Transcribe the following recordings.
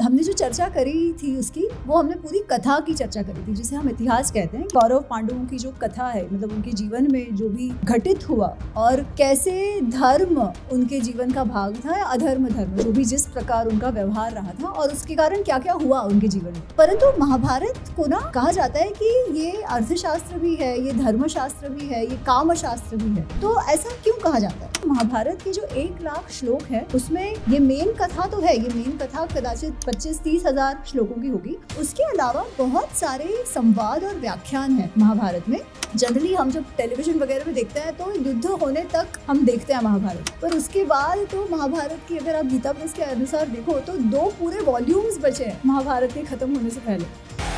हमने जो चर्चा करी थी उसकी वो हमने पूरी कथा की चर्चा करी थी जिसे हम इतिहास कहते हैं गौरव पांडवों की जो कथा है मतलब उनके जीवन में जो भी घटित हुआ और कैसे धर्म उनके जीवन का भाग था या अधर्म धर्म जो भी जिस प्रकार उनका व्यवहार रहा था और उसके कारण क्या क्या हुआ उनके जीवन में परंतु महाभारत को ना कहा जाता है कि ये अर्थशास्त्र भी है ये धर्मशास्त्र भी है ये काम शास्त्र भी है तो ऐसा क्यों कहा जाता है महाभारत के जो एक लाख श्लोक है उसमें ये मेन कथा तो है ये मेन कथा कदाचित पच्चीस तीस हजार श्लोकों की होगी उसके अलावा बहुत सारे संवाद और व्याख्यान है महाभारत में जनरली हम जब टेलीविजन वगैरह में देखते हैं तो युद्ध होने तक हम देखते हैं महाभारत पर उसके बाद तो महाभारत की अगर आप गीता प्रेस के अनुसार देखो तो दो पूरे वॉल्यूम्स बचे हैं महाभारत के खत्म होने से पहले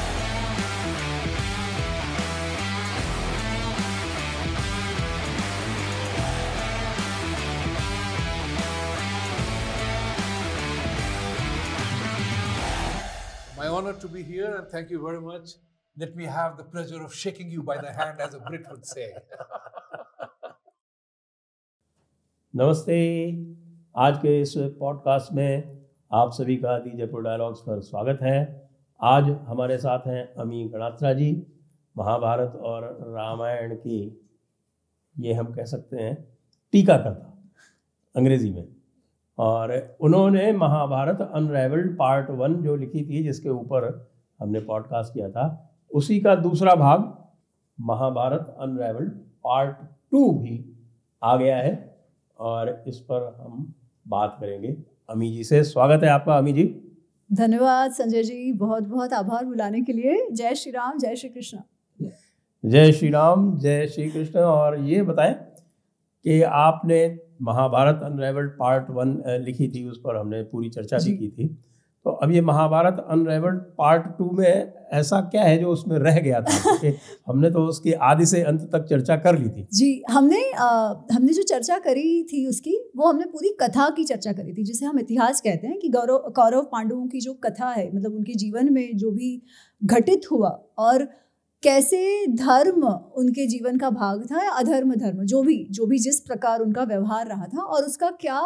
honor to be here and thank you very much. Let me have the pleasure of shaking you by the hand, as a Brit would say. नमस्ते आज के इस पॉडकास्ट में आप सभी का दी जयपुर डायलॉग्स पर स्वागत है आज हमारे साथ हैं अमी गणात्रा जी महाभारत और रामायण की ये हम कह सकते हैं टीकाकर्ता अंग्रेजी में और उन्होंने महाभारत अनरेवल्ड पार्ट वन जो लिखी थी जिसके ऊपर हमने पॉडकास्ट किया था उसी का दूसरा भाग महाभारत अनरेवल्ड पार्ट टू भी आ गया है और इस पर हम बात करेंगे अमी जी से स्वागत है आपका अमी जी धन्यवाद संजय जी बहुत बहुत आभार बुलाने के लिए जय श्री राम जय श्री कृष्ण जय श्री राम जय श्री कृष्ण और ये बताएं कि आपने महाभारत अनरेवल्ड पार्ट वन लिखी थी उस पर हमने पूरी चर्चा भी की थी तो अब ये महाभारत अनरेवल्ड पार्ट टू में ऐसा क्या है जो उसमें रह गया था कि हमने तो उसकी आदि से अंत तक चर्चा कर ली थी जी हमने आ, हमने जो चर्चा करी थी उसकी वो हमने पूरी कथा की चर्चा करी थी जिसे हम इतिहास कहते हैं कि गौरव कौरव पांडवों की जो कथा है मतलब उनके जीवन में जो भी घटित हुआ और कैसे धर्म उनके जीवन का भाग था या अधर्म धर्म जो भी जो भी जिस प्रकार उनका व्यवहार रहा था और उसका क्या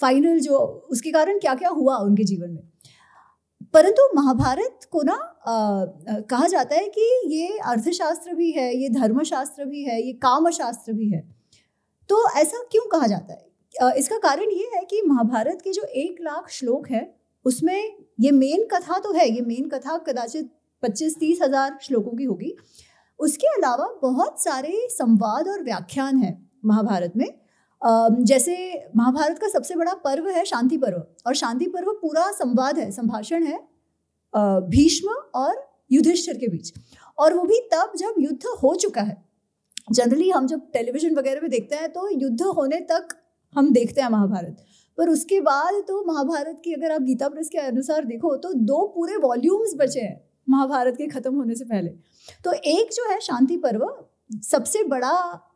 फाइनल जो उसके कारण क्या क्या हुआ उनके जीवन में परंतु महाभारत को ना कहा जाता है कि ये अर्थशास्त्र भी है ये धर्मशास्त्र भी है ये कामशास्त्र भी है तो ऐसा क्यों कहा जाता है आ, इसका कारण ये है कि महाभारत के जो एक लाख श्लोक है उसमें ये मेन कथा तो है ये मेन कथा कदाचित पच्चीस तीस हजार श्लोकों की होगी उसके अलावा बहुत सारे संवाद और व्याख्यान हैं महाभारत में जैसे महाभारत का सबसे बड़ा पर्व है शांति पर्व और शांति पर्व पूरा संवाद है संभाषण है भीष्म और युधिष्ठिर के बीच और वो भी तब जब युद्ध हो चुका है जनरली हम जब टेलीविजन वगैरह में देखते हैं तो युद्ध होने तक हम देखते हैं महाभारत पर उसके बाद तो महाभारत की अगर आप गीता प्रेस के अनुसार देखो तो दो पूरे वॉल्यूम्स बचे हैं महाभारत के खत्म होने से पहले तो एक जो है शांति पर्व सबसे बड़ा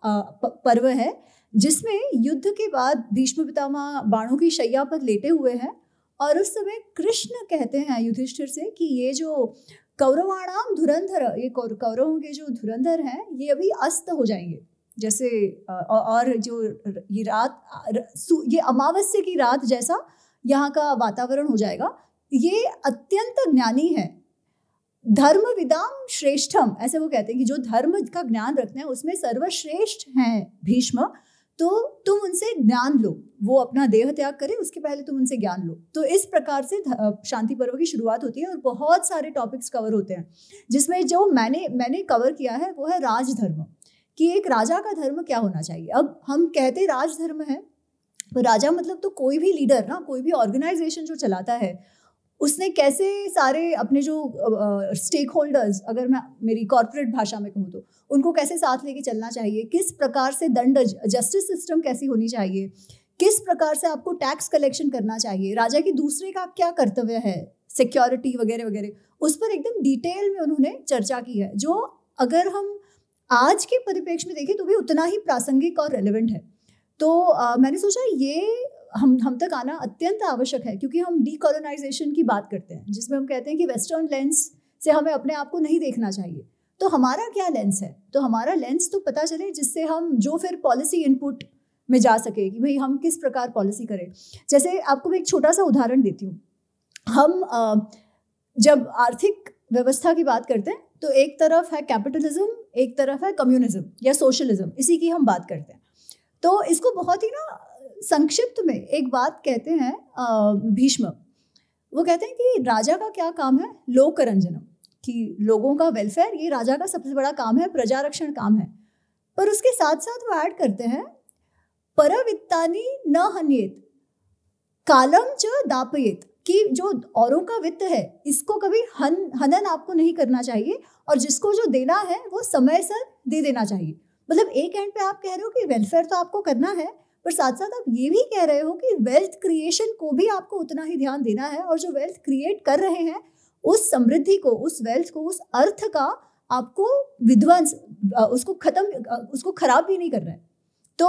पर्व है जिसमें युद्ध के बाद भीष्म पितामह बाणों की शैया पर लेटे हुए हैं और उस समय कृष्ण कहते हैं युधिष्ठिर से कि ये जो कौरवाणाम धुरंधर ये कौरवों के जो धुरंधर हैं ये अभी अस्त हो जाएंगे जैसे और जो ये रात ये अमावस्या की रात जैसा यहाँ का वातावरण हो जाएगा ये अत्यंत ज्ञानी है धर्म विदाम श्रेष्ठम ऐसे वो कहते हैं कि जो धर्म का ज्ञान रखते हैं उसमें सर्वश्रेष्ठ हैं भीष्म तो तुम उनसे ज्ञान लो वो अपना देह त्याग करे उसके पहले तुम उनसे ज्ञान लो तो इस प्रकार से शांति पर्व की शुरुआत होती है और बहुत सारे टॉपिक्स कवर होते हैं जिसमें जो मैंने मैंने कवर किया है वो है राजधर्म कि एक राजा का धर्म क्या होना चाहिए अब हम कहते राजधर्म है राजा मतलब तो कोई भी लीडर ना कोई भी ऑर्गेनाइजेशन जो चलाता है उसने कैसे सारे अपने जो स्टेक होल्डर्स अगर मैं मेरी कॉरपोरेट भाषा में कहूँ तो उनको कैसे साथ लेके चलना चाहिए किस प्रकार से दंड जस्टिस सिस्टम कैसी होनी चाहिए किस प्रकार से आपको टैक्स कलेक्शन करना चाहिए राजा की दूसरे का क्या कर्तव्य है सिक्योरिटी वगैरह वगैरह उस पर एकदम डिटेल में उन्होंने चर्चा की है जो अगर हम आज के परिप्रेक्ष्य में देखें तो भी उतना ही प्रासंगिक और रेलिवेंट है तो आ, मैंने सोचा ये हम हम तक आना अत्यंत आवश्यक है क्योंकि हम डीकोलोनाइजेशन की बात करते हैं जिसमें हम कहते हैं कि वेस्टर्न लेंस से हमें अपने आप को नहीं देखना चाहिए तो हमारा क्या लेंस है तो हमारा लेंस तो पता चले जिससे हम जो फिर पॉलिसी इनपुट में जा सके कि भाई हम किस प्रकार पॉलिसी करें जैसे आपको मैं एक छोटा सा उदाहरण देती हूँ हम जब आर्थिक व्यवस्था की बात करते हैं तो एक तरफ है कैपिटलिज्म एक तरफ है कम्युनिज्म या सोशलिज्म इसी की हम बात करते हैं तो इसको बहुत ही ना संक्षिप्त में एक बात कहते हैं भीष्म वो कहते हैं कि राजा का क्या काम है लोकरंजनम कि लोगों का वेलफेयर ये राजा का सबसे बड़ा काम है प्रजा रक्षण काम है पर उसके साथ साथ वो ऐड करते हैं परवित्तानी न हनियत कालम च दापयत कि जो औरों का वित्त है इसको कभी हन हनन आपको नहीं करना चाहिए और जिसको जो देना है वो समय सर दे देना चाहिए मतलब एक एंड पे आप कह रहे हो कि वेलफेयर तो आपको करना है पर साथ साथ आप ये भी कह रहे हो कि वेल्थ क्रिएशन को भी आपको उतना ही ध्यान देना है और जो वेल्थ क्रिएट कर रहे हैं उस समृद्धि को उस वेल्थ को उस अर्थ का आपको विध्वंस उसको खत्म उसको खराब भी नहीं करना है तो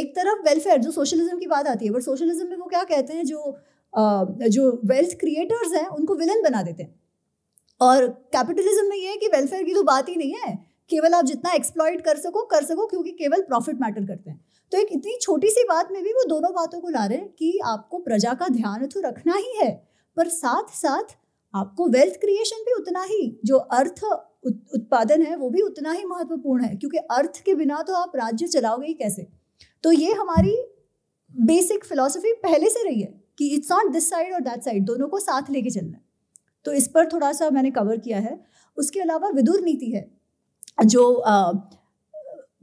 एक तरफ वेलफेयर जो सोशलिज्म की बात आती है बट सोशलिज्म में वो क्या कहते हैं जो जो वेल्थ क्रिएटर्स हैं उनको विलन बना देते हैं और कैपिटलिज्म में ये है कि वेलफेयर की तो बात ही नहीं है केवल आप जितना एक्सप्लॉयड कर सको कर सको क्योंकि केवल प्रॉफिट मैटर करते हैं तो एक इतनी छोटी सी बात में भी वो दोनों बातों को ला रहे हैं कि आपको प्रजा का ध्यान तो रखना ही है पर साथ साथ आपको वेल्थ क्रिएशन भी उतना ही जो अर्थ उत्पादन है वो भी उतना ही महत्वपूर्ण है क्योंकि अर्थ के बिना तो आप राज्य चलाओगे ही कैसे तो ये हमारी बेसिक फिलोसफी पहले से रही है कि इट्स नॉट दिस साइड और दैट साइड दोनों को साथ लेके चलना है तो इस पर थोड़ा सा मैंने कवर किया है उसके अलावा विदुर नीति है जो आ,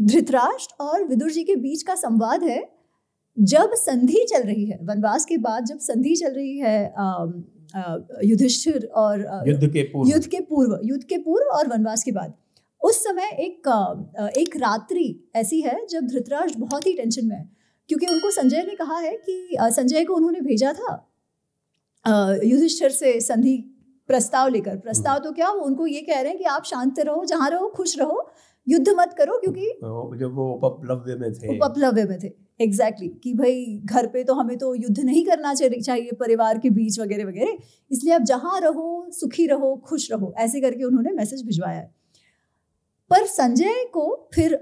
धृतराष्ट्र और विदुर जी के बीच का संवाद है जब संधि चल रही है वनवास के बाद जब संधि चल रही है युधिष्ठिर और युद्ध के पूर्व युद्ध के पूर्व युद्ध के पूर्व और वनवास के बाद उस समय एक एक रात्रि ऐसी है जब धृतराष्ट्र बहुत ही टेंशन में है क्योंकि उनको संजय ने कहा है कि संजय को उन्होंने भेजा था युधिष्ठिर से संधि प्रस्ताव लेकर प्रस्ताव तो क्या वो उनको ये कह रहे हैं कि आप शांत रहो जहाँ रहो खुश रहो युद्ध मत करो क्योंकि जब वो उपप्लव्य में थे उपप्लव्य में थे एग्जैक्टली exactly, कि भाई घर पे तो हमें तो युद्ध नहीं करना चाहिए परिवार के बीच वगैरह वगैरह इसलिए आप जहाँ रहो सुखी रहो खुश रहो ऐसे करके उन्होंने मैसेज भिजवाया पर संजय को फिर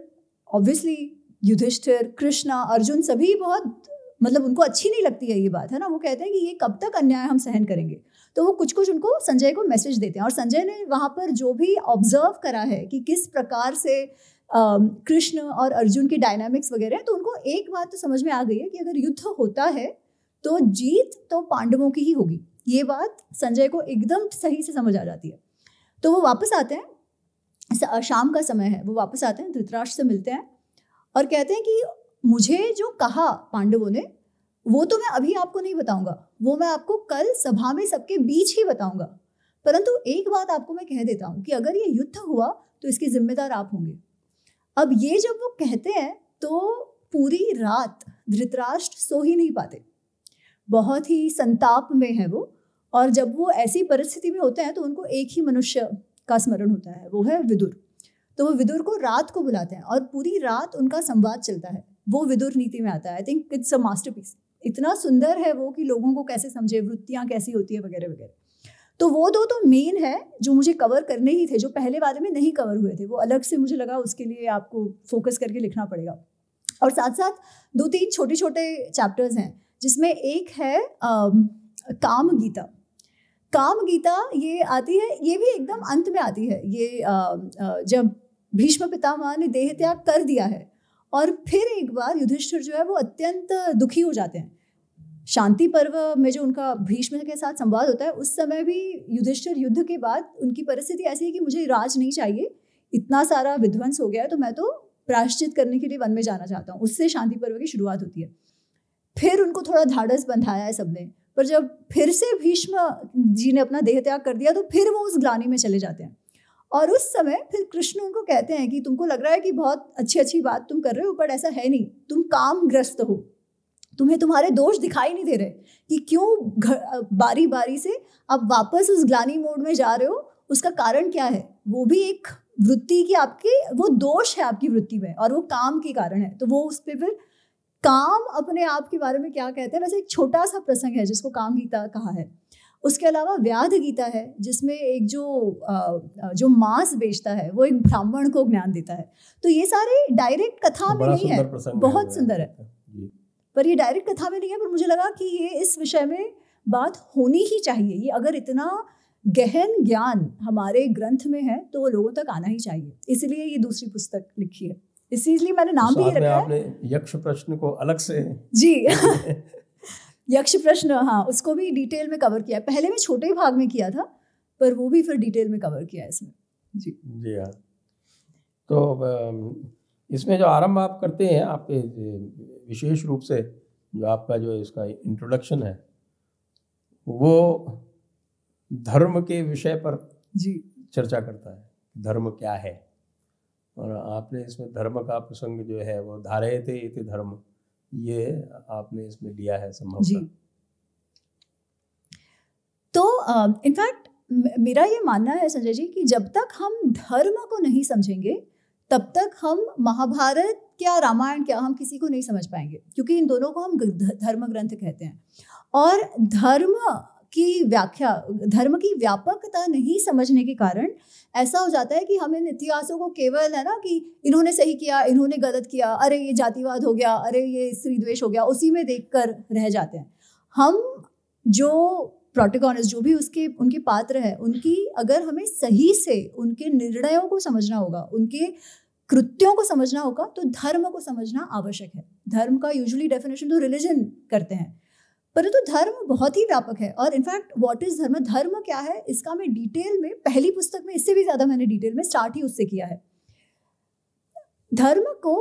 ऑब्वियसली युधिष्ठिर कृष्णा अर्जुन सभी बहुत मतलब उनको अच्छी नहीं लगती है ये बात है ना वो कहते हैं कि ये कब तक अन्याय हम सहन करेंगे तो वो कुछ कुछ उनको संजय को मैसेज देते हैं और संजय ने वहाँ पर जो भी ऑब्जर्व करा है कि किस प्रकार से कृष्ण और अर्जुन की डायनामिक्स वगैरह तो उनको एक बात तो समझ में आ गई है कि अगर युद्ध होता है तो जीत तो पांडवों की ही होगी ये बात संजय को एकदम सही से समझ आ जाती है तो वो वापस आते हैं शाम का समय है वो वापस आते हैं धृतराष्ट्र से मिलते हैं और कहते हैं कि मुझे जो कहा पांडवों ने वो तो मैं अभी आपको नहीं बताऊंगा वो मैं आपको कल सभा में सबके बीच ही बताऊंगा परंतु एक बात आपको मैं कह देता हूं कि अगर ये युद्ध हुआ तो इसके जिम्मेदार आप होंगे अब ये जब वो कहते हैं तो पूरी रात धृतराष्ट्र सो ही नहीं पाते बहुत ही संताप में है वो और जब वो ऐसी परिस्थिति में होते हैं तो उनको एक ही मनुष्य का स्मरण होता है वो है विदुर तो वो विदुर को रात को बुलाते हैं और पूरी रात उनका संवाद चलता है वो विदुर नीति में आता है I think it's a masterpiece इतना सुंदर है वो कि लोगों को कैसे समझे वृत्तियाँ कैसी होती है वगैरह वगैरह तो वो दो तो मेन है जो मुझे कवर करने ही थे जो पहले वाले में नहीं कवर हुए थे वो अलग से मुझे लगा उसके लिए आपको फोकस करके लिखना पड़ेगा और साथ साथ दो तीन छोटे छोटे चैप्टर्स हैं जिसमें एक है काम गीता काम गीता ये आती है ये भी एकदम अंत में आती है ये आ, जब भीष्म पितामह ने देह त्याग कर दिया है और फिर एक बार युधिष्ठिर जो है वो अत्यंत दुखी हो जाते हैं शांति पर्व में जो उनका भीष्म के साथ संवाद होता है उस समय भी युधिष्ठिर युद्ध के बाद उनकी परिस्थिति ऐसी है कि मुझे राज नहीं चाहिए इतना सारा विध्वंस हो गया है तो मैं तो प्राश्चित करने के लिए वन में जाना चाहता हूँ उससे शांति पर्व की शुरुआत होती है फिर उनको थोड़ा धाड़स बंधाया है सबने पर जब फिर से भीष्म जी ने अपना देह त्याग कर दिया तो फिर वो उस ग्लानी में चले जाते हैं और उस समय फिर कृष्ण उनको कहते हैं कि तुमको लग रहा है कि बहुत अच्छी अच्छी बात तुम कर रहे हो बट ऐसा है नहीं तुम काम ग्रस्त हो तुम्हें तुम्हारे दोष दिखाई नहीं दे रहे कि क्यों बारी बारी से अब वापस उस ग्लानी मोड में जा रहे हो उसका कारण क्या है वो भी एक वृत्ति की आपकी वो दोष है आपकी वृत्ति में और वो काम के कारण है तो वो उस पर फिर काम अपने आप के बारे में क्या कहते हैं वैसे एक छोटा सा प्रसंग है जिसको काम गीता कहा है उसके अलावा व्याध गीता है जिसमें एक जो जो मांस बेचता है वो एक ब्राह्मण को ज्ञान देता है तो ये सारे डायरेक्ट कथा तो में नहीं है बहुत सुंदर है पर ये डायरेक्ट कथा में नहीं है पर मुझे लगा कि ये इस विषय में बात होनी ही चाहिए ये अगर इतना गहन ज्ञान हमारे ग्रंथ में है तो वो लोगों तक आना ही चाहिए इसलिए ये दूसरी पुस्तक लिखी है इसीलिए मैंने नाम भी तो रखा है आपने यक्ष प्रश्न को अलग से जी यक्ष प्रश्न हाँ उसको भी डिटेल में कवर किया पहले में छोटे ही भाग में किया था पर वो भी फिर डिटेल में कवर किया इसमें जी जी हाँ तो इसमें जो आरंभ आप करते हैं आप विशेष रूप से जो आपका जो इसका इंट्रोडक्शन है वो धर्म के विषय पर जी चर्चा करता है धर्म क्या है और आपने इसमें धर्म का प्रसंग जो है वो धारे थे इति धर्म ये आपने इसमें दिया है संभवतः तो इनफैक्ट uh, मेरा ये मानना है संजय जी कि जब तक हम धर्म को नहीं समझेंगे तब तक हम महाभारत क्या रामायण क्या हम किसी को नहीं समझ पाएंगे क्योंकि इन दोनों को हम धर्म ग्रंथ कहते हैं और धर्म की व्याख्या धर्म की व्यापकता नहीं समझने के कारण ऐसा हो जाता है कि हम इन इतिहासों को केवल है ना कि इन्होंने सही किया इन्होंने गलत किया अरे ये जातिवाद हो गया अरे ये स्त्री द्वेष हो गया उसी में देख कर रह जाते हैं हम जो प्रोटोकॉनिस्ट जो भी उसके उनके पात्र है उनकी अगर हमें सही से उनके निर्णयों को समझना होगा उनके कृत्यों को समझना होगा तो धर्म को समझना आवश्यक है धर्म का यूजुअली डेफिनेशन तो रिलीजन करते हैं परंतु तो धर्म बहुत ही व्यापक है और इनफैक्ट व्हाट इज धर्म धर्म क्या है इसका मैं डिटेल में पहली पुस्तक में इससे भी ज़्यादा मैंने डिटेल में स्टार्ट ही उससे किया है धर्म को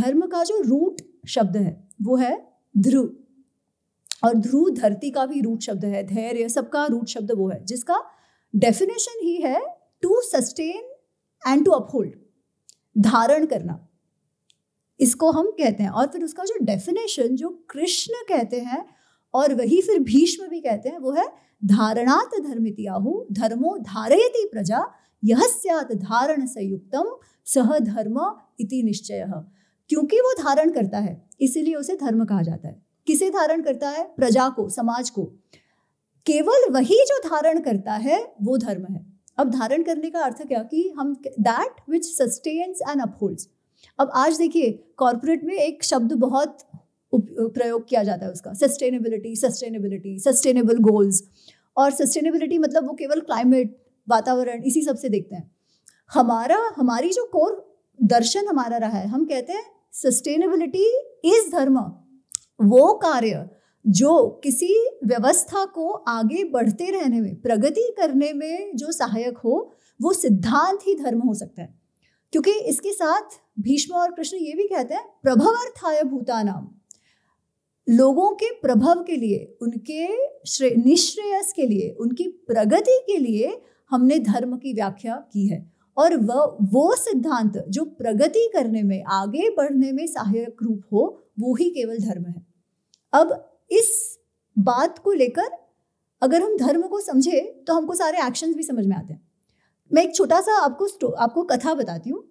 धर्म का जो रूट शब्द है वो है ध्रुव और ध्रुव धरती का भी रूट शब्द है धैर्य सबका रूट शब्द वो है जिसका डेफिनेशन ही है to sustain and to uphold धारण करना इसको हम कहते हैं और फिर उसका जो डेफिनेशन जो कृष्ण कहते हैं और वही फिर भीष्म भी कहते हैं वो है धारणात धर्मितियाहु धर्मो धारयति प्रजा यह सत धारण संयुक्तम सह धर्म इति निश्चय क्योंकि वो धारण करता है इसीलिए उसे धर्म कहा जाता है किसे धारण करता है प्रजा को समाज को केवल वही जो धारण करता है वो धर्म है अब धारण करने का अर्थ क्या कि हम that which sustains and upholds अब आज देखिए कॉरपोरेट में एक शब्द बहुत प्रयोग किया जाता है उसका सस्टेनेबिलिटी सस्टेनेबिलिटी सस्टेनेबल गोल्स और सस्टेनेबिलिटी मतलब वो केवल क्लाइमेट वातावरण इसी सब से देखते हैं हमारा हमारी जो कोर दर्शन हमारा रहा है हम कहते हैं सस्टेनेबिलिटी इज धर्म वो कार्य जो किसी व्यवस्था को आगे बढ़ते रहने में प्रगति करने में जो सहायक हो वो सिद्धांत ही धर्म हो सकता है क्योंकि इसके साथ भीष्म और कृष्ण ये भी कहते हैं प्रभवर्थाय भूतानाम लोगों के प्रभाव के लिए उनके निश्रेयस के लिए उनकी प्रगति के लिए हमने धर्म की व्याख्या की है और वह वो सिद्धांत जो प्रगति करने में आगे बढ़ने में सहायक रूप हो वो ही केवल धर्म है अब इस बात को लेकर अगर हम धर्म को समझे तो हमको सारे एक्शंस भी समझ में आते हैं मैं एक छोटा सा आपको आपको कथा बताती हूँ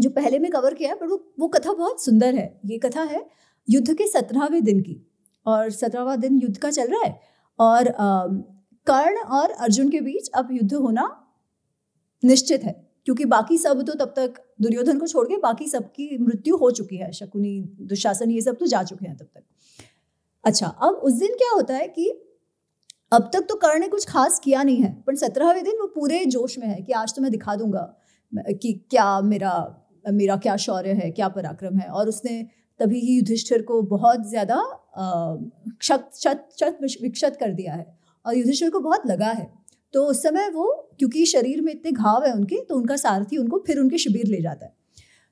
जो पहले में कवर किया है पर वो वो कथा बहुत सुंदर है ये कथा है युद्ध के सत्रहवें दिन की और सत्रहवा दिन युद्ध का चल रहा है और कर्ण और अर्जुन के बीच अब युद्ध होना निश्चित है क्योंकि बाकी सब तो तब तक दुर्योधन को छोड़ के बाकी सबकी मृत्यु हो चुकी है शकुनी दुशासन ये सब तो जा चुके हैं तब तक अच्छा अब उस दिन क्या होता है कि अब तक तो कर्ण ने कुछ खास किया नहीं है पर सत्रहवें दिन वो पूरे जोश में है कि आज तो मैं दिखा दूंगा कि क्या मेरा मेरा क्या शौर्य है क्या पराक्रम है और उसने तभी ही युधिष्ठिर को बहुत ज़्यादा क्षत विक्षत कर दिया है और युधिष्ठिर को बहुत लगा है तो उस समय वो क्योंकि शरीर में इतने घाव है उनके तो उनका सारथी उनको फिर उनके शिविर ले जाता है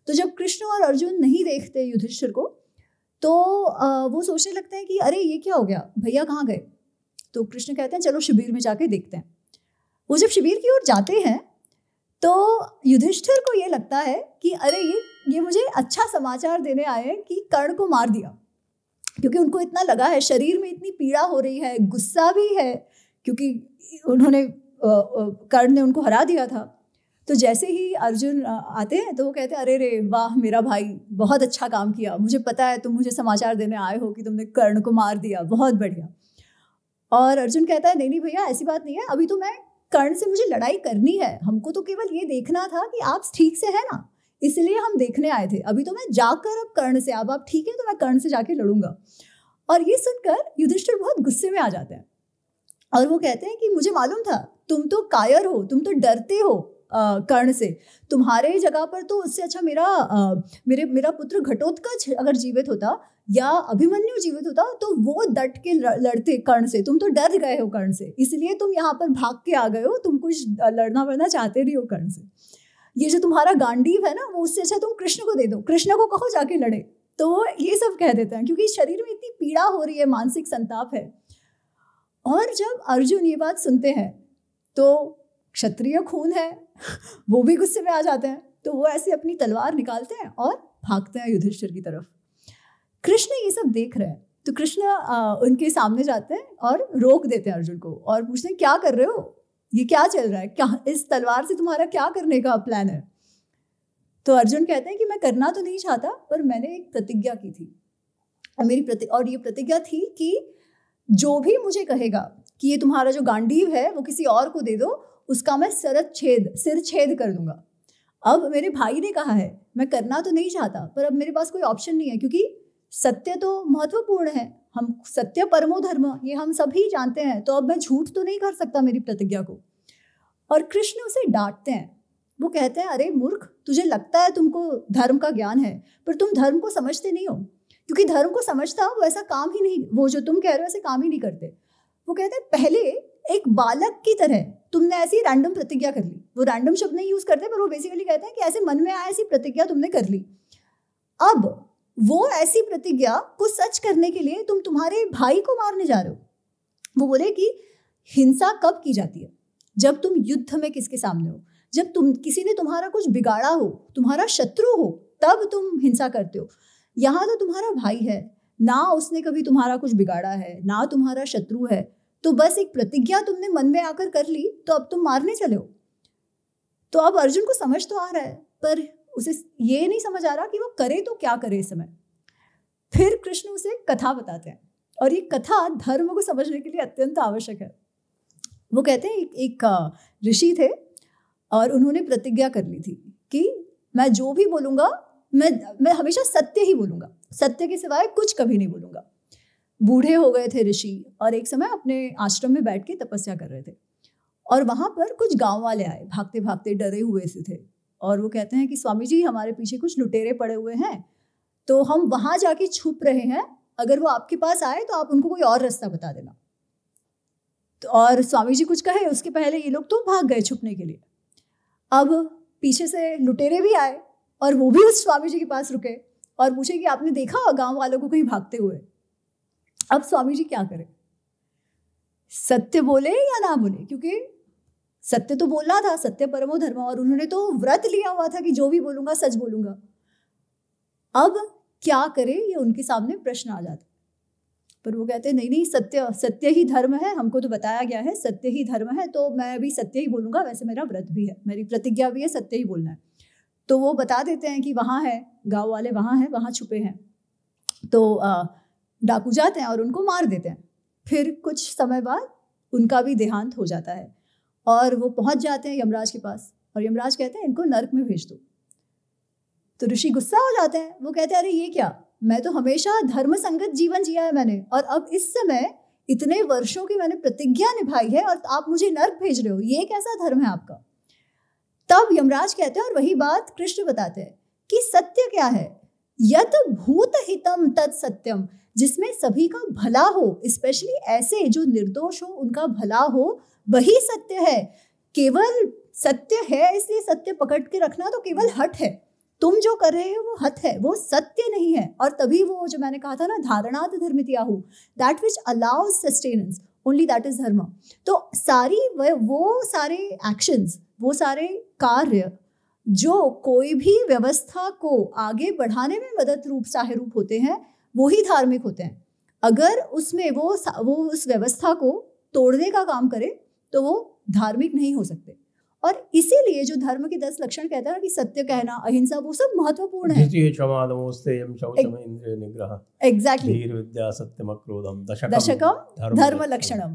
तो जब कृष्ण और अर्जुन नहीं देखते युधिष्ठिर को तो वो सोचने लगते हैं कि अरे ये क्या हो गया भैया कहाँ गए तो कृष्ण कहते हैं चलो शिविर में जाके देखते हैं वो जब शिविर की ओर जाते हैं तो युधिष्ठिर को ये लगता है कि अरे ये ये मुझे अच्छा समाचार देने आए हैं कि कर्ण को मार दिया क्योंकि उनको इतना लगा है शरीर में इतनी पीड़ा हो रही है गुस्सा भी है क्योंकि उन्होंने कर्ण ने उनको हरा दिया था तो जैसे ही अर्जुन आते हैं तो वो कहते हैं अरे रे वाह मेरा भाई बहुत अच्छा काम किया मुझे पता है तुम मुझे समाचार देने आए हो कि तुमने कर्ण को मार दिया बहुत बढ़िया और अर्जुन कहता है नहीं नहीं भैया ऐसी बात नहीं है अभी तो मैं कर्ण से मुझे लड़ाई करनी है हमको तो केवल ये देखना था कि आप ठीक से है ना इसलिए हम देखने आए थे अभी तो मैं जाकर अब कर्ण से अब आप ठीक है तो मैं कर्ण से जाके लड़ूंगा और ये सुनकर युधिष्ठिर बहुत गुस्से में आ जाते हैं और वो कहते हैं कि मुझे मालूम था तुम तो कायर हो तुम तो डरते हो आ, कर्ण से तुम्हारे जगह पर तो उससे अच्छा मेरा आ, मेरे मेरा पुत्र घटोत्कच अगर जीवित होता या अभिमन्यु जीवित होता तो वो डट के लड़ते कर्ण से तुम तो डर गए हो कर्ण से इसलिए तुम यहाँ पर भाग के आ गए हो तुम कुछ लड़ना वड़ना चाहते नहीं हो कर्ण से ये जो तुम्हारा गांडीव है ना वो उससे अच्छा तुम कृष्ण को दे दो कृष्ण को कहो जाके लड़े तो वो ये सब कह देते हैं क्योंकि शरीर में इतनी पीड़ा हो रही है मानसिक संताप है और जब अर्जुन ये बात सुनते हैं तो क्षत्रिय खून है वो भी गुस्से में आ जाते हैं तो वो ऐसे अपनी तलवार निकालते हैं और भागते हैं युधिष्ठिर की तरफ कृष्ण ये सब देख रहे हैं तो कृष्ण उनके सामने जाते हैं और रोक देते हैं अर्जुन को और पूछते हैं क्या कर रहे हो ये क्या चल रहा है क्या इस तलवार से तुम्हारा क्या करने का प्लान है तो अर्जुन कहते हैं कि मैं करना तो नहीं चाहता पर मैंने एक प्रतिज्ञा की थी और मेरी प्रति और ये प्रतिज्ञा थी कि जो भी मुझे कहेगा कि ये तुम्हारा जो गांडीव है वो किसी और को दे दो उसका मैं सरत छेद सिर छेद कर दूंगा अब मेरे भाई ने कहा है मैं करना तो नहीं चाहता पर अब मेरे पास कोई ऑप्शन नहीं है क्योंकि सत्य तो महत्वपूर्ण है हम सत्य परमो धर्म ये हम सभी जानते हैं तो अब मैं झूठ तो नहीं कर सकता मेरी प्रतिज्ञा को और कृष्ण उसे डांटते हैं वो कहते हैं अरे मूर्ख तुझे लगता है तुमको धर्म का ज्ञान है पर तुम धर्म को समझते नहीं हो क्योंकि धर्म को समझता वो ऐसा काम ही नहीं वो जो तुम कह रहे हो ऐसे काम ही नहीं करते वो कहते हैं पहले एक बालक की तरह तुमने ऐसी रैंडम प्रतिज्ञा कर ली वो रैंडम शब्द नहीं यूज करते पर वो बेसिकली कहते हैं कि ऐसे मन में आया ऐसी प्रतिज्ञा तुमने कर ली अब वो ऐसी प्रतिज्ञा को सच करने के लिए तुम तुम्हारे भाई को मारने जा रहे हो वो बोले कि हिंसा कब की जाती है जब तुम युद्ध में किसके सामने हो जब तुम किसी ने तुम्हारा कुछ बिगाड़ा हो तुम्हारा शत्रु हो तब तुम हिंसा करते हो यहाँ तो तुम्हारा भाई है ना उसने कभी तुम्हारा कुछ बिगाड़ा है ना तुम्हारा शत्रु है तो बस एक प्रतिज्ञा तुमने मन में आकर कर ली तो अब तुम मारने चले हो तो अब अर्जुन को समझ तो आ रहा है पर उसे ये नहीं समझ आ रहा कि वो करे तो क्या करे इस समय फिर कृष्ण उसे कथा बताते हैं और ये कथा धर्म को समझने के लिए अत्यंत आवश्यक है वो कहते हैं एक ऋषि थे और उन्होंने प्रतिज्ञा कर ली थी कि मैं जो भी बोलूंगा मैं मैं हमेशा सत्य ही बोलूंगा सत्य के सिवाय कुछ कभी नहीं बोलूंगा बूढ़े हो गए थे ऋषि और एक समय अपने आश्रम में बैठ के तपस्या कर रहे थे और वहां पर कुछ गांव वाले आए भागते भागते डरे हुए से थे और वो कहते हैं कि स्वामी जी हमारे पीछे कुछ लुटेरे पड़े हुए हैं तो हम वहां जाके छुप रहे हैं अगर वो आपके पास आए तो आप उनको कोई और रास्ता बता देना तो और स्वामी जी कुछ कहे उसके पहले ये लोग तो भाग गए छुपने के लिए अब पीछे से लुटेरे भी आए और वो भी उस स्वामी जी के पास रुके और पूछे कि आपने देखा गांव वालों को कहीं भागते हुए अब स्वामी जी क्या करें सत्य बोले या ना बोले क्योंकि सत्य तो बोला था सत्य परमो धर्म और उन्होंने तो व्रत लिया हुआ था कि जो भी बोलूंगा सच बोलूंगा अब क्या करे ये उनके सामने प्रश्न आ जाता पर वो कहते नहीं नहीं सत्य सत्य ही धर्म है हमको तो बताया गया है सत्य ही धर्म है तो मैं भी सत्य ही बोलूंगा वैसे मेरा व्रत भी है मेरी प्रतिज्ञा भी है सत्य ही बोलना है तो वो बता देते हैं कि वहां है गांव वाले वहां हैं वहां छुपे हैं तो डाकू जाते हैं और उनको मार देते हैं फिर कुछ समय बाद उनका भी देहांत हो जाता है और वो पहुंच जाते हैं यमराज के पास और यमराज कहते हैं इनको नर्क में भेज दो तो ऋषि गुस्सा हो जाते हैं वो कहते हैं अरे ये क्या मैं तो हमेशा धर्म संगत जीवन जिया है मैंने और अब इस समय इतने वर्षों की मैंने प्रतिज्ञा निभाई है और आप मुझे नर्क भेज रहे हो ये कैसा धर्म है आपका तब यमराज कहते हैं और वही बात कृष्ण बताते हैं कि सत्य क्या है यत भूत हितम तत् सत्यम जिसमें सभी का भला हो स्पेशली ऐसे जो निर्दोष हो उनका भला हो वही सत्य है केवल सत्य है इसलिए सत्य पकड़ के रखना तो केवल हट है तुम जो कर रहे हो वो हत है वो सत्य नहीं है और तभी वो जो मैंने कहा था ना धारणात धर्मितिया हो that which allows sustenance only that is dharma तो सारी वो सारे एक्शंस वो सारे कार्य जो कोई भी व्यवस्था को आगे बढ़ाने में मदद रूप रूप होते हैं वो ही धार्मिक होते हैं अगर उसमें वो वो उस व्यवस्था को तोड़ने का काम करे तो वो धार्मिक नहीं हो सकते और इसीलिए जो धर्म के दस लक्षण कहता है कि सत्य कहना अहिंसा वो सब महत्वपूर्ण है धर्म लक्षणम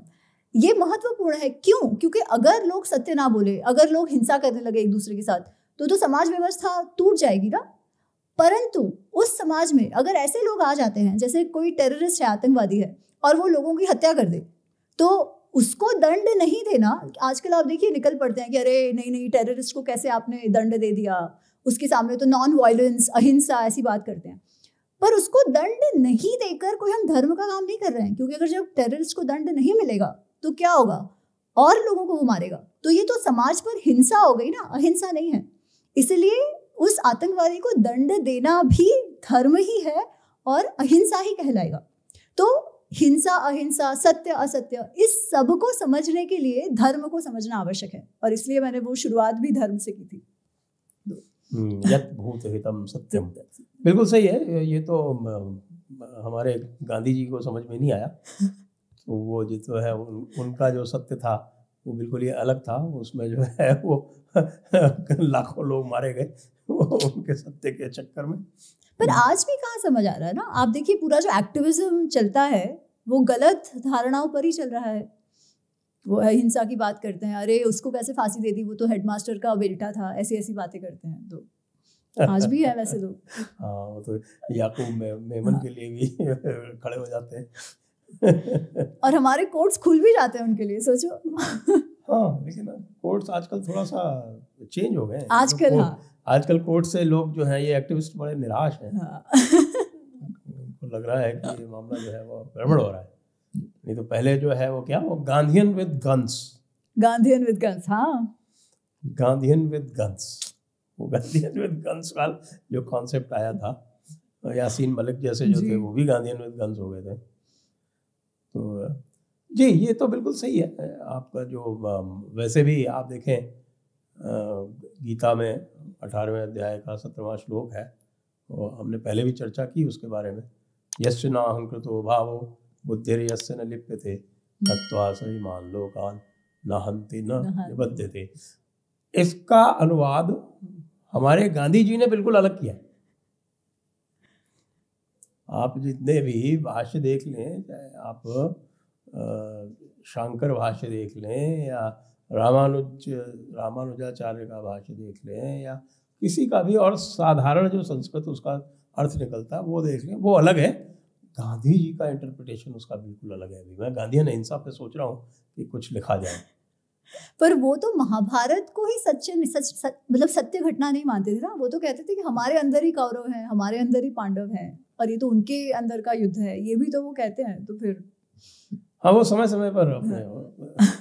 ये महत्वपूर्ण है क्यों क्योंकि अगर लोग सत्य ना बोले अगर लोग हिंसा करने लगे एक दूसरे के साथ तो तो समाज व्यवस्था टूट जाएगी ना परंतु उस समाज में अगर ऐसे लोग आ जाते हैं जैसे कोई टेररिस्ट है आतंकवादी है और वो लोगों की हत्या कर दे तो उसको दंड नहीं देना आजकल आप देखिए निकल पड़ते हैं कि अरे नहीं नहीं टेररिस्ट को कैसे आपने दंड दे दिया उसके सामने तो नॉन वायलेंस अहिंसा ऐसी बात करते हैं पर उसको दंड नहीं देकर कोई हम धर्म का काम नहीं कर रहे हैं क्योंकि अगर जब टेररिस्ट को दंड नहीं मिलेगा तो क्या होगा और लोगों को वो मारेगा तो ये तो समाज पर हिंसा हो गई ना अहिंसा नहीं है इसलिए उस आतंकवादी को दंड देना भी धर्म ही है और अहिंसा ही कहलाएगा तो हिंसा अहिंसा सत्य असत्य इस सब को समझने के लिए धर्म को समझना आवश्यक है और इसलिए मैंने वो शुरुआत भी धर्म से की थी हम्म, भूत हितम सत्यम बिल्कुल सही है ये तो हमारे गांधी जी को समझ में नहीं आया तो वो जो तो है उन, उनका जो सत्य था वो बिल्कुल ही अलग था उसमें जो है वो लाखों लोग मारे गए उनके सत्य के चक्कर में पर हम्म। आज भी कहाँ समझ आ रहा है ना आप देखिए पूरा जो एक्टिविज्म चलता है वो गलत धारणाओं पर ही चल रहा है वो अहिंसा की बात करते हैं अरे उसको कैसे फांसी दे दी वो तो हेडमास्टर का बेटा था ऐसी ऐसी बातें करते हैं तो आज भी है वैसे लोग हाँ वो तो याकूब मे, मेमन हाँ। के लिए भी खड़े हो जाते हैं और हमारे कोर्ट्स खुल भी जाते हैं उनके लिए सोचो हाँ लेकिन कोर्ट्स आजकल थोड़ा सा चेंज हो गए आजकल हाँ। आजकल कोर्ट से लोग जो हैं ये एक्टिविस्ट बड़े निराश हैं हाँ। उनको लग रहा है कि ये मामला जो है वो गड़बड़ हो रहा है नहीं तो पहले जो है वो क्या वो Gandhian with guns Gandhian with guns हाँ गांधीन विद गन्स वो गांधीन विद गन्स का जो कॉन्सेप्ट आया था यासीन मलिक जैसे जो थे वो भी गांधीन विद गन्स हो गए थे तो जी ये तो बिल्कुल सही है आपका जो वैसे भी आप देखें गीता में अठारहवें अध्याय का सत्रहवा श्लोक है तो हमने पहले भी चर्चा की उसके बारे में यश ना अहंकृतो भावो बुद्धिर यश न लिप्य थे सही लोकान न हंति न निबद्ध इसका अनुवाद हमारे गांधी जी ने बिल्कुल अलग किया आप जितने भी भाष्य देख लें चाहे आप शंकर भाष्य देख लें या रामानुज रामानुजाचार्य का भाष्य देख लें या किसी का भी और साधारण जो संस्कृत उसका अर्थ निकलता है वो देख लें वो अलग है गांधी जी का इंटरप्रिटेशन उसका बिल्कुल अलग है अभी मैं ने हिंसा पे सोच रहा हूँ कि कुछ लिखा जाए पर वो तो महाभारत को ही सच्चे सच, मतलब सत्य घटना नहीं मानते थे ना वो तो कहते थे कि हमारे अंदर ही कौरव हैं हमारे अंदर ही पांडव हैं और ये तो उनके अंदर का युद्ध है ये भी तो वो कहते हैं तो फिर हाँ वो समय समय पर अपने हाँ।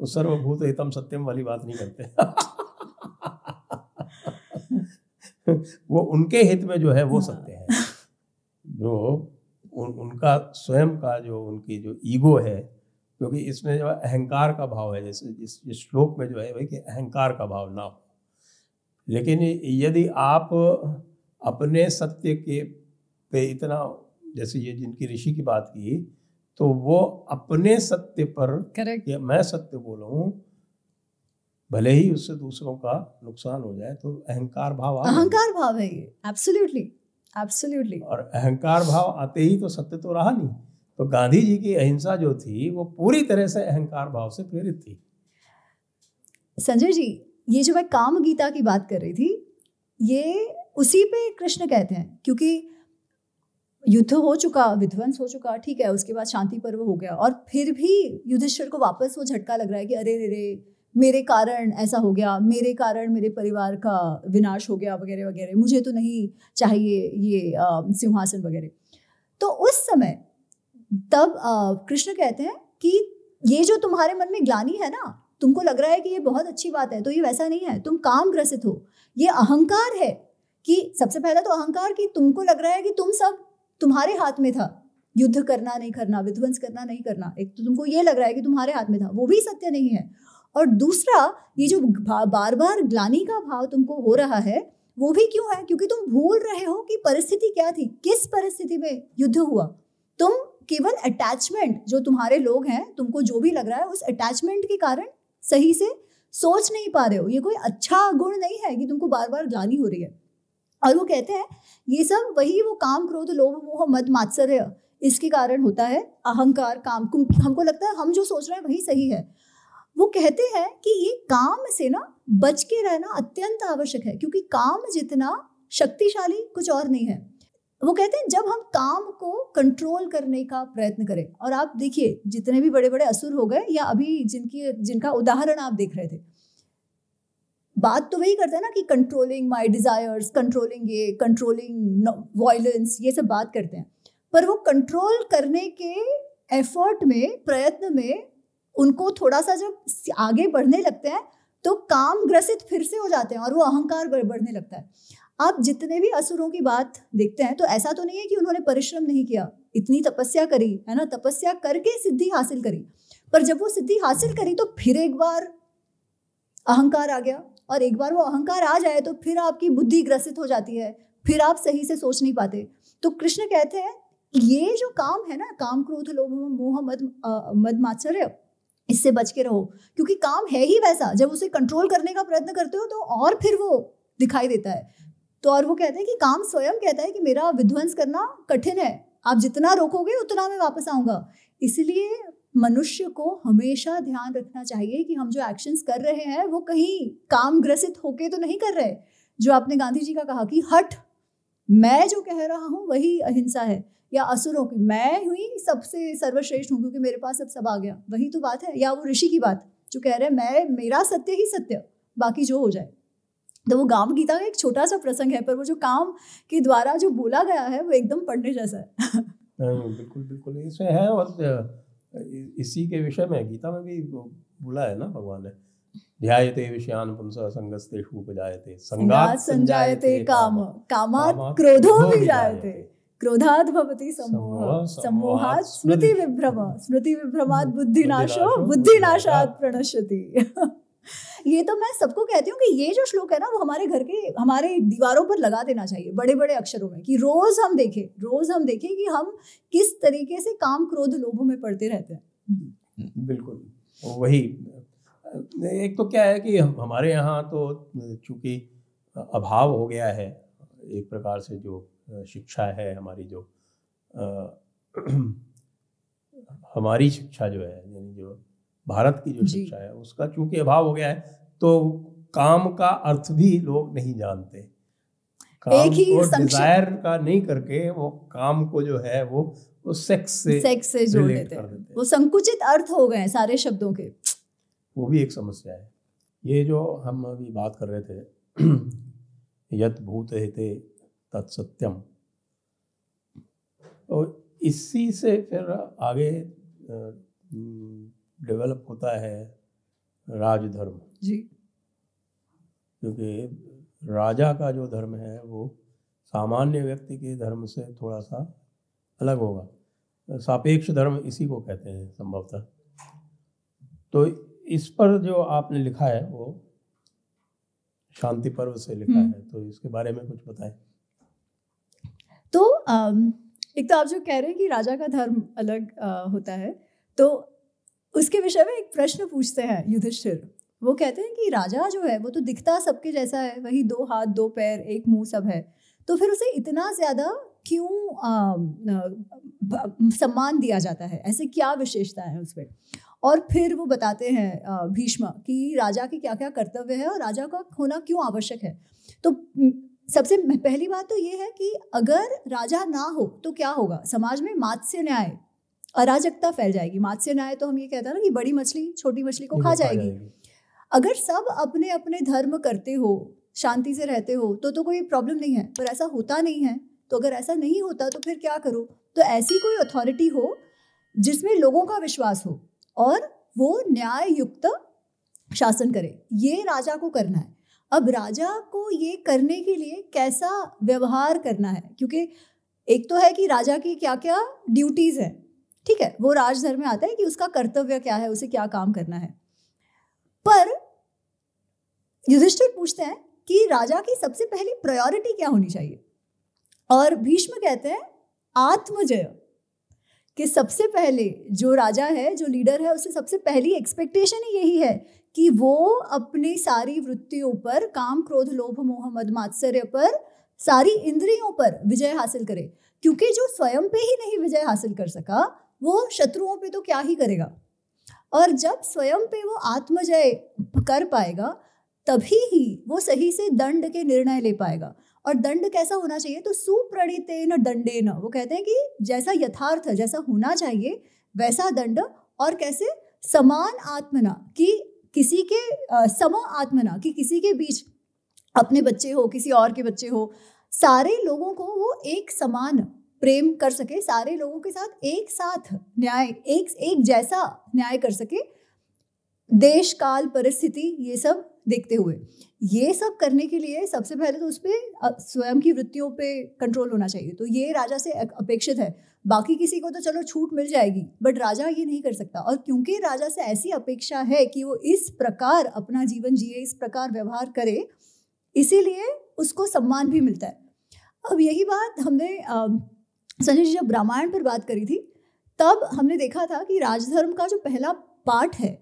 वो सर्वभूत हितम सत्यम वाली बात नहीं करते वो उनके हित में जो है वो सत्य है जो उन, उनका स्वयं का जो उनकी जो ईगो है क्योंकि इसमें जो अहंकार का भाव है जैसे इस, इस श्लोक में जो है भाई कि अहंकार का भाव ना हो लेकिन यदि आप अपने सत्य के पे इतना जैसे ये जिनकी ऋषि की बात की तो वो अपने सत्य पर करेक्ट मैं सत्य बोलूँ भले ही उससे दूसरों का नुकसान हो जाए तो अहंकार भाव अहंकार भाव है ये एब्सोल्युटली एब्सोल्युटली और अहंकार भाव आते ही तो सत्य तो रहा नहीं तो गांधी जी की अहिंसा जो थी वो पूरी तरह से अहंकार भाव से प्रेरित थी संजय जी ये जो मैं काम गीता की बात कर रही थी ये उसी पे कृष्ण कहते हैं क्योंकि युद्ध हो चुका विध्वंस हो चुका ठीक है उसके बाद शांति पर्व हो गया और फिर भी युधिष्ठिर को वापस वो झटका लग रहा है कि अरे रे मेरे कारण ऐसा हो गया मेरे कारण मेरे परिवार का विनाश हो गया वगैरह वगैरह मुझे तो नहीं चाहिए ये सिंहासन वगैरह तो उस समय तब कृष्ण कहते हैं कि ये जो तुम्हारे मन में ग्लानी है ना तुमको लग रहा है कि ये बहुत अच्छी बात है तो ये वैसा नहीं है तुम काम ग्रसित हो ये अहंकार है कि सबसे पहला तो अहंकार कि तुमको लग रहा है कि तुम सब तुम्हारे हाथ में था युद्ध करना नहीं करना विध्वंस करना नहीं करना एक तो तुमको ये लग रहा है कि तुम्हारे हाथ में था वो भी सत्य नहीं है और दूसरा ये जो बार बार ग्लानी का भाव तुमको हो रहा है वो भी क्यों है क्योंकि तुम भूल रहे हो कि परिस्थिति क्या थी किस परिस्थिति में युद्ध हुआ तुम केवल अटैचमेंट जो तुम्हारे लोग हैं तुमको जो भी लग रहा है उस अटैचमेंट के कारण सही से सोच नहीं पा रहे हो ये कोई अच्छा गुण नहीं है कि तुमको बार बार ग्लानी हो रही है और वो कहते हैं ये सब वही वो काम क्रोध लोभ मोह मद मात्सर्य इसके कारण होता है अहंकार काम हमको लगता है हम जो सोच रहे हैं वही सही है वो कहते हैं कि ये काम से ना बच के रहना अत्यंत आवश्यक है क्योंकि काम जितना शक्तिशाली कुछ और नहीं है वो कहते हैं जब हम काम को कंट्रोल करने का प्रयत्न करें और आप देखिए जितने भी बड़े बड़े असुर हो गए या अभी जिनकी जिनका उदाहरण आप देख रहे थे बात तो वही करता है ना कि कंट्रोलिंग माई डिज़ायर्स कंट्रोलिंग ये कंट्रोलिंग वायलेंस ये सब बात करते हैं पर वो कंट्रोल करने के एफर्ट में प्रयत्न में उनको थोड़ा सा जब आगे बढ़ने लगते हैं तो काम ग्रसित फिर से हो जाते हैं और वो अहंकार बढ़ने लगता है आप जितने भी असुरों की बात देखते हैं तो ऐसा तो नहीं है कि उन्होंने परिश्रम नहीं किया इतनी तपस्या करी है ना तपस्या करके सिद्धि हासिल करी पर जब वो सिद्धि हासिल करी तो फिर एक बार अहंकार आ गया और एक बार वो अहंकार आ जाए तो फिर आपकी बुद्धि ग्रसित हो जाती है फिर आप सही से सोच नहीं पाते तो कृष्ण कहते हैं ये जो काम है ना काम क्रोध लोभ मोह मद मद इससे बच के रहो क्योंकि काम है ही वैसा जब उसे कंट्रोल करने का प्रयत्न करते हो तो और फिर वो दिखाई देता है तो और वो कहते हैं कि काम स्वयं कहता है कि मेरा विध्वंस करना कठिन है आप जितना रोकोगे उतना मैं वापस आऊंगा इसलिए मनुष्य को हमेशा ध्यान रखना चाहिए कि हम जो एक्शंस कर रहे हैं वो कहीं काम ग्रसित होके तो नहीं कर रहे जो आपने गांधी जी का कहा कि हट मैं जो कह रहा हूँ वही अहिंसा है या असुरों की मैं हुई सबसे सर्वश्रेष्ठ हूँ क्योंकि मेरे पास अब सब आ गया वही तो बात है या वो ऋषि की बात जो कह रहे हैं मैं मेरा सत्य ही सत्य बाकी जो हो जाए तो वो गाम गीता का एक छोटा सा प्रसंग है पर वो जो काम के द्वारा जो बोला गया है वो एकदम पढ़ने जैसा है हाँ, बिल्कुल बिल्कुल इसमें है और इसी के विषय में गीता में भी बोला है ना भगवान ने ध्यायते विषयान पुंस संगस्तेषु उपजायते संगात संजायते काम कामात क्रोधो विजायते क्रोधात भवति सम्मोह सम्मोहात् स्मृति विभ्रम स्मृति विभ्रमात् बुद्धिनाशो बुद्धिनाशात् प्रणश्यति ये तो मैं सबको कहती हूँ कि ये जो श्लोक है ना वो हमारे घर के हमारे दीवारों पर लगा देना चाहिए बड़े बड़े अक्षरों में कि रोज हम देखें रोज हम देखें कि हम किस तरीके से काम क्रोध लोभों में पड़ते रहते हैं हम्म, बिल्कुल वही एक तो क्या है कि हमारे यहाँ तो चूंकि अभाव हो गया है एक प्रकार से जो शिक्षा है हमारी जो आ, हमारी शिक्षा जो है यानी जो भारत की जो शिक्षा है उसका चूंकि अभाव हो गया है तो काम का अर्थ भी लोग नहीं जानते काम ही डिजायर का नहीं करके वो काम को जो है वो वो सेक्स से सेक्स से जोड़ देते हैं वो संकुचित अर्थ हो गए सारे शब्दों के वो भी एक समस्या है ये जो हम अभी बात कर रहे थे यत भूत हिते तत्सत्यम तो इसी से फिर आगे डेवलप होता है राजधर्म जी क्योंकि राजा का जो धर्म है वो सामान्य व्यक्ति के धर्म से थोड़ा सा अलग होगा सापेक्ष धर्म इसी को कहते हैं संभवतः तो इस पर जो आपने लिखा है वो शांति पर्व से लिखा हम्म। है तो इसके बारे में कुछ बताए तो एक तो आप जो कह रहे हैं कि राजा का धर्म अलग होता है तो उसके विषय में एक प्रश्न पूछते हैं युधिष्ठिर वो कहते हैं कि राजा जो है वो तो दिखता सबके जैसा है वही दो हाथ दो पैर एक मुंह सब है तो फिर उसे इतना ज़्यादा क्यों सम्मान दिया जाता है ऐसे क्या विशेषता है उसमें और फिर वो बताते हैं भीष्म कि राजा के क्या क्या कर्तव्य है और राजा का होना क्यों आवश्यक है तो सबसे पहली बात तो ये है कि अगर राजा ना हो तो क्या होगा समाज में मात्स्य न्याय अराजकता फैल जाएगी मात्स्य न्याय तो हम ये कहते हैं ना कि बड़ी मछली छोटी मछली को खा तो जाएगी।, अगर सब अपने अपने धर्म करते हो शांति से रहते हो तो तो कोई प्रॉब्लम नहीं है पर ऐसा होता नहीं है तो अगर ऐसा नहीं होता तो फिर क्या करो तो ऐसी कोई अथॉरिटी हो जिसमें लोगों का विश्वास हो और वो न्याय युक्त शासन करे ये राजा को करना है अब राजा को ये करने के लिए कैसा व्यवहार करना है क्योंकि एक तो है कि राजा की क्या क्या ड्यूटीज़ हैं ठीक है वो राजधर में आता है कि उसका कर्तव्य क्या है उसे क्या काम करना है पर युधिष्ठिर पूछते हैं कि राजा की सबसे पहली प्रायोरिटी क्या होनी चाहिए और भीष्म कहते हैं आत्मजय कि सबसे पहले जो राजा है जो लीडर है उसे सबसे पहली एक्सपेक्टेशन ही यही है कि वो अपनी सारी वृत्तियों पर काम क्रोध लोभ मोह मद मात्सर्य पर सारी इंद्रियों पर विजय हासिल करे क्योंकि जो स्वयं पे ही नहीं विजय हासिल कर सका वो शत्रुओं पे तो क्या ही करेगा और जब स्वयं पे वो आत्मजय कर पाएगा तभी ही वो सही से दंड के निर्णय ले पाएगा और दंड कैसा होना चाहिए तो सुप्रणीत न दंडे न वो कहते हैं कि जैसा यथार्थ जैसा होना चाहिए वैसा दंड और कैसे समान आत्मना कि किसी के सम आत्मना कि किसी के बीच अपने बच्चे हो किसी और के बच्चे हो सारे लोगों को वो एक समान प्रेम कर सके सारे लोगों के साथ एक साथ न्याय एक एक जैसा न्याय कर सके देश काल परिस्थिति ये सब देखते हुए ये सब करने के लिए सबसे पहले तो उस पर स्वयं की वृत्तियों पे कंट्रोल होना चाहिए तो ये राजा से अपेक्षित है बाकी किसी को तो चलो छूट मिल जाएगी बट राजा ये नहीं कर सकता और क्योंकि राजा से ऐसी अपेक्षा है कि वो इस प्रकार अपना जीवन जिए इस प्रकार व्यवहार करे इसीलिए उसको सम्मान भी मिलता है अब यही बात हमने संजय जी जब रामायण पर बात करी थी तब हमने देखा था कि राजधर्म का जो पहला पाठ है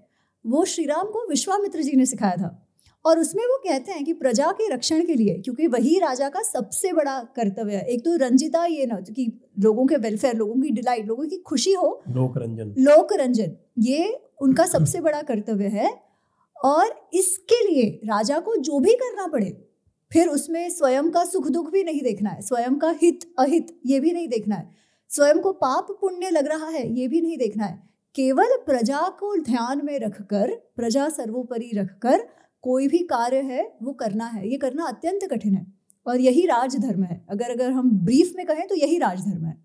वो श्री राम को विश्वामित्र जी ने सिखाया था और उसमें वो कहते हैं कि प्रजा के रक्षण के लिए क्योंकि वही राजा का सबसे बड़ा कर्तव्य है एक तो रंजिता ये ना कि लोगों के वेलफेयर लोगों की डिलाइट लोगों की खुशी हो लोक रंजन लोक रंजन ये उनका सबसे बड़ा कर्तव्य है और इसके लिए राजा को जो भी करना पड़े फिर उसमें स्वयं का सुख दुख भी नहीं देखना है स्वयं का हित अहित ये भी नहीं देखना है स्वयं को पाप पुण्य लग रहा है ये भी नहीं देखना है केवल प्रजा को ध्यान में रखकर प्रजा सर्वोपरि रखकर कोई भी कार्य है वो करना है ये करना अत्यंत कठिन है और यही राजधर्म है अगर अगर हम ब्रीफ में कहें तो यही राजधर्म है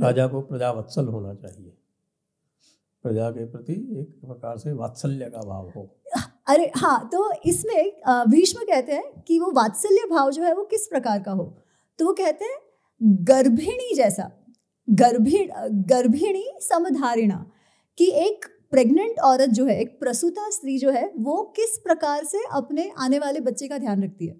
राजा को प्रजा वत्सल होना चाहिए प्रजा के प्रति एक प्रकार से वात्सल्य का भाव हो हाँ, अरे हाँ तो इसमें भीष्म कहते हैं कि वो वात्सल्य भाव जो है वो किस प्रकार का हो तो वो कहते हैं गर्भिणी जैसा गर्भिण गर्भिणी समधारिणा कि एक प्रेग्नेंट औरत जो है एक प्रसूता स्त्री जो है वो किस प्रकार से अपने आने वाले बच्चे का ध्यान रखती है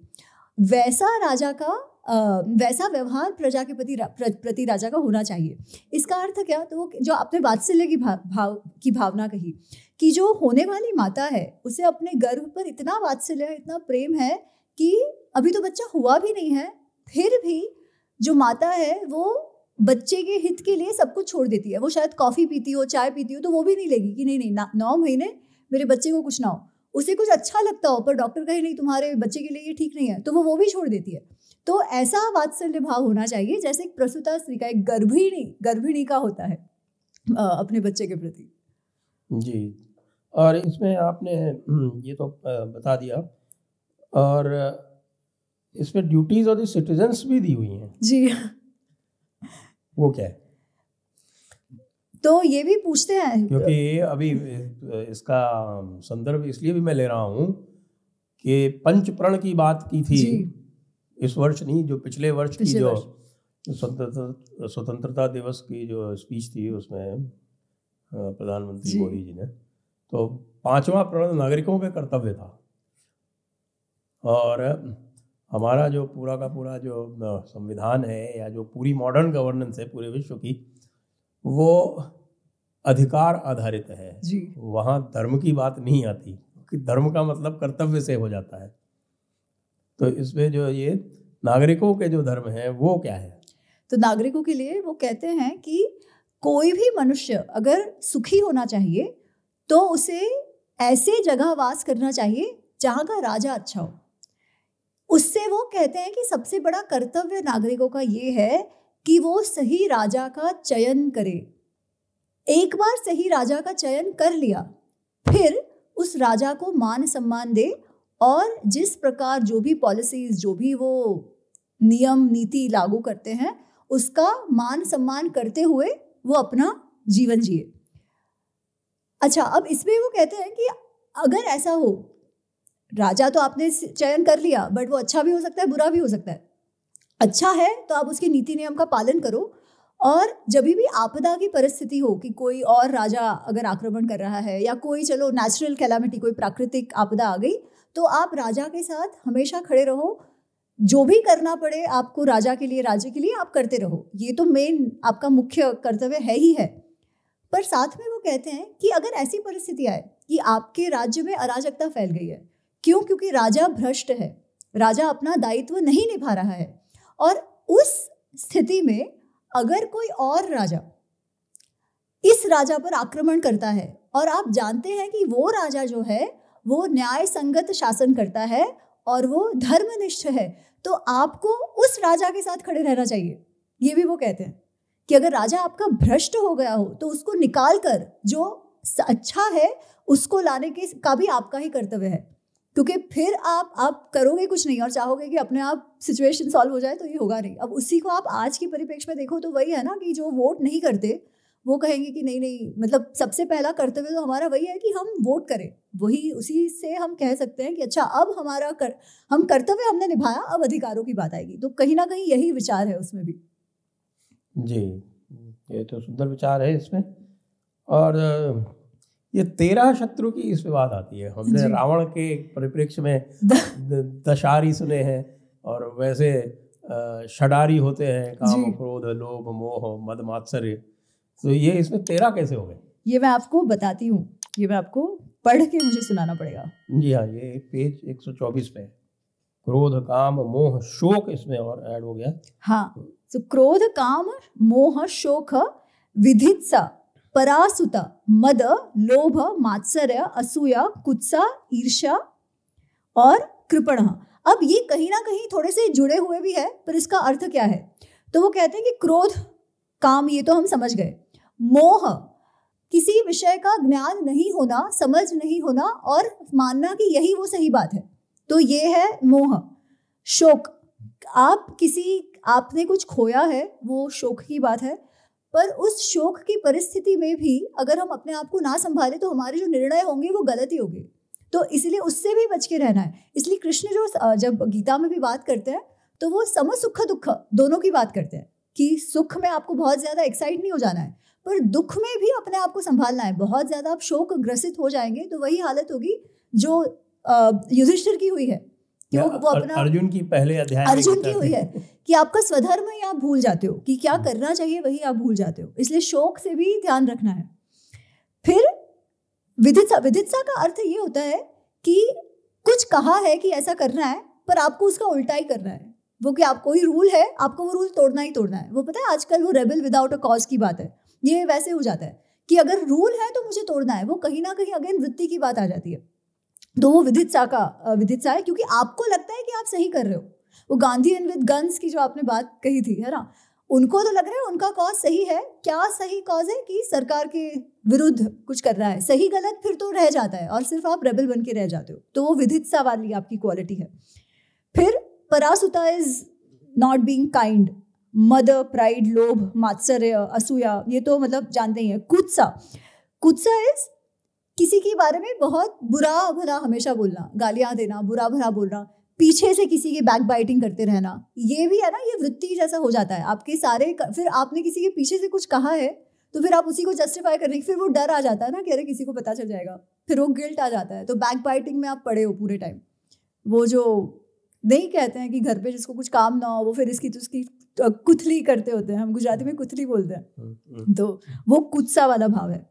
वैसा राजा का वैसा व्यवहार प्रजा के प्रति प्रति राजा का होना चाहिए इसका अर्थ क्या तो जो आपने वात्सल्य की भाव भाव की भावना कही कि जो होने वाली माता है उसे अपने गर्व पर इतना वात्सल्य है इतना प्रेम है कि अभी तो बच्चा हुआ भी नहीं है फिर भी जो माता है वो बच्चे के हित के लिए सब कुछ छोड़ देती है वो शायद कॉफ़ी पीती हो चाय पीती हो तो वो भी नहीं लेगी कि नहीं नहीं नौ महीने मेरे बच्चे को कुछ ना हो उसे कुछ अच्छा लगता हो पर डॉक्टर कहे नहीं तुम्हारे बच्चे के लिए ये ठीक नहीं है तो वो वो भी छोड़ देती है तो ऐसा वात्सल्य भाव होना चाहिए जैसे एक प्रसुता स्त्री का एक गर्भिणी गर्भिणी का होता है अपने बच्चे के प्रति जी और इसमें आपने हम्म, ये तो बता दिया और इसमें ड्यूटीज और सिटीजन्स भी दी हुई हैं जी वो क्या है तो ये भी पूछते हैं क्योंकि अभी इसका संदर्भ इसलिए भी मैं ले रहा हूँ कि पंच प्रण की बात की थी इस वर्ष नहीं जो पिछले वर्ष पिछले की जो स्वतंत्रता स्वतंत्रता दिवस की जो स्पीच थी उसमें प्रधानमंत्री मोदी जी ने तो पांचवा प्रण नागरिकों का कर्तव्य था और हमारा जो पूरा का पूरा जो संविधान है या जो पूरी मॉडर्न गवर्नेंस है पूरे विश्व की वो अधिकार आधारित है जी वहाँ धर्म की बात नहीं आती कि धर्म का मतलब कर्तव्य से हो जाता है तो इसमें जो ये नागरिकों के जो धर्म है वो क्या है तो नागरिकों के लिए वो कहते हैं कि कोई भी मनुष्य अगर सुखी होना चाहिए तो उसे ऐसे जगह वास करना चाहिए जहाँ का राजा अच्छा हो उससे वो कहते हैं कि सबसे बड़ा कर्तव्य नागरिकों का ये है कि वो सही राजा का चयन करे एक बार सही राजा का चयन कर लिया फिर उस राजा को मान सम्मान दे और जिस प्रकार जो भी पॉलिसीज जो भी वो नियम नीति लागू करते हैं उसका मान सम्मान करते हुए वो अपना जीवन जिए अच्छा अब इसमें वो कहते हैं कि अगर ऐसा हो राजा तो आपने चयन कर लिया बट वो अच्छा भी हो सकता है बुरा भी हो सकता है अच्छा है तो आप उसके नीति नियम का पालन करो और जब भी आपदा की परिस्थिति हो कि कोई और राजा अगर आक्रमण कर रहा है या कोई चलो नेचुरल कैलामिटी कोई प्राकृतिक आपदा आ गई तो आप राजा के साथ हमेशा खड़े रहो जो भी करना पड़े आपको राजा के लिए राज्य के लिए आप करते रहो ये तो मेन आपका मुख्य कर्तव्य है ही है पर साथ में वो कहते हैं कि अगर ऐसी परिस्थिति आए कि आपके राज्य में अराजकता फैल गई है क्यों क्योंकि राजा भ्रष्ट है राजा अपना दायित्व नहीं निभा रहा है और उस स्थिति में अगर कोई और राजा इस राजा पर आक्रमण करता है और आप जानते हैं कि वो राजा जो है वो न्याय संगत शासन करता है और वो धर्मनिष्ठ है तो आपको उस राजा के साथ खड़े रहना चाहिए ये भी वो कहते हैं कि अगर राजा आपका भ्रष्ट हो गया हो तो उसको निकाल कर जो अच्छा है उसको लाने के का भी आपका ही कर्तव्य है क्योंकि फिर आप आप करोगे कुछ नहीं और चाहोगे कि अपने आप सिचुएशन सॉल्व हो जाए तो ये होगा नहीं अब उसी को आप आज के परिप्रेक्ष्य में देखो तो वही है ना कि जो वोट नहीं करते वो कहेंगे कि नहीं नहीं मतलब सबसे पहला कर्तव्य तो हमारा वही है कि हम वोट करें वही उसी से हम कह सकते हैं कि अच्छा अब हमारा कर हम कर्तव्य हमने निभाया अब अधिकारों की बात आएगी तो कहीं ना कहीं यही विचार है उसमें भी जी ये तो सुंदर विचार है इसमें और ये तेरह शत्रु की इसमें बात आती है हमने रावण के परिप्रेक्ष्य में दशारी सुने हैं और वैसे शडारी होते हैं काम क्रोध लोभ मोह मद मात्सर्य तो ये इसमें तेरह कैसे हो गए ये मैं आपको बताती हूँ ये मैं आपको पढ़ के मुझे सुनाना पड़ेगा जी हाँ ये पेज 124 पे क्रोध काम मोह शोक इसमें और ऐड हो गया हाँ तो क्रोध काम मोह शोक विधित्सा परासुता मद लोभ मात्सर्य असूया कुत्सा ईर्ष्या और कृपण अब ये कहीं ना कहीं थोड़े से जुड़े हुए भी है पर इसका अर्थ क्या है तो वो कहते हैं कि क्रोध काम ये तो हम समझ गए मोह किसी विषय का ज्ञान नहीं होना समझ नहीं होना और मानना कि यही वो सही बात है तो ये है मोह शोक आप किसी आपने कुछ खोया है वो शोक की बात है पर उस शोक की परिस्थिति में भी अगर हम अपने आप को ना संभालें तो हमारे जो निर्णय होंगे वो गलत ही होंगे तो इसलिए उससे भी बच के रहना है इसलिए कृष्ण जो जब गीता में भी बात करते हैं तो वो सम सुख दुख दोनों की बात करते हैं कि सुख में आपको बहुत ज़्यादा एक्साइट नहीं हो जाना है पर दुख में भी अपने आप को संभालना है बहुत ज़्यादा आप शोक ग्रसित हो जाएंगे तो वही हालत होगी जो युधिष्ठिर की हुई है कि वो, वो अपना अर्जुन की पहले अध्याय अर्जुन की हुई है कि आपका स्वधर्म ही आप भूल जाते हो कि क्या हम्म। करना चाहिए वही आप भूल जाते हो इसलिए शोक से भी ध्यान रखना है फिर विदित्सा विदित्सा का अर्थ ये होता है कि कुछ कहा है कि ऐसा करना है पर आपको उसका उल्टा ही करना है वो कि आपको कोई रूल है आपको वो रूल तोड़ना ही तोड़ना है वो पता है आजकल वो रेबल विदाउट अ कॉज की बात है ये वैसे हो जाता है कि अगर रूल है तो मुझे तोड़ना है वो कहीं ना कहीं अगेन वृत्ति की बात आ जाती है तो वो विधित सा का विधित सा है क्योंकि आपको लगता है कि आप सही कर रहे हो वो गांधी एंड विद गन्स की जो आपने बात कही थी है ना उनको तो लग रहा है उनका कॉज सही है क्या सही कॉज है कि सरकार के विरुद्ध कुछ कर रहा है सही गलत फिर तो रह जाता है और सिर्फ आप रेबल बन के रह जाते हो तो वो विधित सा वाली आपकी क्वालिटी है फिर परासुता इज नॉट बींग काइंड मद प्राइड लोभ मात्सर्य असूया ये तो मतलब जानते ही है कुत्सा कुत्सा इज किसी के बारे में बहुत बुरा भला हमेशा बोलना गालियां देना बुरा भला बोलना पीछे से किसी के बैक बाइटिंग करते रहना ये भी है ना ये वृत्ति जैसा हो जाता है आपके सारे फिर आपने किसी के पीछे से कुछ कहा है तो फिर आप उसी को जस्टिफाई करने फिर वो डर आ जाता है ना कि अरे किसी को पता चल जाएगा फिर वो गिल्ट आ जाता है तो बैक बाइटिंग में आप पड़े हो पूरे टाइम वो जो नहीं कहते हैं कि घर पे जिसको कुछ काम ना हो वो फिर इसकी तो उसकी कुथली करते होते हैं हम गुजराती में कुथली बोलते हैं हम्म, हम्म। तो वो कुत्सा वाला भाव है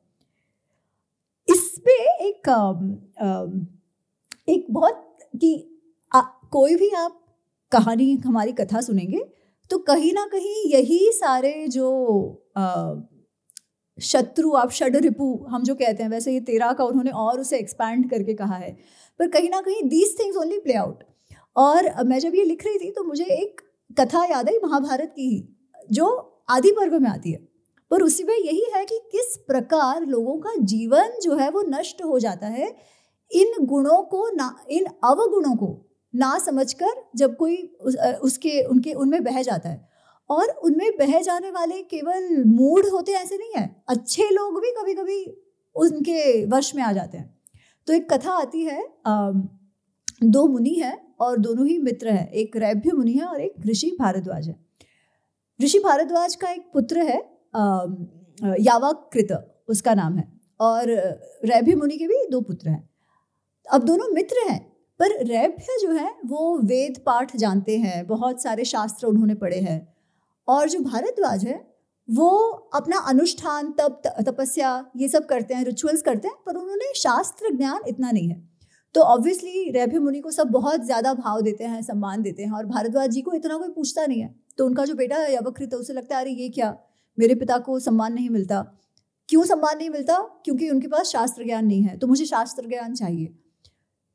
पे एक एक बहुत कि कोई भी आप कहानी हमारी कथा सुनेंगे तो कहीं ना कहीं यही सारे जो आ, शत्रु आप षड रिपु हम जो कहते हैं वैसे ये तेरा का उन्होंने और उसे एक्सपैंड करके कहा है पर कहीं ना कहीं these things only play out और मैं जब ये लिख रही थी तो मुझे एक कथा याद आई महाभारत की ही जो आदि पर्व में आती है पर उसी में यही है कि किस प्रकार लोगों का जीवन जो है वो नष्ट हो जाता है इन गुणों को ना इन अवगुणों को ना समझकर जब कोई उस, उसके उनके उनमें बह जाता है और उनमें बह जाने वाले केवल मूड होते ऐसे नहीं है अच्छे लोग भी कभी कभी उनके वश में आ जाते हैं तो एक कथा आती है दो मुनि है और दोनों ही मित्र हैं एक रैभ्य मुनि है और एक ऋषि भारद्वाज है ऋषि भारद्वाज का एक पुत्र है यावाकृत उसका नाम है और रैभ्य मुनि के भी दो पुत्र हैं अब दोनों मित्र हैं पर रैभ्य जो है वो वेद पाठ जानते हैं बहुत सारे शास्त्र उन्होंने पढ़े हैं और जो भारद्वाज है वो अपना अनुष्ठान तप तपस्या ये सब करते हैं रिचुअल्स करते हैं पर उन्होंने शास्त्र ज्ञान इतना नहीं है तो ऑब्वियसली रेबियो मुनि को सब बहुत ज़्यादा भाव देते हैं सम्मान देते हैं और भारद्वाज जी को इतना कोई पूछता नहीं है तो उनका जो बेटा है यवकृत है उसे लगता है अरे ये क्या मेरे पिता को सम्मान नहीं मिलता क्यों सम्मान नहीं मिलता क्योंकि उनके पास शास्त्र ज्ञान नहीं है तो मुझे शास्त्र ज्ञान चाहिए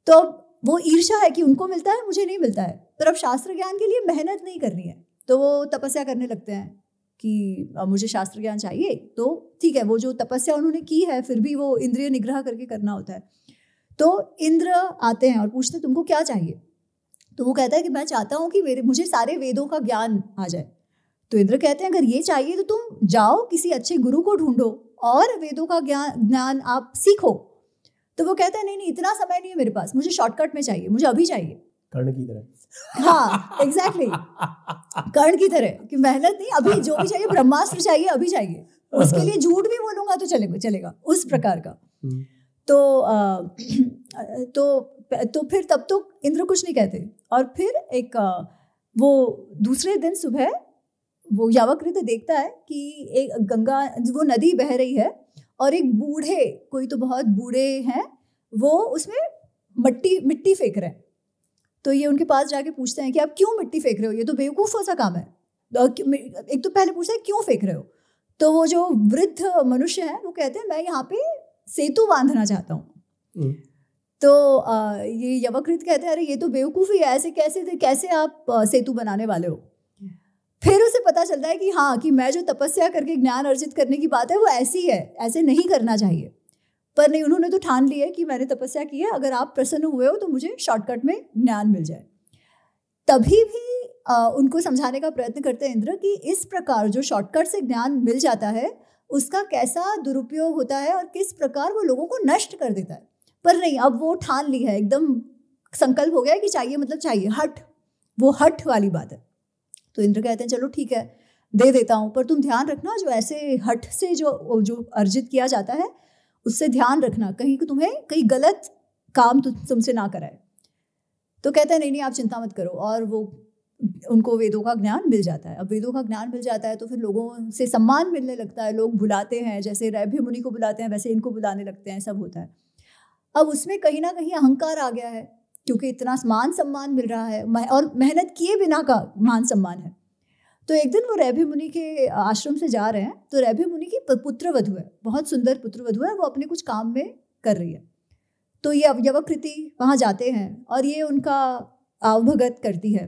तो अब वो ईर्षा है कि उनको मिलता है मुझे नहीं मिलता है पर अब शास्त्र ज्ञान के लिए मेहनत नहीं करनी है तो वो तपस्या करने लगते हैं कि मुझे शास्त्र ज्ञान चाहिए तो ठीक है वो जो तपस्या उन्होंने की है फिर भी वो इंद्रिय निग्रह करके करना होता है तो इंद्र आते हैं और पूछते हैं तुमको क्या चाहिए तो वो कहता है कि मैं चाहता हूँ कि मेरे मुझे सारे वेदों का ज्ञान आ जाए तो इंद्र कहते हैं अगर ये चाहिए तो तुम जाओ किसी अच्छे गुरु को ढूंढो और वेदों का ज्ञान ज्ञान आप सीखो तो वो कहता है नहीं नहीं इतना समय नहीं है मेरे पास मुझे शॉर्टकट में चाहिए मुझे अभी चाहिए कर्ण की तरह हाँ एग्जैक्टली exactly. कर्ण की तरह कि मेहनत नहीं अभी जो भी चाहिए ब्रह्मास्त्र चाहिए अभी चाहिए उसके लिए झूठ भी बोलूंगा तो चलेगा चलेगा उस प्रकार का हम्म। तो आ, तो तो फिर तब तो इंद्र कुछ नहीं कहते और फिर एक वो दूसरे दिन सुबह वो यावाकृत देखता है कि एक गंगा वो नदी बह रही है और एक बूढ़े कोई तो बहुत बूढ़े हैं वो उसमें मट्टी मिट्टी फेंक रहे हैं तो ये उनके पास जाके पूछते हैं कि आप क्यों मिट्टी फेंक रहे हो ये तो बेवकूफ़ों सा काम है एक तो पहले पूछते हैं क्यों फेंक रहे हो तो वो जो वृद्ध मनुष्य है वो कहते हैं मैं यहाँ पे सेतु बांधना चाहता हूँ हम्म। तो ये यवकृत कहते हैं अरे ये तो बेवकूफ़ी है ऐसे कैसे कैसे आप सेतु बनाने वाले हो फिर उसे पता चलता है कि हाँ कि मैं जो तपस्या करके ज्ञान अर्जित करने की बात है वो ऐसी है ऐसे नहीं करना चाहिए पर नहीं उन्होंने तो ठान लिया कि मैंने तपस्या की है अगर आप प्रसन्न हुए हो तो मुझे शॉर्टकट में ज्ञान मिल जाए तभी भी आ, उनको समझाने का प्रयत्न करते हैं इंद्र कि इस प्रकार जो शॉर्टकट से ज्ञान मिल जाता है उसका कैसा दुरुपयोग होता है और किस प्रकार वो लोगों को नष्ट कर देता है पर नहीं अब वो ठान ली है एकदम संकल्प हो गया कि चाहिए मतलब चाहिए हट वो हट वाली बात है तो इंद्र कहते हैं चलो ठीक है दे देता हूँ पर तुम ध्यान रखना जो ऐसे हट से जो जो अर्जित किया जाता है उससे ध्यान रखना कहीं तुम्हें कहीं गलत काम तुमसे ना कराए तो कहते हैं नहीं नहीं आप चिंता मत करो और वो उनको वेदों का ज्ञान मिल जाता है अब वेदों का ज्ञान मिल जाता है तो फिर लोगों से सम्मान मिलने लगता है लोग बुलाते हैं जैसे रैभ्य मुनि को बुलाते हैं वैसे इनको बुलाने लगते हैं सब होता है अब उसमें कहीं ना कहीं अहंकार आ गया है क्योंकि इतना मान सम्मान मिल रहा है और मेहनत किए बिना का मान सम्मान है तो एक दिन वो रैभ्य मुनि के आश्रम से जा रहे हैं तो रैभ्य मुनि की पुत्रवधु है बहुत सुंदर पुत्रवधु है वो अपने कुछ काम में कर रही है तो ये अवयवकृति वहाँ जाते हैं और ये उनका आवभगत करती है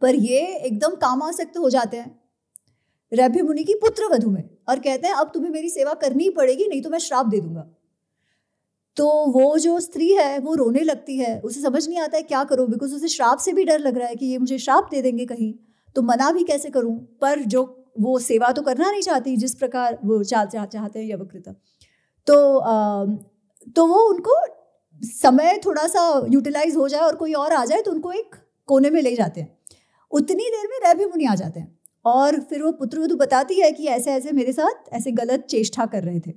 पर ये एकदम कामासक्त हो जाते हैं रैभ्य मुनि की पुत्र वधु में और कहते हैं अब तुम्हें मेरी सेवा करनी ही पड़ेगी नहीं तो मैं श्राप दे दूंगा तो वो जो स्त्री है वो रोने लगती है उसे समझ नहीं आता है क्या करो बिकॉज उसे श्राप से भी डर लग रहा है कि ये मुझे श्राप दे देंगे कहीं तो मना भी कैसे करूं पर जो वो सेवा तो करना नहीं चाहती जिस प्रकार वो चाह चाह चाहते हैं यवकृता तो आ, तो वो उनको समय थोड़ा सा यूटिलाइज हो जाए और कोई और आ जाए तो उनको एक कोने में ले जाते हैं उतनी देर में रैभी मुनि आ जाते हैं और फिर वो पुत्रवधु बताती है कि ऐसे ऐसे मेरे साथ ऐसे गलत चेष्टा कर रहे थे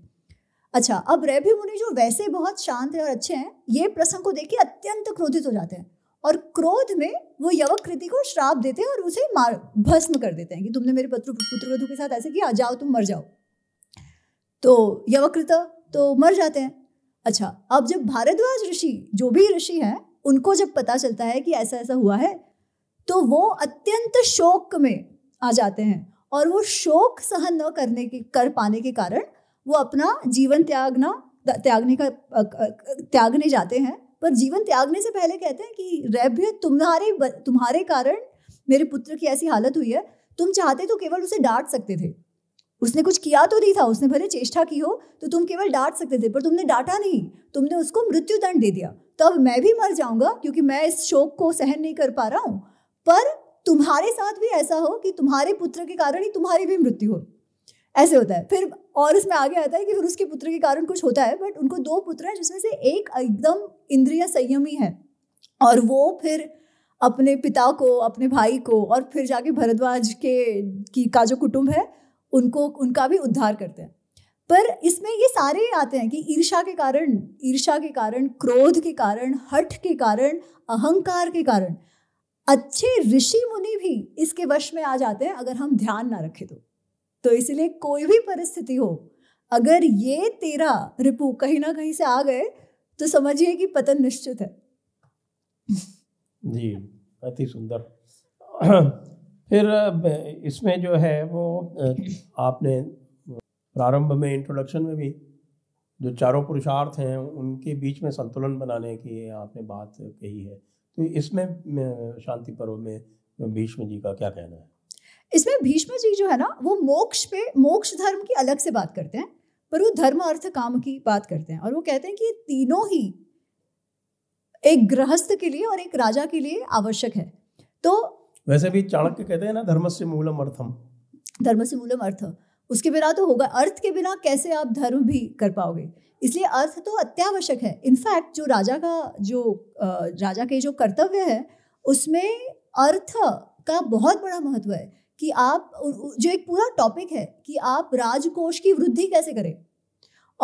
अच्छा अब रैभी मुनि जो वैसे बहुत शांत है और अच्छे हैं ये प्रसंग को देख के अत्यंत क्रोधित हो जाते हैं और क्रोध में वो यवकृति को श्राप देते हैं और उसे मार भस्म कर देते हैं कि तुमने मेरे पुत्र पुत्रवधु के साथ ऐसे किया जाओ तुम मर जाओ तो यवकृत तो मर जाते हैं अच्छा अब जब भारद्वाज ऋषि जो भी ऋषि हैं उनको जब पता चलता है कि ऐसा ऐसा हुआ है तो वो अत्यंत शोक में आ जाते हैं और वो शोक सहन न करने के कर पाने के कारण वो अपना जीवन त्यागना त्यागने का त्यागने जाते हैं पर जीवन त्यागने से पहले कहते हैं कि रैभ्य तुम्हारे तुम्हारे कारण मेरे पुत्र की ऐसी हालत हुई है तुम चाहते तो केवल उसे डांट सकते थे उसने कुछ किया तो नहीं था उसने भले चेष्टा की हो तो तुम केवल डांट सकते थे पर तुमने डांटा नहीं तुमने उसको मृत्युदंड दे दिया तब मैं भी मर जाऊंगा क्योंकि मैं इस शोक को सहन नहीं कर पा रहा हूँ पर तुम्हारे साथ भी ऐसा हो कि तुम्हारे पुत्र के कारण ही तुम्हारी भी मृत्यु हो ऐसे होता है फिर और उसमें आगे आता है कि फिर उसके पुत्र के कारण कुछ होता है बट उनको दो पुत्र हैं जिसमें से एक एकदम इंद्रिय संयमी है और वो फिर अपने पिता को अपने भाई को और फिर जाके भरद्वाज के की का जो कुटुंब है उनको उनका भी उद्धार करते हैं पर इसमें ये सारे आते हैं कि ईर्षा के कारण ईर्षा के कारण क्रोध के कारण हठ के कारण अहंकार के कारण अच्छे ऋषि मुनि भी इसके वश में आ जाते हैं अगर हम ध्यान ना रखें तो तो इसलिए कोई भी परिस्थिति हो अगर ये तेरा रिपु कहीं ना कहीं से आ गए तो समझिए कि पतन निश्चित है जी अति सुंदर फिर इसमें जो है वो आपने प्रारंभ में इंट्रोडक्शन में भी जो चारों पुरुषार्थ हैं उनके बीच में संतुलन बनाने की आपने बात कही है तो इसमें शांति पर्व में भीष्म जी का क्या कहना है इसमें भीष्म जी जो है ना वो मोक्ष पे मोक्ष धर्म की अलग से बात करते हैं पर वो धर्म अर्थ काम की बात करते हैं और वो कहते हैं कि ये तीनों ही एक गृहस्थ के लिए और एक राजा के लिए आवश्यक है तो वैसे भी चाणक्य कहते हैं ना धर्म से मूलम अर्थम धर्म से मूलम अर्थ उसके बिना तो होगा अर्थ के बिना कैसे आप धर्म भी कर पाओगे इसलिए अर्थ तो अत्यावश्यक है इनफैक्ट जो राजा का जो राजा के जो कर्तव्य है उसमें अर्थ का बहुत बड़ा महत्व है कि आप जो एक पूरा टॉपिक है कि आप राजकोष की वृद्धि कैसे करें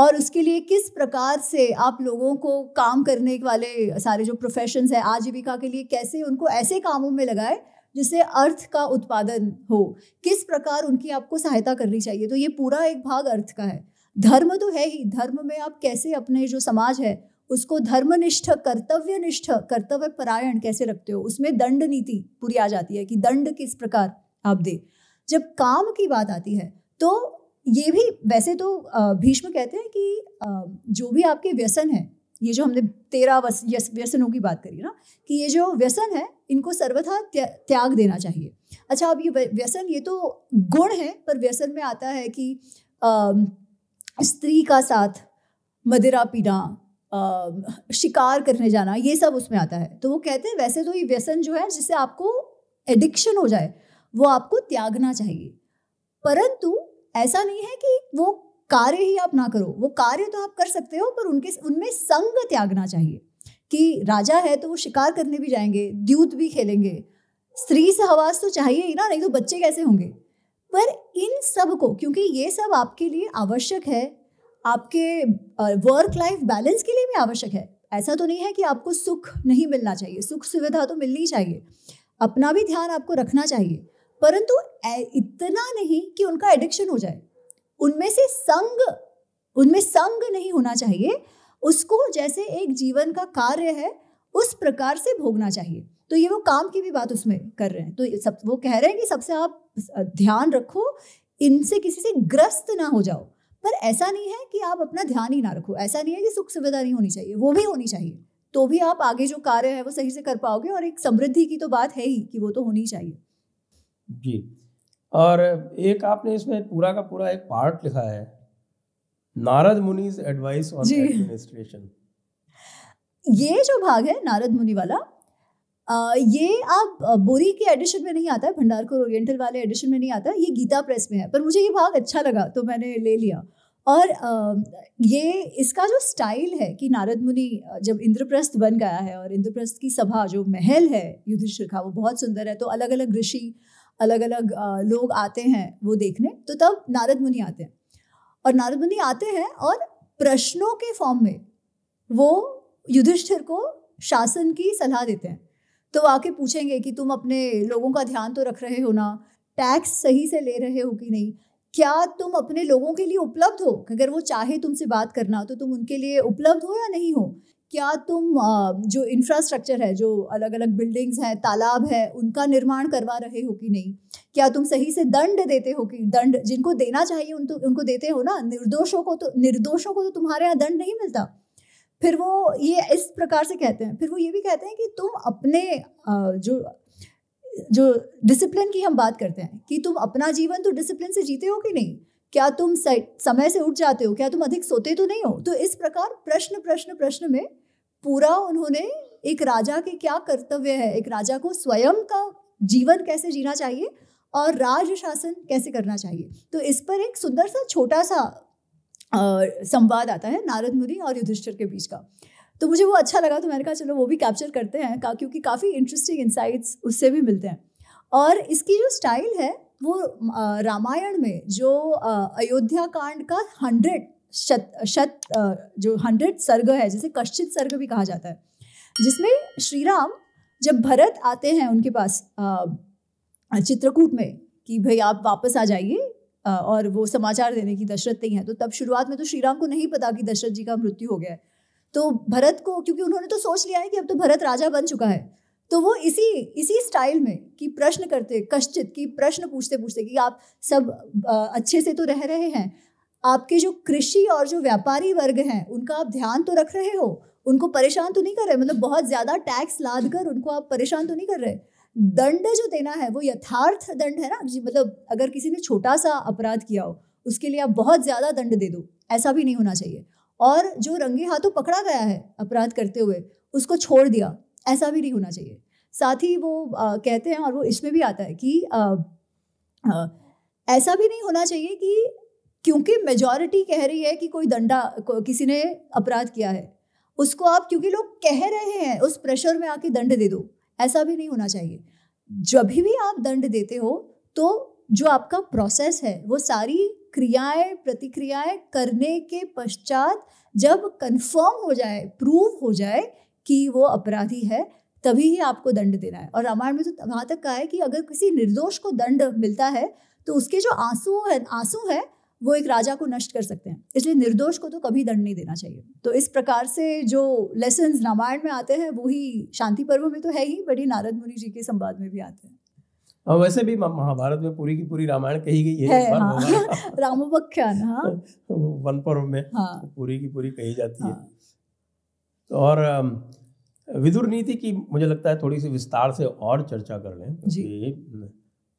और उसके लिए किस प्रकार से आप लोगों को काम करने वाले सारे जो प्रोफेशंस हैं आजीविका के लिए कैसे उनको ऐसे कामों में लगाए जिससे अर्थ का उत्पादन हो किस प्रकार उनकी आपको सहायता करनी चाहिए तो ये पूरा एक भाग अर्थ का है धर्म तो है ही धर्म में आप कैसे अपने जो समाज है उसको धर्मनिष्ठ निष्ठ कर्तव्य परायण कैसे रखते हो उसमें दंड नीति पूरी आ जाती है कि दंड किस प्रकार आप दे जब काम की बात आती है तो ये भी वैसे तो भीष्म कहते हैं कि जो भी आपके व्यसन है ये जो हमने तेरह व्यसनों की बात करी ना कि ये जो व्यसन है इनको सर्वथा त्याग देना चाहिए अच्छा अब ये व्यसन ये तो गुण है पर व्यसन में आता है कि स्त्री का साथ मदिरा पीना शिकार करने जाना ये सब उसमें आता है तो वो कहते हैं वैसे तो ये व्यसन जो है जिससे आपको एडिक्शन हो जाए वो आपको त्यागना चाहिए परंतु ऐसा नहीं है कि वो कार्य ही आप ना करो वो कार्य तो आप कर सकते हो पर उनके उनमें संग त्यागना चाहिए कि राजा है तो वो शिकार करने भी जाएंगे द्यूत भी खेलेंगे स्त्री सहवास तो चाहिए ही ना नहीं तो बच्चे कैसे होंगे पर इन सब को क्योंकि ये सब आपके लिए आवश्यक है आपके वर्क लाइफ बैलेंस के लिए भी आवश्यक है ऐसा तो नहीं है कि आपको सुख नहीं मिलना चाहिए सुख सुविधा तो मिलनी चाहिए अपना भी ध्यान आपको रखना चाहिए परंतु इतना नहीं कि उनका एडिक्शन हो जाए उनमें से संग उनमें संग नहीं होना चाहिए उसको जैसे एक जीवन का कार्य है उस प्रकार से भोगना चाहिए तो ये वो काम की भी बात उसमें कर रहे हैं तो सब वो कह रहे हैं कि सबसे आप ध्यान रखो इनसे किसी से ग्रस्त ना हो जाओ पर ऐसा नहीं है कि आप अपना ध्यान ही ना रखो ऐसा नहीं है कि सुख सुविधा नहीं होनी चाहिए वो भी होनी चाहिए तो भी आप आगे जो कार्य है वो सही से कर पाओगे और एक समृद्धि की तो बात है ही कि वो तो होनी चाहिए जी और एक आपने इसमें पूरा का पूरा एक पार्ट लिखा है Narada Muni's advice on administration ये जो भाग है नारद मुनि वाला ये आप बोरी के एडिशन में नहीं आता है भंडारकर ओरिएंटल वाले एडिशन में नहीं आता ये गीता प्रेस में है पर मुझे ये भाग अच्छा लगा तो मैंने ले लिया और ये इसका जो स्टाइल है कि नारद मुनि जब इंद्रप्रस्थ बन गया है और इंद्रप्रस्थ की सभा जो महल है युधिष्ठिर का वो बहुत सुंदर है तो अलग अलग ऋषि अलग अलग लोग आते हैं वो देखने तो तब नारद मुनि आते हैं और नारद मुनि आते हैं और प्रश्नों के फॉर्म में वो युधिष्ठिर को शासन की सलाह देते हैं तो आके पूछेंगे कि तुम अपने लोगों का ध्यान तो रख रहे हो ना टैक्स सही से ले रहे हो कि नहीं क्या तुम अपने लोगों के लिए उपलब्ध हो अगर वो चाहे तुमसे बात करना तो तुम उनके लिए उपलब्ध हो या नहीं हो क्या तुम जो इंफ्रास्ट्रक्चर है जो अलग अलग बिल्डिंग्स हैं तालाब है उनका निर्माण करवा रहे हो कि नहीं क्या तुम सही से दंड देते हो कि दंड जिनको देना चाहिए उन तो, उनको देते हो ना निर्दोषों को तो निर्दोषों को तो तुम्हारे यहाँ दंड नहीं मिलता फिर वो ये इस प्रकार से कहते हैं फिर वो ये भी कहते हैं कि तुम अपने जो जो डिसिप्लिन की हम बात करते हैं कि तुम अपना जीवन तो डिसिप्लिन से जीते हो कि नहीं क्या तुम समय से उठ जाते हो क्या तुम अधिक सोते तो नहीं हो तो इस प्रकार प्रश्न प्रश्न प्रश्न में पूरा उन्होंने एक राजा के क्या कर्तव्य है एक राजा को स्वयं का जीवन कैसे जीना चाहिए और राज शासन कैसे करना चाहिए तो इस पर एक सुंदर सा छोटा सा संवाद आता है नारद मुनि और युधिष्ठिर के बीच का तो मुझे वो अच्छा लगा तो मैंने कहा चलो वो भी कैप्चर करते हैं का, क्योंकि काफ़ी इंटरेस्टिंग इंसाइट्स उससे भी मिलते हैं और इसकी जो स्टाइल है वो रामायण में जो अयोध्या कांड का हंड्रेड शत शत जो हंड्रेड सर्ग है जिसे कश्चित सर्ग भी कहा जाता है जिसमें श्री राम जब भरत आते हैं उनके पास चित्रकूट में कि भाई आप वापस आ जाइए और वो समाचार देने की दशरथ नहीं है तो तब शुरुआत में तो श्री राम को नहीं पता कि दशरथ जी का मृत्यु हो गया है तो भरत को क्योंकि उन्होंने तो सोच लिया है कि अब तो भरत राजा बन चुका है तो वो इसी इसी स्टाइल में कि प्रश्न करते कश्चित कि प्रश्न पूछते पूछते कि आप सब अच्छे से तो रह रहे हैं आपके जो कृषि और जो व्यापारी वर्ग हैं उनका आप ध्यान तो रख रहे हो उनको परेशान तो नहीं कर रहे मतलब बहुत ज़्यादा टैक्स लाद कर उनको आप परेशान तो नहीं कर रहे दंड जो देना है वो यथार्थ दंड है ना जी मतलब अगर किसी ने छोटा सा अपराध किया हो उसके लिए आप बहुत ज़्यादा दंड दे दो ऐसा भी नहीं होना चाहिए और जो रंगे हाथों पकड़ा गया है अपराध करते हुए उसको छोड़ दिया ऐसा भी नहीं होना चाहिए साथ ही वो आ, कहते हैं और वो इसमें भी आता है कि आ, आ, ऐसा भी नहीं होना चाहिए कि क्योंकि मेजॉरिटी कह रही है कि कोई दंडा को, किसी ने अपराध किया है उसको आप क्योंकि लोग कह रहे हैं उस प्रेशर में आके दंड दे दो ऐसा भी नहीं होना चाहिए जब भी आप दंड देते हो तो जो आपका प्रोसेस है वो सारी क्रियाएं प्रतिक्रियाएं करने के पश्चात जब कंफर्म हो जाए प्रूव हो जाए कि वो अपराधी है तभी ही आपको दंड देना है और रामायण में तो वहाँ तक कहा है कि अगर किसी निर्दोष को दंड मिलता है तो उसके जो आंसू है आंसू है वो एक राजा को नष्ट कर सकते हैं इसलिए निर्दोष को तो कभी दंड नहीं देना चाहिए तो इस प्रकार से जो लेसन रामायण में आते हैं वो ही शांति पर्व में तो है ही बट ये नारद मुनि जी के संवाद में भी आते हैं और वैसे भी महाभारत में पूरी की पूरी रामायण कही गई है, है हाँ, रामोपख्यान हाँ वन पर्व में हाँ, पूरी की पूरी कही जाती हाँ, है और विदुर नीति की मुझे लगता है थोड़ी सी विस्तार से और चर्चा कर लें जी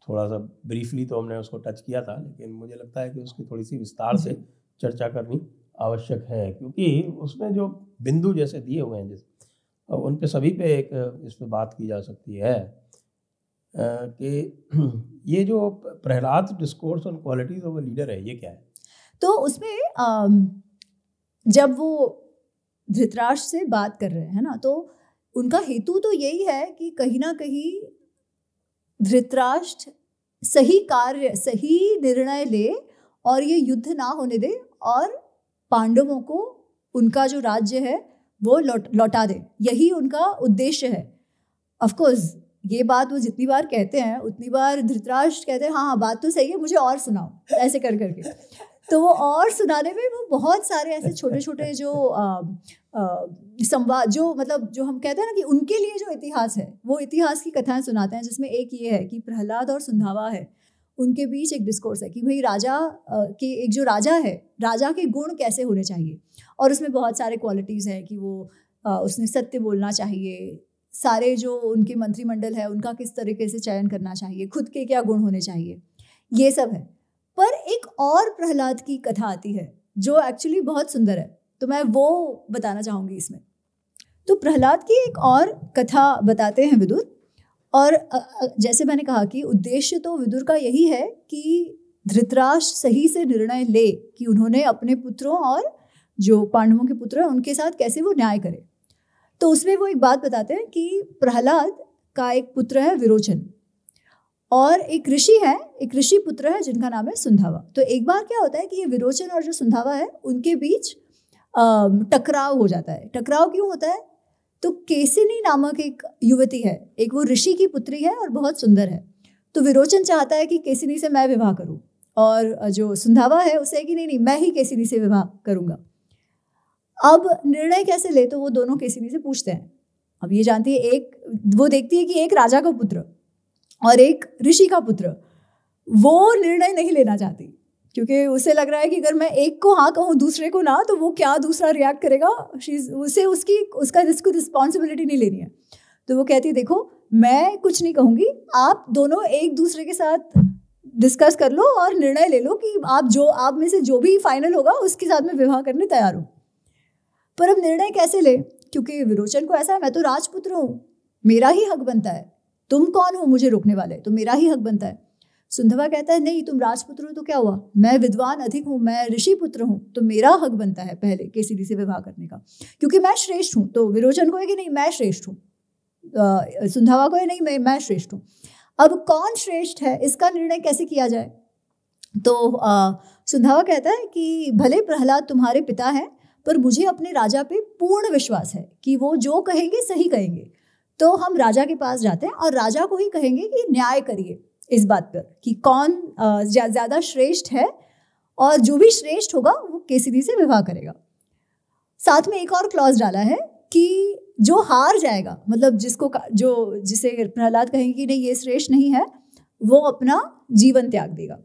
थोड़ा सा ब्रीफली तो हमने उसको टच किया था लेकिन मुझे लगता है कि उसकी थोड़ी सी विस्तार से चर्चा करनी आवश्यक है क्योंकि उसमें जो बिंदु जैसे दिए हुए हैं जैसे उन पे सभी पे एक इस पे बात की जा सकती है कि ये जो Prahlad discourse on qualities of a leader है ये क्या है तो उसमें जब वो धृतराष्ट्र से बात कर रहे हैं ना तो उनका हेतु तो यही है कि कहीं ना कहीं धृतराष्ट्र सही कार्य सही निर्णय ले और ये युद्ध ना होने दे और पांडवों को उनका जो राज्य है वो लौट लौटा दे यही उनका उद्देश्य है ऑफकोर्स ये बात वो जितनी बार कहते हैं उतनी बार धृतराष्ट्र कहते हैं हाँ हाँ बात तो सही है मुझे और सुनाओ ऐसे कर करके तो वो और सुनाने में वो बहुत सारे ऐसे छोटे छोटे जो संवाद जो मतलब जो हम कहते हैं ना कि उनके लिए जो इतिहास है वो इतिहास की कथाएं सुनाते हैं जिसमें एक ये है कि प्रहलाद और सुंधावा है उनके बीच एक डिस्कोर्स है कि भाई राजा के एक जो राजा है राजा के गुण कैसे होने चाहिए और उसमें बहुत सारे क्वालिटीज़ हैं कि वो उसने सत्य बोलना चाहिए सारे जो उनके मंत्रिमंडल है उनका किस तरीके से चयन करना चाहिए खुद के क्या गुण होने चाहिए ये सब है पर एक और प्रहलाद की कथा आती है जो एक्चुअली बहुत सुंदर है तो मैं वो बताना चाहूँगी इसमें तो प्रहलाद की एक और कथा बताते हैं विदुर और जैसे मैंने कहा कि उद्देश्य तो विदुर का यही है कि धृतराष्ट्र सही से निर्णय ले कि उन्होंने अपने पुत्रों और जो पांडवों के पुत्र हैं उनके साथ कैसे वो न्याय करे तो उसमें वो एक बात बताते हैं कि प्रहलाद का एक पुत्र है विरोचन और एक ऋषि है एक ऋषि पुत्र है जिनका नाम है सुंधावा तो एक बार क्या होता है कि ये विरोचन और जो सुंधावा है उनके बीच टकराव हो जाता है टकराव क्यों होता है तो केसिनी नामक एक युवती है एक वो ऋषि की पुत्री है और बहुत सुंदर है तो विरोचन चाहता है कि केसिनी से मैं विवाह करूं और जो सुंधावा है उसे कि नहीं नहीं मैं ही केसिनी से विवाह करूंगा अब निर्णय कैसे ले तो वो दोनों केसिनी से पूछते हैं अब ये जानती है एक वो देखती है कि एक राजा का पुत्र और एक ऋषि का पुत्र वो निर्णय नहीं लेना चाहती क्योंकि उसे लग रहा है कि अगर मैं एक को हाँ कहूँ दूसरे को ना तो वो क्या दूसरा रिएक्ट करेगा शीज उसे उसकी उसका रिस्क रिस्पॉन्सिबिलिटी नहीं लेनी है तो वो कहती है देखो मैं कुछ नहीं कहूँगी आप दोनों एक दूसरे के साथ डिस्कस कर लो और निर्णय ले लो कि आप जो आप में से जो भी फाइनल होगा उसके साथ में विवाह करने तैयार हूँ पर अब निर्णय कैसे ले क्योंकि विरोचन को ऐसा है मैं तो राजपुत्र हूँ मेरा ही हक बनता है तुम कौन हो मुझे रोकने वाले तो मेरा ही हक बनता है सुंधवा कहता है नहीं तुम राजपुत्र हो तो क्या हुआ मैं विद्वान अधिक हूँ मैं ऋषि पुत्र हूँ तो मेरा हक बनता है पहले केसरी से विवाह करने का क्योंकि मैं श्रेष्ठ हूँ तो विरोचन को है कि नहीं मैं श्रेष्ठ हूँ सुंधावा को है नहीं मैं मैं श्रेष्ठ हूँ अब कौन श्रेष्ठ है इसका निर्णय कैसे किया जाए तो आ, सुंधावा कहता है कि भले प्रहलाद तुम्हारे पिता हैं पर मुझे अपने राजा पे पूर्ण विश्वास है कि वो जो कहेंगे सही कहेंगे तो हम राजा के पास जाते हैं और राजा को ही कहेंगे कि न्याय करिए इस बात पर कि कौन ज़्यादा श्रेष्ठ है और जो भी श्रेष्ठ होगा वो केसरी से विवाह करेगा साथ में एक और क्लॉज डाला है कि जो हार जाएगा मतलब जिसको जो जिसे प्रहलाद कहेंगे कि नहीं ये श्रेष्ठ नहीं है वो अपना जीवन त्याग देगा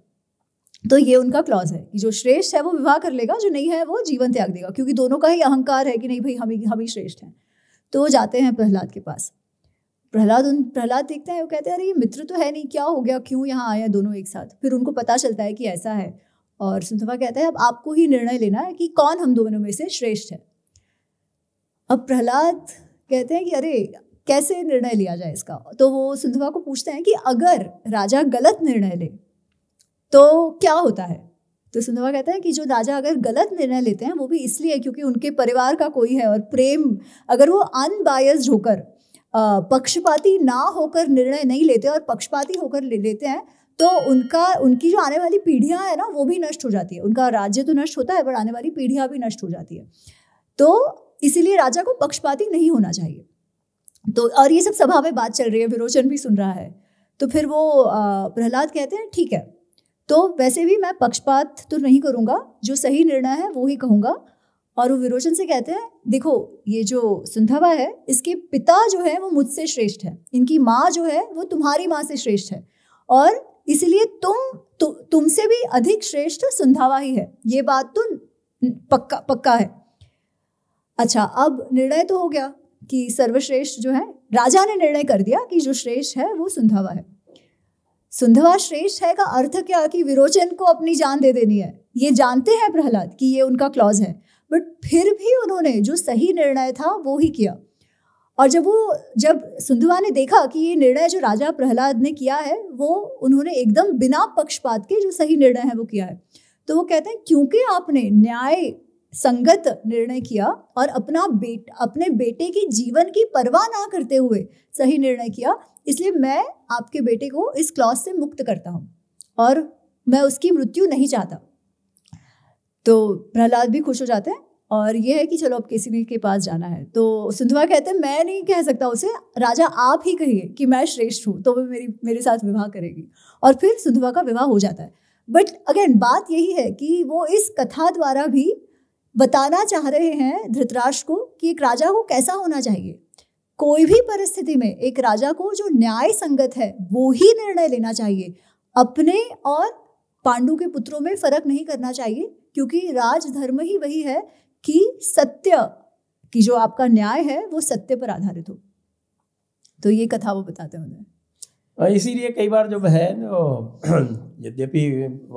तो ये उनका क्लॉज है कि जो श्रेष्ठ है वो विवाह कर लेगा जो नहीं है वो जीवन त्याग देगा क्योंकि दोनों का ही अहंकार है कि नहीं भाई हम ही हम ही श्रेष्ठ हैं तो जाते हैं प्रहलाद के पास प्रहलाद उन प्रहलाद देखते हैं वो कहते हैं अरे ये मित्र तो है नहीं क्या हो गया क्यों यहाँ आया दोनों एक साथ फिर उनको पता चलता है कि ऐसा है और सुंदवा कहता है अब आपको ही निर्णय लेना है कि कौन हम दोनों में से श्रेष्ठ है अब प्रहलाद कहते हैं कि अरे कैसे निर्णय लिया जाए इसका तो वो सुंदवा को पूछते हैं कि अगर राजा गलत निर्णय ले तो क्या होता है तो सुंदवा कहता है कि जो राजा अगर गलत निर्णय लेते हैं वो भी इसलिए क्योंकि उनके परिवार का कोई है और प्रेम अगर वो अनबायस्ड होकर पक्षपाती ना होकर निर्णय नहीं लेते और पक्षपाती होकर ले लेते हैं तो उनका उनकी जो आने वाली पीढ़ियाँ है ना वो भी नष्ट हो जाती है उनका राज्य तो नष्ट होता है पर आने वाली पीढ़ियाँ भी नष्ट हो जाती है तो इसीलिए राजा को पक्षपाती नहीं होना चाहिए तो और ये सब सभा में बात चल रही है विरोचन भी सुन रहा है तो फिर वो प्रहलाद कहते हैं ठीक है तो वैसे भी मैं पक्षपात तो नहीं करूँगा जो सही निर्णय है वो ही कहूँगा और वो विरोचन से कहते हैं देखो ये जो सुंधवा है इसके पिता जो है वो मुझसे श्रेष्ठ है इनकी माँ जो है वो तुम्हारी माँ से श्रेष्ठ है और इसलिए तुम तु, तुमसे भी अधिक श्रेष्ठ सुंधावा ही है ये बात तो पक्का पक्का है अच्छा अब निर्णय तो हो गया कि सर्वश्रेष्ठ जो है राजा ने निर्णय कर दिया कि जो श्रेष्ठ है वो सुंधावा है सुंधवा श्रेष्ठ है का अर्थ क्या कि विरोचन को अपनी जान दे देनी है ये जानते हैं प्रहलाद कि ये उनका क्लॉज है बट फिर भी उन्होंने जो सही निर्णय था वो ही किया और जब वो जब सुंदुवा ने देखा कि ये निर्णय जो राजा प्रहलाद ने किया है वो उन्होंने एकदम बिना पक्षपात के जो सही निर्णय है वो किया है तो वो कहते हैं क्योंकि आपने न्याय संगत निर्णय किया और अपना बेट अपने बेटे की जीवन की परवाह ना करते हुए सही निर्णय किया इसलिए मैं आपके बेटे को इस क्लॉज से मुक्त करता हूँ और मैं उसकी मृत्यु नहीं चाहता तो प्रहलाद भी खुश हो जाते हैं और ये है कि चलो अब केसी के पास जाना है तो सिंधुआ कहते हैं मैं नहीं कह सकता उसे राजा आप ही कहिए कि मैं श्रेष्ठ हूँ तो वो मेरी मेरे साथ विवाह करेगी और फिर सिंधुआ का विवाह हो जाता है बट अगेन बात यही है कि वो इस कथा द्वारा भी बताना चाह रहे हैं धृतराष्ट्र को कि एक राजा को कैसा होना चाहिए कोई भी परिस्थिति में एक राजा को जो न्याय संगत है वो ही निर्णय लेना चाहिए अपने और पांडु के पुत्रों में फर्क नहीं करना चाहिए क्योंकि राजधर्म ही वही है कि सत्य कि जो आपका न्याय है वो सत्य पर आधारित हो तो ये कथा वो बताते हैं उन्हें हाँ, इसीलिए कई बार जब है यद्यपि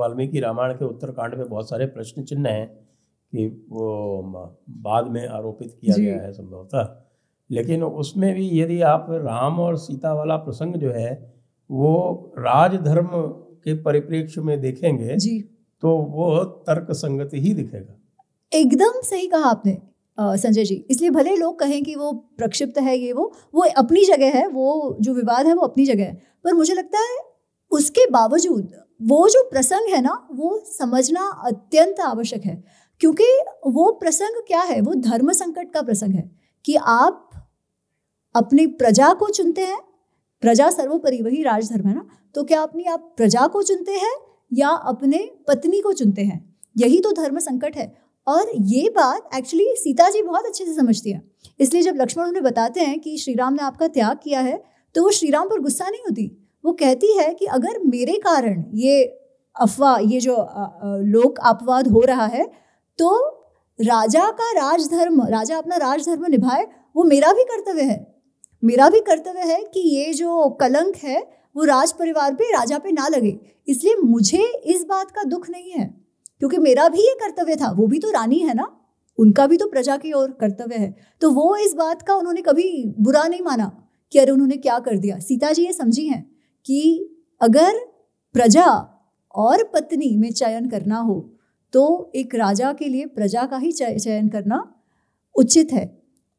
वाल्मीकि रामायण के उत्तरकांड में बहुत सारे प्रश्न चिन्ह हैं कि वो बाद में आरोपित किया गया है संभवतः लेकिन उसमें भी यदि आप राम और सीता वाला प्रसंग जो है वो राजधर्म के परिप्रेक्ष्य में देखेंगे तो वो तर्क संगत ही दिखेगा एकदम सही कहा आपने संजय जी इसलिए भले लोग कहें कि वो प्रक्षिप्त है ये वो वो अपनी जगह है वो जो विवाद है वो अपनी जगह है पर मुझे लगता है उसके बावजूद वो जो प्रसंग है ना वो समझना अत्यंत आवश्यक है क्योंकि वो प्रसंग क्या है वो धर्म संकट का प्रसंग है कि आप अपनी प्रजा को चुनते हैं प्रजा सर्वोपरि वही राजधर्म है ना तो क्या अपनी आप प्रजा को चुनते हैं या अपने पत्नी को चुनते हैं यही तो धर्म संकट है और ये बात एक्चुअली सीता जी बहुत अच्छे से समझती हैं इसलिए जब लक्ष्मण उन्हें बताते हैं कि श्री राम ने आपका त्याग किया है तो वो श्री राम पर गुस्सा नहीं होती वो कहती है कि अगर मेरे कारण ये अफवाह ये जो लोक अपवाद हो रहा है तो राजा का राजधर्म राजा अपना राजधर्म निभाए वो मेरा भी कर्तव्य है मेरा भी कर्तव्य है कि ये जो कलंक है वो राज परिवार पे राजा पे ना लगे इसलिए मुझे इस बात का दुख नहीं है क्योंकि मेरा भी ये कर्तव्य था वो भी तो रानी है ना उनका भी तो प्रजा की ओर कर्तव्य है तो वो इस बात का उन्होंने कभी बुरा नहीं माना कि अरे उन्होंने क्या कर दिया सीता जी ये समझी हैं कि अगर प्रजा और पत्नी में चयन करना हो तो एक राजा के लिए प्रजा का ही चयन करना उचित है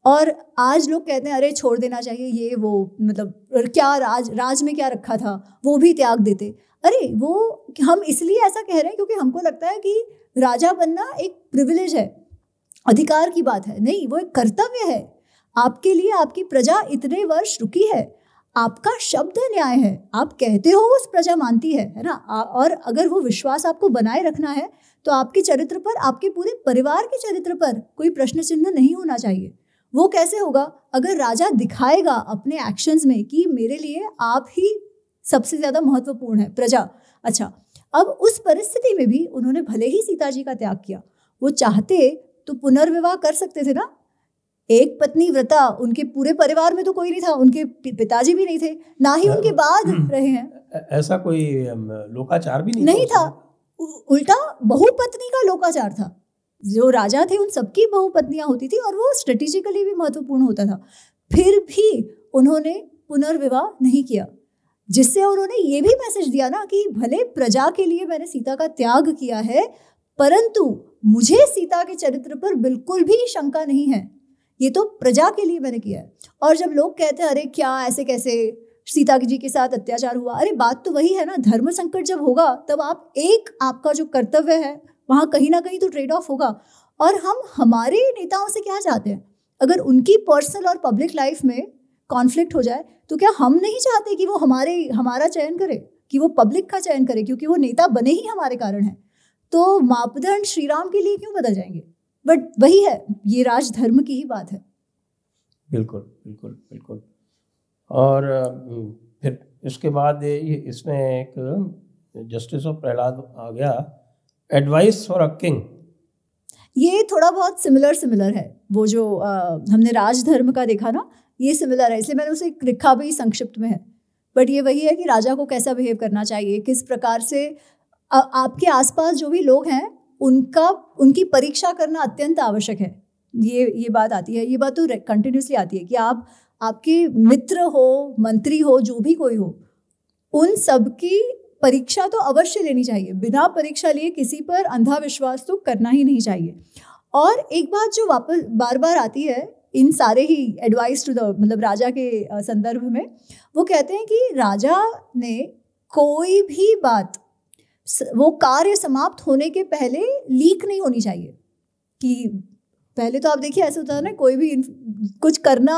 और आज लोग कहते हैं अरे छोड़ देना चाहिए ये वो मतलब क्या राज राज में क्या रखा था वो भी त्याग देते अरे वो हम इसलिए ऐसा कह रहे हैं क्योंकि हमको लगता है कि राजा बनना एक प्रिविलेज है अधिकार की बात है नहीं वो एक कर्तव्य है आपके लिए आपकी प्रजा इतने वर्ष रुकी है आपका शब्द न्याय है आप कहते हो उस प्रजा मानती है है ना और अगर वो विश्वास आपको बनाए रखना है तो आपके चरित्र पर आपके पूरे परिवार के चरित्र पर कोई प्रश्न चिन्ह नहीं होना चाहिए वो कैसे होगा अगर राजा दिखाएगा अपने एक्शंस में कि मेरे लिए आप ही सबसे ज़्यादा महत्वपूर्ण है प्रजा अच्छा अब उस परिस्थिति में भी उन्होंने भले ही सीता जी का त्याग किया वो चाहते तो पुनर्विवाह कर सकते थे ना एक पत्नी व्रता उनके पूरे परिवार में तो कोई नहीं था उनके पिताजी भी नहीं थे ना ही उनके बाद हम्म। रहे हैं ऐसा कोई लोकाचार भी नहीं नहीं था उल्टा बहुपत्नी का लोकाचार था जो राजा थे उन सबकी बहुपत्नियाँ होती थी और वो स्ट्रेटिजिकली भी महत्वपूर्ण होता था फिर भी उन्होंने पुनर्विवाह नहीं किया जिससे उन्होंने ये भी मैसेज दिया ना कि भले प्रजा के लिए मैंने सीता का त्याग किया है परंतु मुझे सीता के चरित्र पर बिल्कुल भी शंका नहीं है ये तो प्रजा के लिए मैंने किया है और जब लोग कहते हैं अरे क्या ऐसे कैसे सीता जी के साथ अत्याचार हुआ अरे बात तो वही है ना धर्म संकट जब होगा तब आप एक आपका जो कर्तव्य है वहाँ कहीं ना कहीं तो ट्रेड ऑफ होगा और हम हमारे नेताओं से क्या चाहते हैं अगर उनकी पर्सनल और पब्लिक लाइफ में कॉन्फ्लिक्ट हो जाए तो क्या हम नहीं चाहते कि वो हमारे हमारा चयन करे कि वो पब्लिक का चयन करे क्योंकि वो नेता बने ही हमारे कारण है तो मापदंड श्रीराम के लिए क्यों बदल जाएंगे बट वही है ये राजधर्म की ही बात है बिल्कुल बिल्कुल बिल्कुल और फिर इसके बाद इसमें एक जस्टिस ऑफ प्रहलाद आ गया एडवाइस फॉर अ किंग ये थोड़ा बहुत सिमिलर सिमिलर है वो जो आ, हमने राजधर्म का देखा ना ये सिमिलर है इसलिए मैंने उसे लिखा भी संक्षिप्त में है बट ये वही है कि राजा को कैसा बिहेव करना चाहिए किस प्रकार से आ, आपके आसपास जो भी लोग हैं उनका उनकी परीक्षा करना अत्यंत आवश्यक है ये ये बात आती है ये बात तो कंटिन्यूसली आती है कि आप आपके मित्र हो मंत्री हो जो भी कोई हो उन सब की परीक्षा तो अवश्य लेनी चाहिए बिना परीक्षा लिए किसी पर अंधा विश्वास तो करना ही नहीं चाहिए और एक बात जो वापस बार बार आती है इन सारे ही एडवाइस टू द मतलब राजा के संदर्भ में वो कहते हैं कि राजा ने कोई भी बात वो कार्य समाप्त होने के पहले लीक नहीं होनी चाहिए कि पहले तो आप देखिए ऐसा होता था ना कोई भी कुछ करना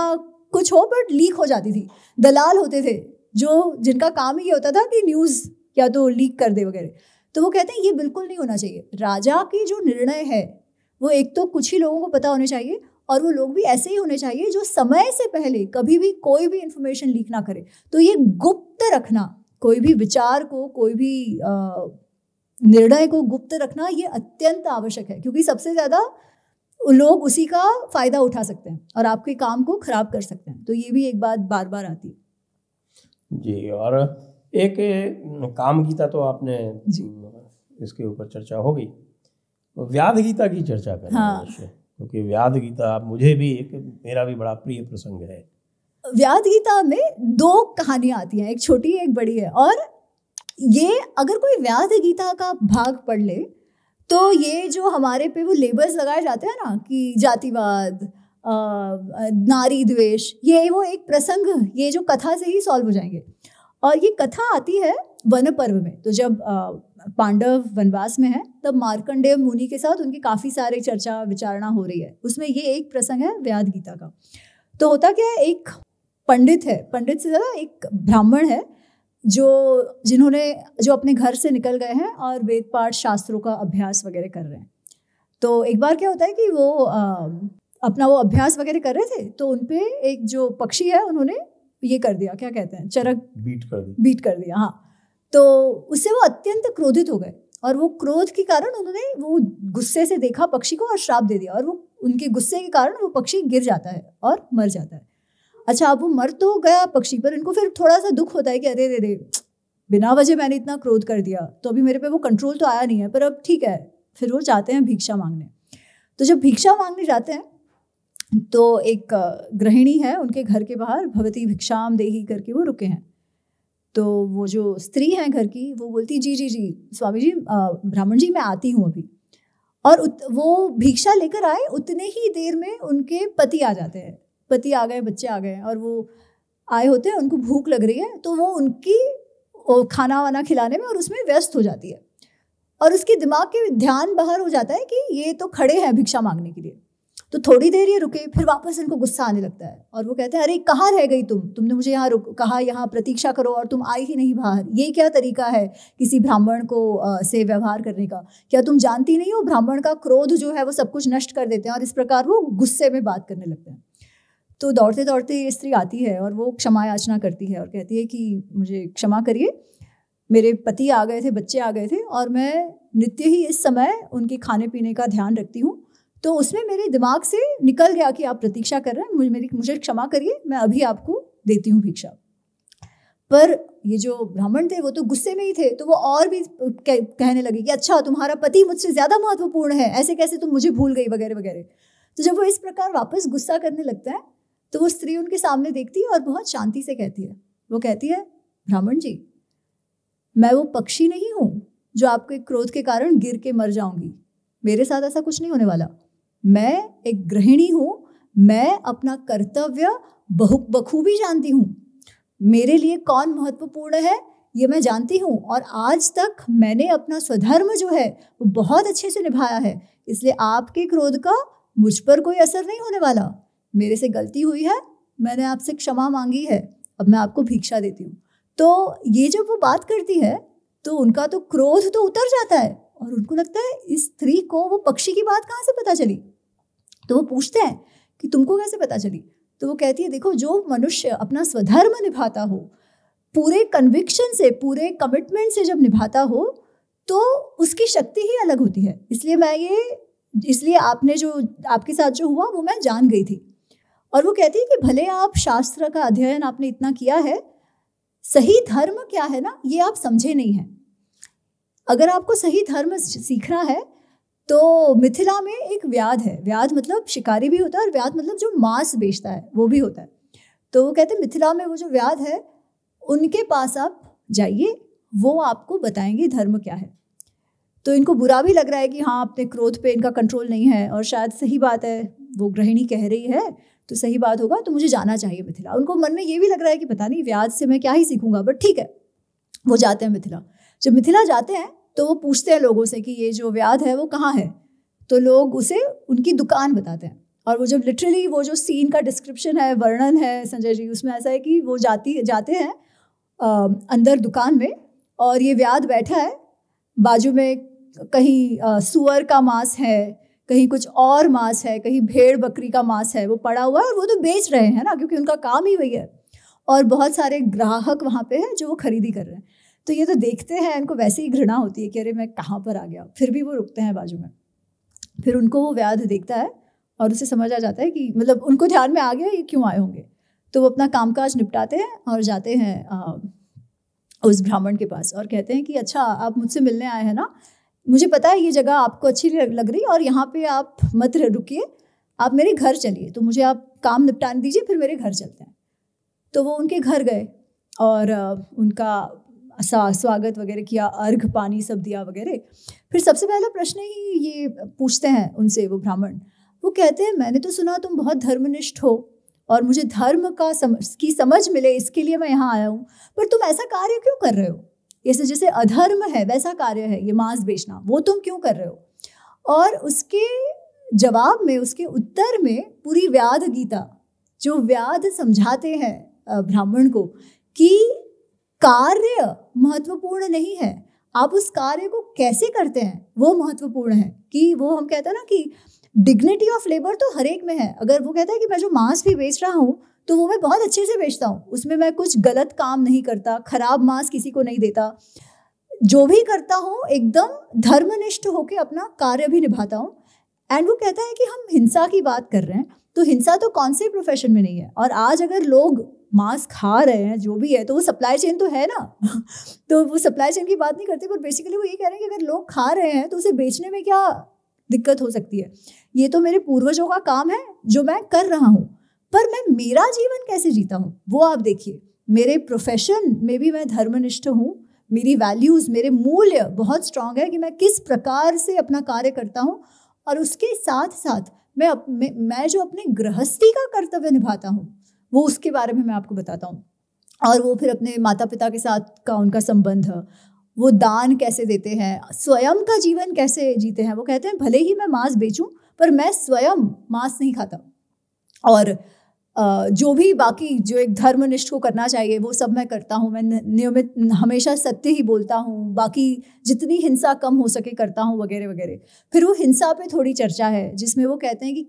कुछ हो बट लीक हो जाती थी दलाल होते थे जो जिनका काम ही ये होता था कि न्यूज़ या तो लीक कर दे वगैरह तो वो कहते हैं ये बिल्कुल नहीं होना चाहिए राजा की जो निर्णय है वो एक तो कुछ ही लोगों को पता होने चाहिए और वो लोग भी ऐसे ही होने चाहिए जो समय से पहले कभी भी कोई भी इन्फॉर्मेशन लीक ना करे तो ये गुप्त रखना कोई भी विचार को कोई भी निर्णय को गुप्त रखना ये अत्यंत आवश्यक है क्योंकि सबसे ज़्यादा लोग उसी का फ़ायदा उठा सकते हैं और आपके काम को ख़राब कर सकते हैं तो ये भी एक बात बार बार आती है जी और एक काम गीता तो आपने इसके ऊपर चर्चा हो गई व्याध गीता की चर्चा करें हाँ। क्योंकि हाँ। व्याध गीता मुझे भी एक मेरा भी बड़ा प्रिय प्रसंग है व्याध गीता में दो कहानियां आती हैं एक छोटी एक बड़ी है और ये अगर कोई व्याध गीता का भाग पढ़ ले तो ये जो हमारे पे वो लेबर्स लगाए जाते हैं ना कि जातिवाद नारी द्वेष ये वो एक प्रसंग ये जो कथा से ही सॉल्व हो जाएंगे और ये कथा आती है वन पर्व में तो जब पांडव वनवास में है तब मार्कंडेय मुनि के साथ उनकी काफ़ी सारे चर्चा विचारणा हो रही है उसमें ये एक प्रसंग है व्याध गीता का तो होता क्या है एक पंडित है पंडित से ज़्यादा एक ब्राह्मण है जो जिन्होंने जो अपने घर से निकल गए हैं और वेद पाठ शास्त्रों का अभ्यास वगैरह कर रहे हैं तो एक बार क्या होता है कि वो आ, अपना वो अभ्यास वगैरह कर रहे थे तो उनपे एक जो पक्षी है उन्होंने ये कर दिया क्या कहते हैं चरक बीट कर दिया बीट कर दिया हाँ तो उससे वो अत्यंत क्रोधित हो गए और वो क्रोध के कारण उन्होंने वो गुस्से से देखा पक्षी को और श्राप दे दिया और वो उनके गुस्से के कारण वो पक्षी गिर जाता है और मर जाता है अच्छा अब वो मर तो गया पक्षी पर इनको फिर थोड़ा सा दुख होता है कि अरे अरे रे बिना वजह मैंने इतना क्रोध कर दिया तो अभी मेरे पे वो कंट्रोल तो आया नहीं है पर अब ठीक है फिर वो जाते हैं भिक्षा मांगने तो जब भिक्षा मांगने जाते हैं तो एक गृहिणी है उनके घर के बाहर भगवती भिक्षाम देही करके वो रुके हैं तो वो जो स्त्री है घर की वो बोलती जी जी जी स्वामी जी ब्राह्मण जी मैं आती हूँ अभी और उत, वो भिक्षा लेकर आए उतने ही देर में उनके पति आ जाते हैं पति आ गए बच्चे आ गए और वो आए होते हैं उनको भूख लग रही है तो वो उनकी खाना वाना खिलाने में और उसमें व्यस्त हो जाती है और उसके दिमाग के ध्यान बाहर हो जाता है कि ये तो खड़े हैं भिक्षा मांगने के लिए तो थोड़ी देर ये रुके फिर वापस इनको गुस्सा आने लगता है और वो कहते हैं अरे कहाँ रह गई तुम तुमने मुझे यहाँ रुक कहा यहाँ प्रतीक्षा करो और तुम आई ही नहीं बाहर ये क्या तरीका है किसी ब्राह्मण को आ, से व्यवहार करने का क्या तुम जानती नहीं हो ब्राह्मण का क्रोध जो है वो सब कुछ नष्ट कर देते हैं और इस प्रकार वो गुस्से में बात करने लगते हैं तो दौड़ते दौड़ते ये स्त्री आती है और वो क्षमा याचना करती है और कहती है कि मुझे क्षमा करिए मेरे पति आ गए थे बच्चे आ गए थे और मैं नित्य ही इस समय उनके खाने पीने का ध्यान रखती हूँ तो उसमें मेरे दिमाग से निकल गया कि आप प्रतीक्षा कर रहे हैं मुझे मेरी मुझे क्षमा करिए मैं अभी आपको देती हूँ भिक्षा पर ये जो ब्राह्मण थे वो तो गुस्से में ही थे तो वो और भी कहने लगे कि अच्छा तुम्हारा पति मुझसे ज़्यादा महत्वपूर्ण है ऐसे कैसे तुम मुझे भूल गई वगैरह वगैरह तो जब वो इस प्रकार वापस गुस्सा करने लगता है तो वो स्त्री उनके सामने देखती है और बहुत शांति से कहती है वो कहती है ब्राह्मण जी मैं वो पक्षी नहीं हूँ जो आपके क्रोध के कारण गिर के मर जाऊंगी मेरे साथ ऐसा कुछ नहीं होने वाला मैं एक गृहिणी हूँ मैं अपना कर्तव्य बहु बखूबी जानती हूँ मेरे लिए कौन महत्वपूर्ण है ये मैं जानती हूँ और आज तक मैंने अपना स्वधर्म जो है वो बहुत अच्छे से निभाया है इसलिए आपके क्रोध का मुझ पर कोई असर नहीं होने वाला मेरे से गलती हुई है मैंने आपसे क्षमा मांगी है अब मैं आपको भिक्षा देती हूँ तो ये जब वो बात करती है तो उनका तो क्रोध तो उतर जाता है और उनको लगता है इस स्त्री को वो पक्षी की बात कहाँ से पता चली तो वो पूछते हैं कि तुमको कैसे पता चली तो वो कहती है देखो जो मनुष्य अपना स्वधर्म निभाता हो पूरे कन्विक्शन से पूरे कमिटमेंट से जब निभाता हो तो उसकी शक्ति ही अलग होती है इसलिए मैं ये इसलिए आपने जो आपके साथ जो हुआ वो मैं जान गई थी और वो कहती है कि भले आप शास्त्र का अध्ययन आपने इतना किया है सही धर्म क्या है ना ये आप समझे नहीं हैं अगर आपको सही धर्म सीखना है तो मिथिला में एक व्याध है व्याध मतलब शिकारी भी होता है और व्याध मतलब जो मांस बेचता है वो भी होता है तो वो कहते हैं मिथिला में वो जो व्याध है उनके पास आप जाइए वो आपको बताएंगे धर्म क्या है तो इनको बुरा भी लग रहा है कि हाँ अपने क्रोध पे इनका कंट्रोल नहीं है और शायद सही बात है वो गृहिणी कह रही है तो सही बात होगा तो मुझे जाना चाहिए मिथिला उनको मन में ये भी लग रहा है कि पता नहीं व्याज से मैं क्या ही सीखूंगा बट ठीक है वो जाते हैं मिथिला जब मिथिला जाते हैं तो वो पूछते हैं लोगों से कि ये जो व्याध है वो कहाँ है तो लोग उसे उनकी दुकान बताते हैं और वो जब लिटरली वो जो सीन का डिस्क्रिप्शन है वर्णन है संजय जी उसमें ऐसा है कि वो जाती जाते हैं आ, अंदर दुकान में और ये व्याध बैठा है बाजू में कहीं सुअर का मांस है कहीं कुछ और मांस है कहीं भेड़ बकरी का मांस है वो पड़ा हुआ है और वो तो बेच रहे हैं ना क्योंकि उनका काम ही वही है और बहुत सारे ग्राहक वहाँ पे हैं जो वो खरीदी कर रहे हैं तो ये तो देखते हैं इनको वैसे ही घृणा होती है कि अरे मैं कहाँ पर आ गया फिर भी वो रुकते हैं बाजू में फिर उनको वो व्याध देखता है और उसे समझ आ जाता है कि मतलब उनको ध्यान में आ गया ये क्यों आए होंगे तो वो अपना कामकाज निपटाते हैं और जाते हैं उस ब्राह्मण के पास और कहते हैं कि अच्छा आप मुझसे मिलने आए हैं ना मुझे पता है ये जगह आपको अच्छी लग रही और यहाँ पे आप मत रुकिए आप मेरे घर चलिए तो मुझे आप काम निपटाने दीजिए फिर मेरे घर चलते हैं तो वो उनके घर गए और उनका स्वागत वगैरह किया अर्घ पानी सब दिया वगैरह फिर सबसे पहला प्रश्न ही ये पूछते हैं उनसे वो ब्राह्मण वो कहते हैं मैंने तो सुना तुम बहुत धर्मनिष्ठ हो और मुझे धर्म का सम, की समझ मिले इसके लिए मैं यहाँ आया हूँ पर तुम ऐसा कार्य क्यों कर रहे हो जैसे जैसे अधर्म है वैसा कार्य है ये मांस बेचना वो तुम क्यों कर रहे हो और उसके जवाब में उसके उत्तर में पूरी व्याध गीता जो व्याध समझाते हैं ब्राह्मण को कि कार्य महत्वपूर्ण नहीं है आप उस कार्य को कैसे करते हैं वो महत्वपूर्ण है कि वो हम कहते हैं ना कि डिग्निटी ऑफ लेबर तो हर एक में है अगर वो कहता है कि मैं जो मांस भी बेच रहा हूँ तो वो मैं बहुत अच्छे से बेचता हूँ उसमें मैं कुछ गलत काम नहीं करता खराब मांस किसी को नहीं देता जो भी करता हूँ एकदम धर्मनिष्ठ होकर अपना कार्य भी निभाता हूँ एंड वो कहता है कि हम हिंसा की बात कर रहे हैं तो हिंसा तो कौन से प्रोफेशन में नहीं है और आज अगर लोग मांस खा रहे हैं जो भी है तो वो सप्लाई चेन तो है ना तो वो सप्लाई चेन की बात नहीं करते पर बेसिकली वो ये कह रहे हैं कि अगर लोग खा रहे हैं तो उसे बेचने में क्या दिक्कत हो सकती है ये तो मेरे पूर्वजों का काम है जो मैं कर रहा हूँ पर मैं मेरा जीवन कैसे जीता हूँ वो आप देखिए मेरे प्रोफेशन में भी मैं धर्मनिष्ठ हूँ मेरी वैल्यूज़ मेरे मूल्य बहुत स्ट्रांग है कि मैं किस प्रकार से अपना कार्य करता हूँ और उसके साथ साथ मैं मैं जो अपने गृहस्थी का कर्तव्य निभाता हूँ वो उसके बारे में मैं आपको बताता हूँ और वो फिर अपने माता पिता के साथ का उनका संबंध वो दान कैसे देते हैं स्वयं का जीवन कैसे जीते हैं वो कहते हैं भले ही मैं मांस बेचूं पर मैं स्वयं मांस नहीं खाता और जो भी बाकी जो एक धर्मनिष्ठ को करना चाहिए वो सब मैं करता हूँ मैं नियमित हमेशा सत्य ही बोलता हूँ बाकी जितनी हिंसा कम हो सके करता हूँ वगैरह वगैरह फिर वो हिंसा पे थोड़ी चर्चा है जिसमें वो कहते हैं कि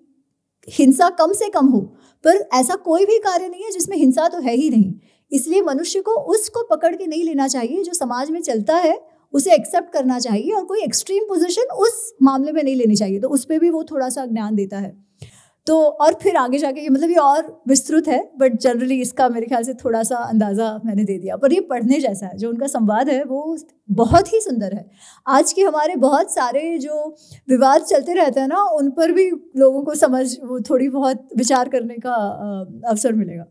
हिंसा कम से कम हो पर ऐसा कोई भी कार्य नहीं है जिसमें हिंसा तो है ही नहीं इसलिए मनुष्य को उसको पकड़ के नहीं लेना चाहिए जो समाज में चलता है उसे एक्सेप्ट करना चाहिए और कोई एक्सट्रीम पोजीशन उस मामले में नहीं लेनी चाहिए तो उस पर भी वो थोड़ा सा ज्ञान देता है तो और फिर आगे जाके मतलब ये और विस्तृत है बट जनरली इसका मेरे ख्याल से थोड़ा सा अंदाज़ा मैंने दे दिया पर ये पढ़ने जैसा है जो उनका संवाद है वो बहुत ही सुंदर है आज के हमारे बहुत सारे जो विवाद चलते रहते हैं ना उन पर भी लोगों को समझ वो थोड़ी बहुत विचार करने का अवसर मिलेगा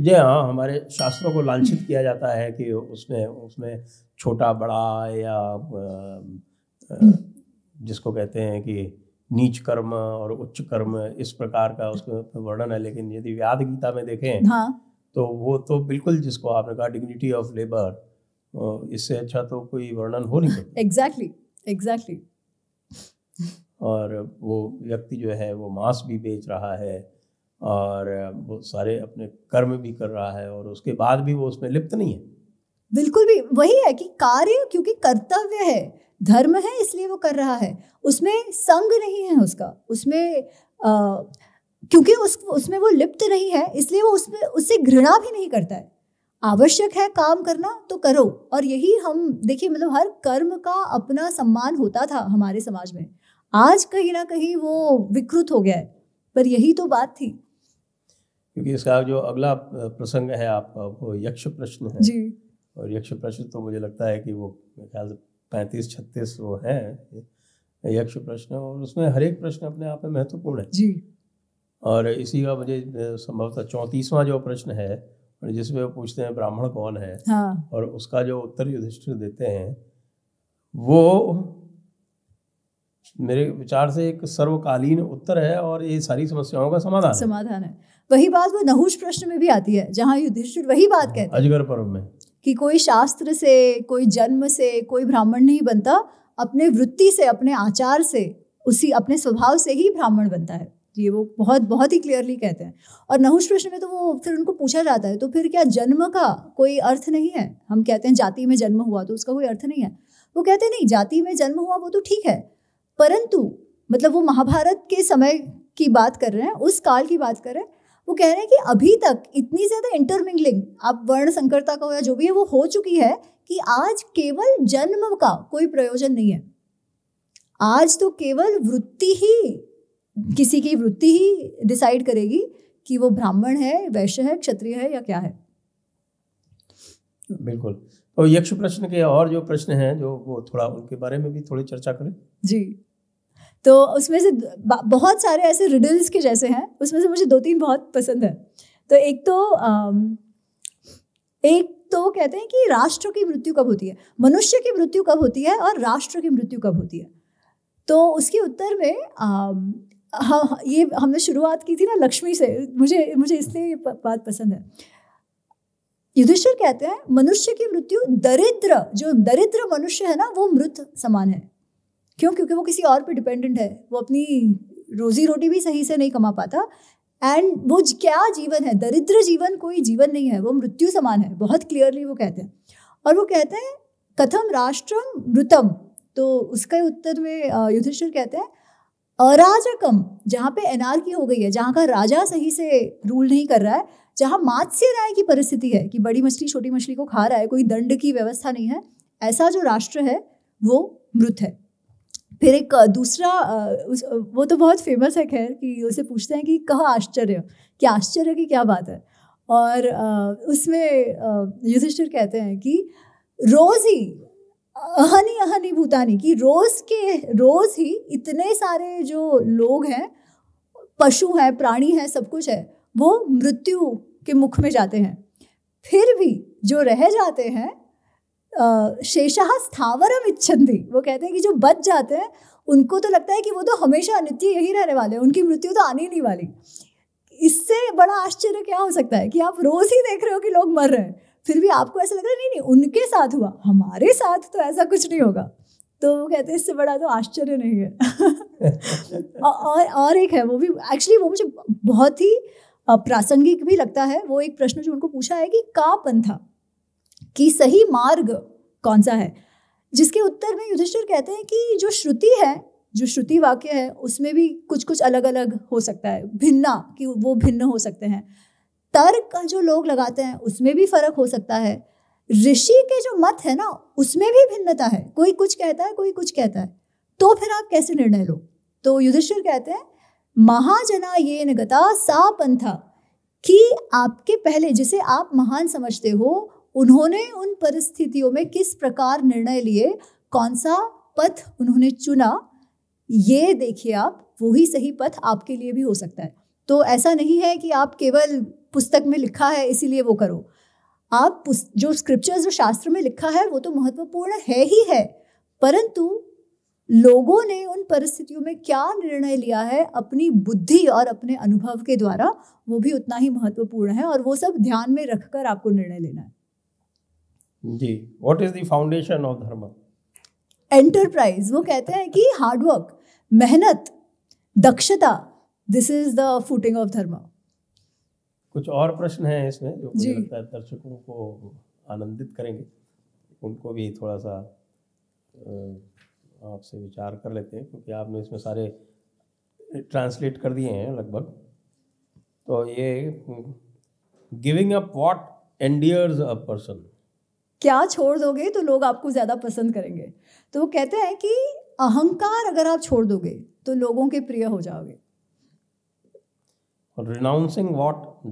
जी हाँ हमारे शास्त्रों को लांछित किया जाता है कि उसमें उसमें छोटा बड़ा या जिसको कहते हैं कि नीच कर्म और उच्च कर्म इस प्रकार का उसमें वर्णन है लेकिन यदि व्याद गीता में देखें हाँ। तो वो तो बिल्कुल जिसको आपने कहा डिग्निटी ऑफ लेबर इससे अच्छा तो कोई वर्णन हो नहीं सकता एग्जैक्टली एग्जैक्टली और वो व्यक्ति जो है वो मांस भी बेच रहा है और वो सारे अपने कर्म भी कर रहा है और उसके बाद भी वो उसमें लिप्त नहीं है बिल्कुल भी वही है कि कार्य क्योंकि कर्तव्य है धर्म है इसलिए वो कर रहा है उसमें संग नहीं है उसका उसमें क्योंकि उस उसमें वो लिप्त नहीं है इसलिए वो उसमें उससे घृणा भी नहीं करता है आवश्यक है काम करना तो करो और यही हम देखिए मतलब हर कर्म का अपना सम्मान होता था हमारे समाज में आज कहीं ना कहीं वो विकृत हो गया है पर यही तो बात थी क्योंकि इसका जो अगला प्रसंग है आपका वो यक्ष प्रश्न है जी और यक्ष प्रश्न तो मुझे लगता है कि वो ख्याल पैंतीस छत्तीस वो है यक्ष प्रश्न और उसमें हर एक प्रश्न अपने आप में महत्वपूर्ण है जी और इसी का मुझे संभवतः चौंतीसवां जो प्रश्न है जिसमें वो पूछते हैं ब्राह्मण कौन है हाँ। और उसका जो उत्तर युधिष्ठिर देते हैं वो मेरे विचार से एक सर्वकालीन उत्तर है और ये सारी समस्याओं का समाधान समाधान है वही बात वो नहुष प्रश्न में भी आती है जहाँ युधिष्ठिर वही बात हाँ, कहते हैं अजगर पर्व में कि कोई शास्त्र से कोई जन्म से कोई ब्राह्मण नहीं बनता अपने वृत्ति से अपने आचार से उसी अपने स्वभाव से ही ब्राह्मण बनता है ये वो बहुत बहुत ही क्लियरली कहते हैं और नहुष प्रश्न में तो वो फिर उनको पूछा जाता है तो फिर क्या जन्म का कोई अर्थ नहीं है हम कहते हैं जाति में जन्म हुआ तो उसका कोई अर्थ नहीं है वो कहते नहीं जाति में जन्म हुआ वो तो ठीक है परंतु मतलब वो महाभारत के समय की बात कर रहे हैं उस काल की बात कर रहे हैं वो कह रहे हैं कि अभी तक इतनी ज़्यादा इंटरमिंगलिंग आप वर्ण संकरता का हो या जो भी है वो हो चुकी है कि आज केवल जन्म का कोई प्रयोजन नहीं है आज तो केवल वृत्ति ही किसी की वृत्ति ही डिसाइड करेगी कि वो ब्राह्मण है वैश्य है क्षत्रिय है या क्या है बिल्कुल और यक्ष प्रश्न के और जो प्रश्न है जो वो थोड़ा उनके बारे में भी थोड़ी चर्चा करें जी तो उसमें से बहुत सारे ऐसे रिडल्स के जैसे हैं उसमें से मुझे दो तीन बहुत पसंद है तो एक तो एक तो कहते हैं कि राष्ट्र की मृत्यु कब होती है मनुष्य की मृत्यु कब होती है और राष्ट्र की मृत्यु कब होती है तो उसके उत्तर में हाँ, हाँ, ये हमने शुरुआत की थी ना लक्ष्मी से मुझे मुझे इसलिए ये बात पसंद है युधिष्ठिर कहते हैं मनुष्य की मृत्यु दरिद्र जो दरिद्र मनुष्य है ना वो मृत समान है क्यों क्योंकि वो किसी और पे डिपेंडेंट है वो अपनी रोजी रोटी भी सही से नहीं कमा पाता एंड वो क्या जीवन है दरिद्र जीवन कोई जीवन नहीं है वो मृत्यु समान है बहुत क्लियरली वो कहते हैं और वो कहते हैं कथम राष्ट्रम मृतम तो उसके उत्तर में युधिष्ठिर कहते हैं अराजकम जहाँ पे की हो गई है जहाँ का राजा सही से रूल नहीं कर रहा है जहाँ मात्स्य राय की परिस्थिति है कि बड़ी मछली छोटी मछली को खा रहा है कोई दंड की व्यवस्था नहीं है ऐसा जो राष्ट्र है वो मृत है फिर एक दूसरा वो तो बहुत फेमस है खैर कि उसे पूछते हैं कि कह आश्चर्य कि आश्चर्य की क्या बात है और उसमें युधिष्ठिर कहते हैं कि रोज़ ही अहनी अहनी भूतानी कि रोज़ के रोज़ ही इतने सारे जो लोग हैं पशु हैं प्राणी हैं सब कुछ है वो मृत्यु के मुख में जाते हैं फिर भी जो रह जाते हैं शेषाह स्थावरम इच्छन्ति वो कहते हैं कि जो बच जाते हैं उनको तो लगता है कि वो तो हमेशा अनित्य यही रहने वाले हैं उनकी मृत्यु तो आने ही नहीं वाली इससे बड़ा आश्चर्य क्या हो सकता है कि आप रोज ही देख रहे हो कि लोग मर रहे हैं फिर भी आपको ऐसा लग रहा है नहीं नहीं उनके साथ हुआ हमारे साथ तो ऐसा कुछ नहीं होगा तो वो कहते हैं इससे बड़ा तो आश्चर्य नहीं है और और एक है वो भी एक्चुअली वो मुझे बहुत ही प्रासंगिक भी लगता है वो एक प्रश्न जो उनको पूछा है कि का पंथा कि सही मार्ग कौन सा है जिसके उत्तर में युधिष्ठिर कहते हैं कि जो श्रुति है जो श्रुति वाक्य है उसमें भी कुछ कुछ अलग अलग हो सकता है भिन्ना कि वो भिन्न हो सकते हैं तर्क जो लोग लगाते हैं उसमें भी फर्क हो सकता है ऋषि के जो मत है ना उसमें भी भिन्नता है कोई कुछ कहता है कोई कुछ कहता है तो फिर आप कैसे निर्णय लो तो युधिष्ठिर कहते हैं महाजना ये नगता सा पंथा कि आपके पहले जिसे आप महान समझते हो उन्होंने उन परिस्थितियों में किस प्रकार निर्णय लिए कौन सा पथ उन्होंने चुना ये देखिए आप वही सही पथ आपके लिए भी हो सकता है तो ऐसा नहीं है कि आप केवल पुस्तक में लिखा है इसीलिए वो करो आप जो स्क्रिप्चर जो शास्त्र में लिखा है वो तो महत्वपूर्ण है ही है परंतु लोगों ने उन परिस्थितियों में क्या निर्णय लिया है अपनी बुद्धि और अपने अनुभव के द्वारा वो भी उतना ही महत्वपूर्ण है और वो सब ध्यान में रखकर आपको निर्णय लेना है जी what is the foundation of dharma enterprise वो कहते हैं कि हार्डवर्क मेहनत दक्षता this is the footing of dharma कुछ और प्रश्न हैं इसमें जो मुझे लगता है दर्शकों को आनंदित करेंगे उनको भी थोड़ा सा आपसे विचार कर लेते हैं क्योंकि आपने इसमें सारे ट्रांसलेट कर दिए हैं लगभग तो ये giving up what endears a person क्या छोड़ दोगे तो लोग आपको ज़्यादा पसंद करेंगे तो वो कहते हैं कि अहंकार अगर आप छोड़ दोगे तो लोगों के प्रिय हो जाओगे renouncing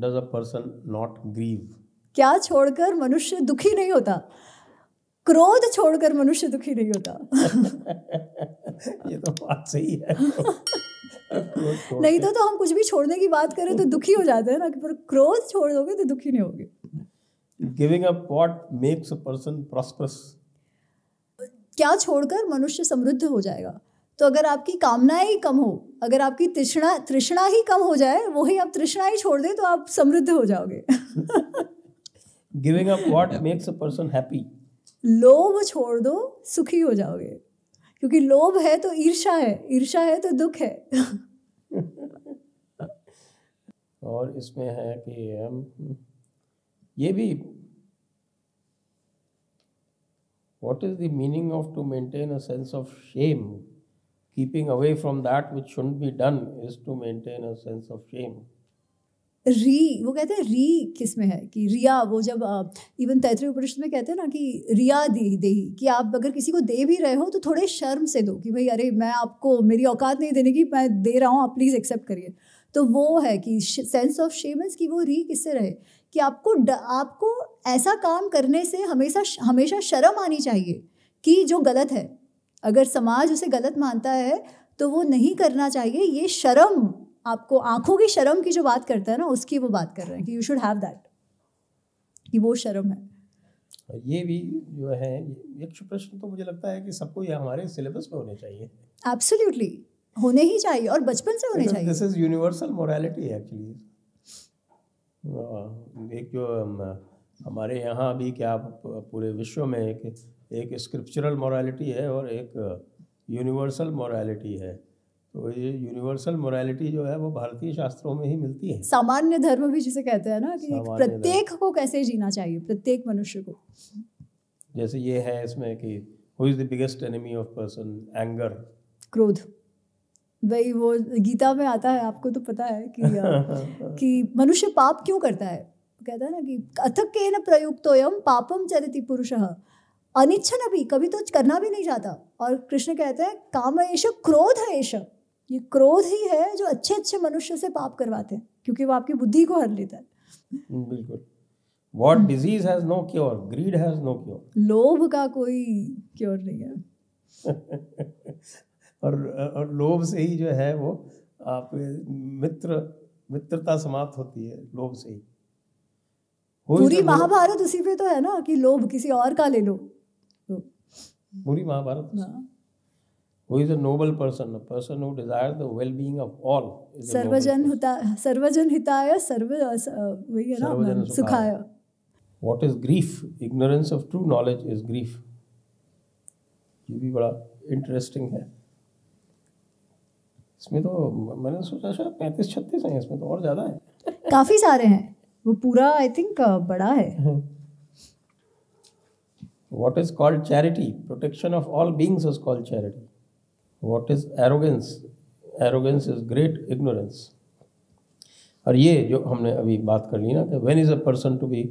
does a person not grieve क्या छोड़कर मनुष्य दुखी नहीं होता क्रोध छोड़कर मनुष्य दुखी नहीं होता ये तो बात सही है नहीं तो तो हम कुछ भी छोड़ने की बात करें तो दुखी हो जाते हैं ना पर क्रोध छोड़ दोगे तो दुखी नहीं होगे giving up what makes a person prosperous क्या छोड़कर मनुष्य समृद्ध हो जाएगा तो अगर आपकी कामनाएं ही कम हो अगर आपकी तृष्णा तृष्णा ही कम हो जाए वो ही आप तृष्णा ही छोड़ दें तो आप समृद्ध हो जाओगे giving up what makes a person happy लोभ छोड़ दो सुखी हो जाओगे क्योंकि लोभ है तो ईर्षा है ईर्षा है तो दुख है और इसमें है कि ये भी what is the meaning of to maintain a sense of shame keeping away from that which should be done is to maintain a sense of shame री वो कहते हैं री किस में है कि रिया वो जब इवन तैतृय उपनिषद में कहते हैं ना कि रिया दे दे कि आप अगर किसी को दे भी रहे हो तो थोड़े शर्म से दो कि भाई अरे मैं आपको मेरी औकात नहीं देने की मैं दे रहा हूँ आप प्लीज़ एक्सेप्ट करिए तो वो है कि सेंस ऑफ शेम कि वो री किससे रहे कि आपको ड, आपको ऐसा काम करने से हमेशा हमेशा शर्म आनी चाहिए कि जो गलत है अगर समाज उसे गलत मानता है तो वो नहीं करना चाहिए ये शर्म आपको आंखों की शर्म की जो बात करता है ना उसकी वो बात कर रहे हैं कि यू शुड हैव दैट कि वो शर्म है ये भी जो है यक्ष प्रश्न तो मुझे लगता है कि सबको ये हमारे सिलेबस में होने चाहिए एब्सोल्युटली होने ही चाहिए और बचपन से होने चाहिए this is universal morality actually एक जो हमारे यहाँ भी क्या पूरे विश्व में एक एक स्क्रिप्चरल मोरालिटी है और एक यूनिवर्सल मोरालिटी है तो ये यूनिवर्सल मोरालिटी जो है वो भारतीय शास्त्रों में ही मिलती है सामान्य धर्म भी जिसे कहते हैं ना कि प्रत्येक को कैसे जीना चाहिए प्रत्येक मनुष्य को जैसे ये है इसमें कि who is the biggest enemy of person anger क्रोध भाई वो गीता में आता है आपको तो पता है कि कि मनुष्य पाप क्यों करता है कहता है ना कि अथक के न प्रयुक्त प्रयुक्तोयम पापम चरति पुरुष अनिच्छा भी कभी तो करना भी नहीं चाहता और कृष्ण कहते हैं काम ऐश क्रोध है ऐश ये क्रोध ही है जो अच्छे अच्छे मनुष्य से पाप करवाते हैं क्योंकि वो आपकी बुद्धि को हर लेता है हम्म, बिल्कुल what disease has no cure greed has no cure लोभ का कोई क्योर नहीं है और लोभ से ही जो है वो आप मित्र मित्रता समाप्त होती है लोभ से ही पूरी महाभारत उसी पे तो है ना कि लोभ किसी और का ले लो पूरी Mahabharata who is a noble person a person who desire the well being of all सर्वजन हिताय सर्वजन हिताय सर्व वही है ना हाँ, सुखाय what is grief ignorance of true knowledge is grief ये भी बड़ा इंटरेस्टिंग है इसमें तो मैंने सोचा शायद पैंतीस छत्तीस हैं इसमें तो और ज़्यादा हैं काफ़ी सारे हैं वो पूरा आई थिंक बड़ा है what is called charity protection of all beings is called charity what is arrogance arrogance is great ignorance और ये जो हमने अभी बात कर ली ना कि when is a person to be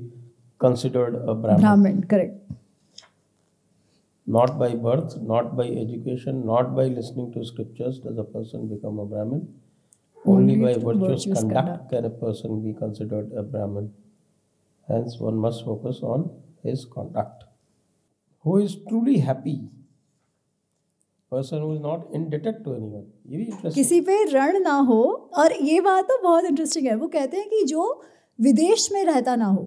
considered a Brahmin correct not by birth, not by education, not by listening to scriptures does a person become a Brahmin. Only, Only by virtuous, virtuous conduct, conduct can a person be considered a Brahmin. Hence, one must focus on his conduct. Who is truly happy? person who is not indebted to anyone ye bhi interesting किसी पे ऋण ना हो और ये बात तो बहुत इंटरेस्टिंग है वो कहते हैं कि जो विदेश में रहता ना हो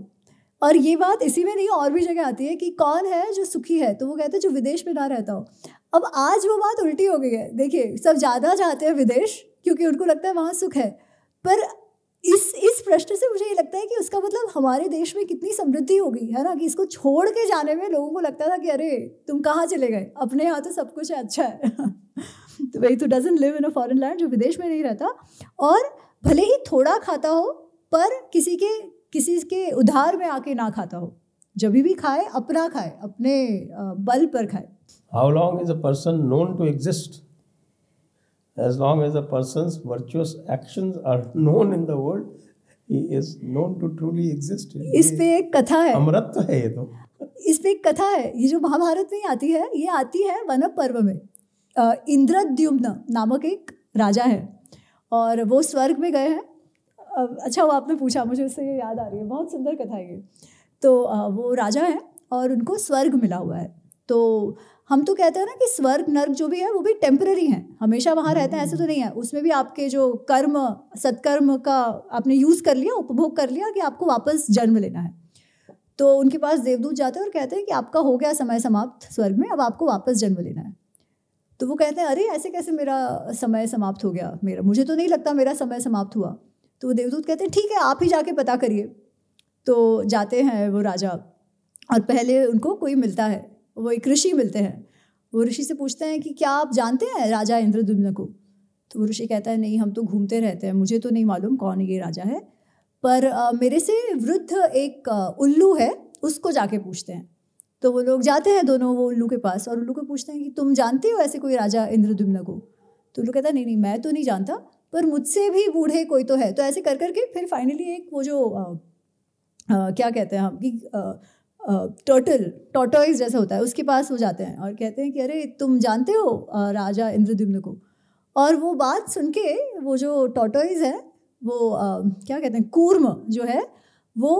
और ये बात इसी में नहीं और भी जगह आती है कि कौन है जो सुखी है तो वो कहते हैं जो विदेश में ना रहता हो अब आज वो बात उल्टी हो गई है देखिए सब ज़्यादा जाते हैं विदेश क्योंकि उनको लगता है वहाँ सुख है पर इस इस प्रश्न से मुझे ये लगता है कि उसका मतलब हमारे देश में कितनी समृद्धि हो गई है ना कि इसको छोड़ के जाने में लोगों को लगता था कि अरे तुम कहाँ चले गए अपने यहाँ तो सब कुछ है अच्छा है तो वही तो doesn't live in a foreign land जो विदेश में नहीं रहता और भले ही थोड़ा खाता हो पर किसी के किसी के उधार में आके ना खाता हो जब भी खाए अपना खाए अपने बल पर खाए how long is a person known to exist as long as a person virtuous action are known in the world he is known to truly इस पे एक कथा है अमृत तो है ये तो इस पे एक कथा है ये जो महाभारत में आती है ये आती है वन पर्व में इंद्रद्युम्न नामक एक राजा है और वो स्वर्ग में गए हैं अच्छा वो आपने पूछा मुझे उससे ये याद आ रही है बहुत सुंदर कथा है ये तो वो राजा है और उनको स्वर्ग मिला हुआ है तो हम तो कहते हैं ना कि स्वर्ग नर्क जो भी है वो भी टेम्पररी हैं हमेशा वहाँ रहते हैं ऐसे तो नहीं है उसमें भी आपके जो कर्म सत्कर्म का आपने यूज़ कर लिया उपभोग कर लिया कि आपको वापस जन्म लेना है तो उनके पास देवदूत जाते हैं और कहते हैं कि आपका हो गया समय समाप्त स्वर्ग में अब आपको वापस जन्म लेना है तो वो कहते हैं अरे ऐसे कैसे मेरा समय समाप्त हो गया मेरा मुझे तो नहीं लगता मेरा समय समाप्त हुआ तो देवदूत कहते हैं ठीक है आप ही जाके पता करिए तो जाते हैं वो राजा और पहले उनको कोई मिलता है वो एक ऋषि मिलते हैं वो ऋषि से पूछते हैं कि क्या आप जानते हैं राजा इंद्रदुम्न को तो वो ऋषि कहता है नहीं हम तो घूमते रहते हैं मुझे तो नहीं मालूम कौन ये राजा है पर आ, मेरे से वृद्ध एक आ, उल्लू है उसको जाके पूछते हैं तो वो लोग जाते हैं दोनों वो उल्लू के पास और उल्लू को पूछते हैं कि तुम जानते हो ऐसे कोई राजा इंद्रदुम्न को तो उल्लू कहता नहीं नहीं मैं तो नहीं जानता पर मुझसे भी बूढ़े कोई तो है तो ऐसे कर करके फिर फाइनली एक वो जो आ, आ, क्या कहते हैं हम कि टर्टल टोटॉइज जैसा होता है उसके पास हो जाते हैं और कहते हैं कि अरे तुम जानते हो आ, राजा इंद्रद्युम्न को और वो बात सुन के वो जो टॉटॉइज है वो आ, क्या कहते हैं कूर्म जो है वो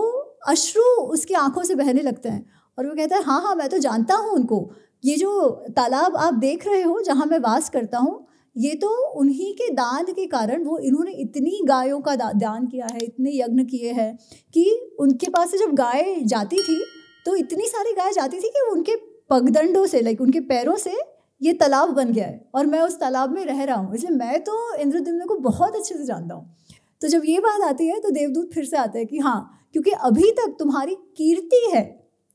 अश्रु उसकी आंखों से बहने लगते हैं और वो कहता है हाँ हाँ मैं तो जानता हूँ उनको ये जो तालाब आप देख रहे हो जहाँ मैं वास करता हूँ ये तो उन्हीं के दान के कारण वो इन्होंने इतनी गायों का दा, दान किया है इतने यज्ञ किए हैं कि उनके पास से जब गाय जाती थी तो इतनी सारी गाय जाती थी कि उनके पगदंडों से लाइक उनके पैरों से ये तालाब बन गया है और मैं उस तालाब में रह रहा हूँ इसलिए मैं तो इंद्रद्युम्न को बहुत अच्छे से जानता हूँ तो जब ये बात आती है तो देवदूत फिर से आते हैं कि हाँ क्योंकि अभी तक तुम्हारी कीर्ति है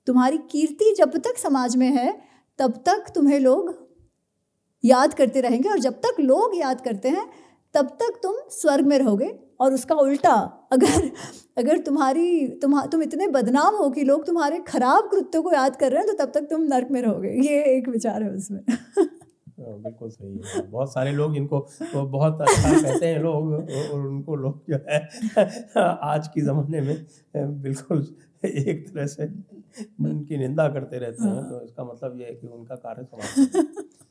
तुम्हारी कीर्ति जब तक समाज में है तब तक तुम्हें लोग याद करते रहेंगे और जब तक लोग याद करते हैं तब तक तुम स्वर्ग में रहोगे और उसका उल्टा अगर अगर तुम्हारी तुम तुम इतने बदनाम हो कि लोग तुम्हारे खराब कृत्यों को याद कर रहे हैं तो तब तक तुम नर्क में रहोगे ये एक विचार है उसमें हाँ, बिल्कुल सही है बहुत सारे लोग इनको तो बहुत अच्छा कहते हैं लोग और उनको लोग जो है आज के ज़माने में बिल्कुल एक तरह से उनकी निंदा करते रहते हैं हाँ। तो इसका मतलब ये है कि उनका कार्य समाप्त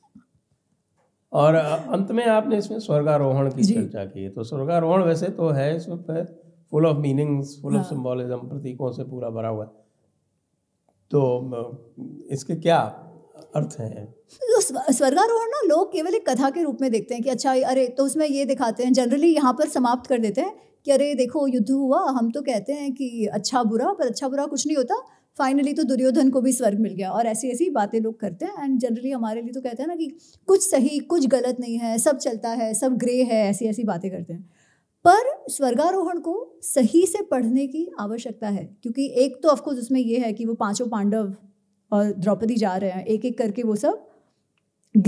और अंत में आपने इसमें स्वर्गारोहण की चर्चा की है तो स्वर्गारोहण वैसे तो है इसमें full of meanings full of symbolism प्रतीकों से पूरा भरा हुआ तो इसके क्या अर्थ है तो स्वर्गारोहण ना लोग केवल एक कथा के रूप में देखते हैं कि अच्छा अरे तो उसमें ये दिखाते हैं जनरली यहाँ पर समाप्त कर देते हैं कि अरे देखो युद्ध हुआ हम तो कहते हैं कि अच्छा बुरा पर अच्छा बुरा कुछ नहीं होता फाइनली तो दुर्योधन को भी स्वर्ग मिल गया और ऐसी ऐसी बातें लोग करते हैं एंड जनरली हमारे लिए तो कहते हैं ना कि कुछ सही कुछ गलत नहीं है सब चलता है सब ग्रे है ऐसी ऐसी बातें करते हैं पर स्वर्गारोहण को सही से पढ़ने की आवश्यकता है क्योंकि एक तो ऑफकोर्स उसमें यह है कि वो पांचों पांडव और द्रौपदी जा रहे हैं एक एक करके वो सब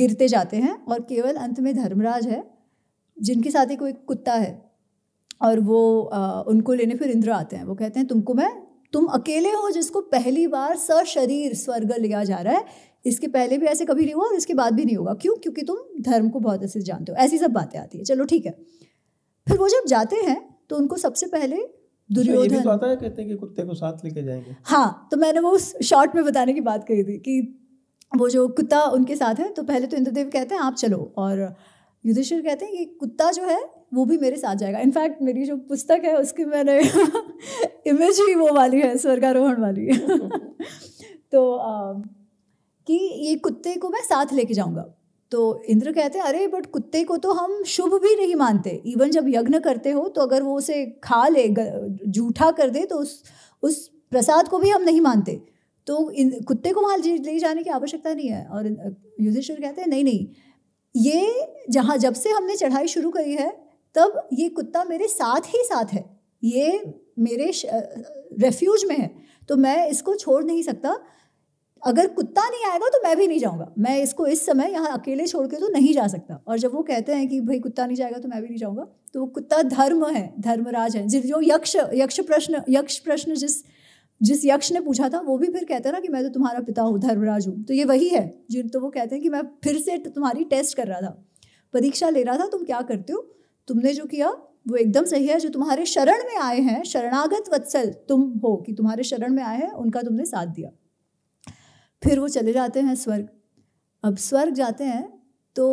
गिरते जाते हैं और केवल अंत में धर्मराज है जिनके साथ ही कोई कुत्ता है और वो आ, उनको लेने फिर इंद्र आते हैं वो कहते हैं तुमको मैं तुम अकेले हो जिसको पहली बार सशरीर स्वर्ग लिया जा रहा है इसके पहले भी ऐसे कभी नहीं हुआ और इसके बाद भी नहीं होगा क्यों क्योंकि तुम धर्म को बहुत अच्छे से जानते हो ऐसी सब बातें आती है चलो ठीक है फिर वो जब जाते हैं तो उनको सबसे पहले अच्छा, दुर्योधन तो है कहते हैं कि कुत्ते को साथ लेके जाएंगे हाँ तो मैंने वो उस शॉर्ट में बताने की बात कही थी कि वो जो कुत्ता उनके साथ है तो पहले तो इंद्रदेव कहते हैं आप चलो और युधिष्ठिर कहते हैं कि कुत्ता जो है वो भी मेरे साथ जाएगा इनफैक्ट मेरी जो पुस्तक है उसकी मैंने इमेज ही वो वाली है स्वर्गारोहण वाली तो आ, कि ये कुत्ते को मैं साथ लेके जाऊंगा तो इंद्र कहते हैं अरे बट कुत्ते को तो हम शुभ भी नहीं मानते इवन जब यज्ञ करते हो तो अगर वो उसे खा ले जूठा कर दे तो उस उस प्रसाद को भी हम नहीं मानते तो कुत्ते को वहाँ ले जाने की आवश्यकता नहीं है और युधिष्ठिर कहते हैं नहीं नहीं ये जहाँ जब से हमने चढ़ाई शुरू करी है तब ये कुत्ता मेरे साथ ही साथ है ये मेरे रेफ्यूज में है तो मैं इसको छोड़ नहीं सकता अगर कुत्ता नहीं आएगा तो मैं भी नहीं जाऊंगा मैं इसको इस समय यहाँ अकेले छोड़ के तो नहीं जा सकता और जब वो कहते हैं कि भाई कुत्ता नहीं जाएगा तो मैं भी नहीं जाऊंगा तो कुत्ता धर्म है धर्मराज है जिस जो यक्ष यक्ष प्रश्न यक्ष प्रश्न जिस जिस यक्ष ने पूछा था वो भी फिर कहता ना कि मैं तो तुम्हारा पिता हूँ धर्मराज हूँ तो ये वही है जिन तो वो कहते हैं कि मैं फिर से तुम्हारी टेस्ट कर रहा था परीक्षा ले रहा था तुम क्या करते हो तुमने जो किया वो एकदम सही है जो तुम्हारे शरण में आए हैं शरणागत वत्सल तुम हो कि तुम्हारे शरण में आए हैं उनका तुमने साथ दिया फिर वो चले जाते हैं स्वर्ग अब स्वर्ग जाते हैं तो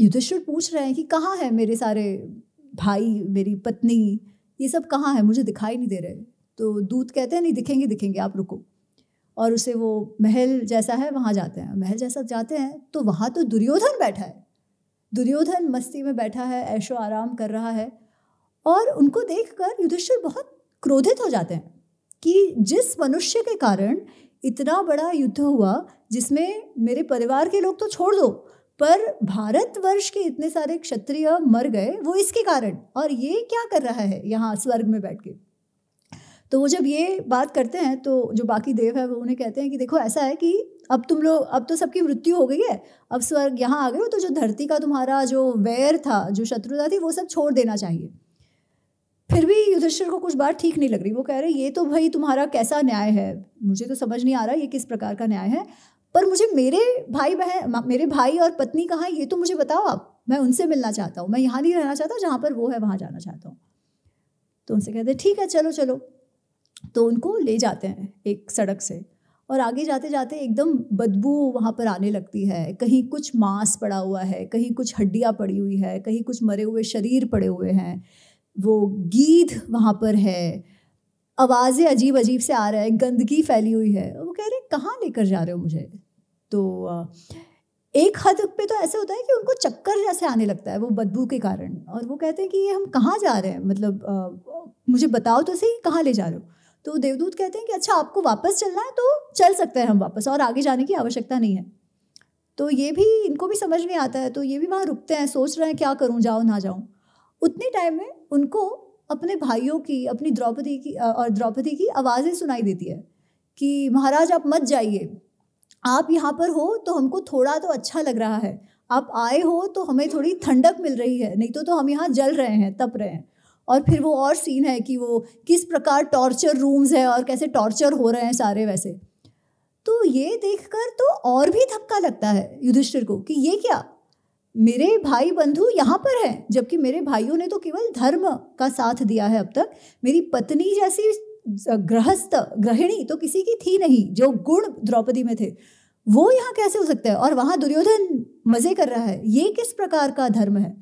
युधिष्ठिर पूछ रहे हैं कि कहाँ है मेरे सारे भाई मेरी पत्नी ये सब कहाँ है मुझे दिखाई नहीं दे रहे तो दूत कहते हैं नहीं दिखेंगे दिखेंगे आप रुको और उसे वो महल जैसा है वहाँ जाते हैं महल जैसा जाते हैं तो वहाँ तो दुर्योधन बैठा है दुर्योधन मस्ती में बैठा है ऐशो आराम कर रहा है और उनको देखकर युधिष्ठिर बहुत क्रोधित हो जाते हैं कि जिस मनुष्य के कारण इतना बड़ा युद्ध हुआ जिसमें मेरे परिवार के लोग तो छोड़ दो पर भारतवर्ष के इतने सारे क्षत्रिय मर गए वो इसके कारण और ये क्या कर रहा है यहाँ स्वर्ग में बैठ के तो वो जब ये बात करते हैं तो जो बाकी देव है वो उन्हें कहते हैं कि देखो ऐसा है कि अब तुम लोग अब तो सबकी मृत्यु हो गई है अब स्वर्ग यहाँ आ गए हो तो जो धरती का तुम्हारा जो वैर था जो शत्रुता थी वो सब छोड़ देना चाहिए फिर भी युधिष्ठिर को कुछ बात ठीक नहीं लग रही वो कह रहे ये तो भाई तुम्हारा कैसा न्याय है मुझे तो समझ नहीं आ रहा ये किस प्रकार का न्याय है पर मुझे मेरे भाई बहन मेरे भाई और पत्नी कहाँ है ये तो मुझे बताओ आप मैं उनसे मिलना चाहता हूँ मैं यहाँ नहीं रहना चाहता जहाँ पर वो है वहाँ जाना चाहता हूँ तो उनसे कहते ठीक है चलो चलो तो उनको ले जाते हैं एक सड़क से और आगे जाते जाते एकदम बदबू वहाँ पर आने लगती है कहीं कुछ मांस पड़ा हुआ है कहीं कुछ हड्डियाँ पड़ी हुई है कहीं कुछ मरे हुए शरीर पड़े हुए हैं वो गीध वहाँ पर है आवाज़ें अजीब अजीब से आ रहा है गंदगी फैली हुई है वो कह रहे कहाँ लेकर जा रहे हो मुझे तो एक हद पे तो ऐसे होता है कि उनको चक्कर जैसे आने लगता है वो बदबू के कारण और वो कहते हैं कि ये हम कहाँ जा रहे हैं मतलब आ, मुझे बताओ तो सही कहाँ ले जा रहे हो तो देवदूत कहते हैं कि अच्छा आपको वापस चलना है तो चल सकते हैं हम वापस और आगे जाने की आवश्यकता नहीं है तो ये भी इनको भी समझ नहीं आता है तो ये भी वहाँ रुकते हैं सोच रहे हैं क्या करूँ जाओ ना जाऊँ उतने टाइम में उनको अपने भाइयों की अपनी द्रौपदी की और द्रौपदी की आवाज़ें सुनाई देती है कि महाराज आप मत जाइए आप यहाँ पर हो तो हमको थोड़ा तो अच्छा लग रहा है आप आए हो तो हमें थोड़ी ठंडक मिल रही है नहीं तो तो हम यहाँ जल रहे हैं तप रहे हैं और फिर वो और सीन है कि वो किस प्रकार टॉर्चर रूम्स है और कैसे टॉर्चर हो रहे हैं सारे वैसे तो ये देखकर तो और भी धक्का लगता है युधिष्ठिर को कि ये क्या मेरे भाई बंधु यहाँ पर हैं जबकि मेरे भाइयों ने तो केवल धर्म का साथ दिया है अब तक मेरी पत्नी जैसी गृहस्थ गृहिणी तो किसी की थी नहीं जो गुण द्रौपदी में थे वो यहाँ कैसे हो सकता है और वहाँ दुर्योधन मजे कर रहा है ये किस प्रकार का धर्म है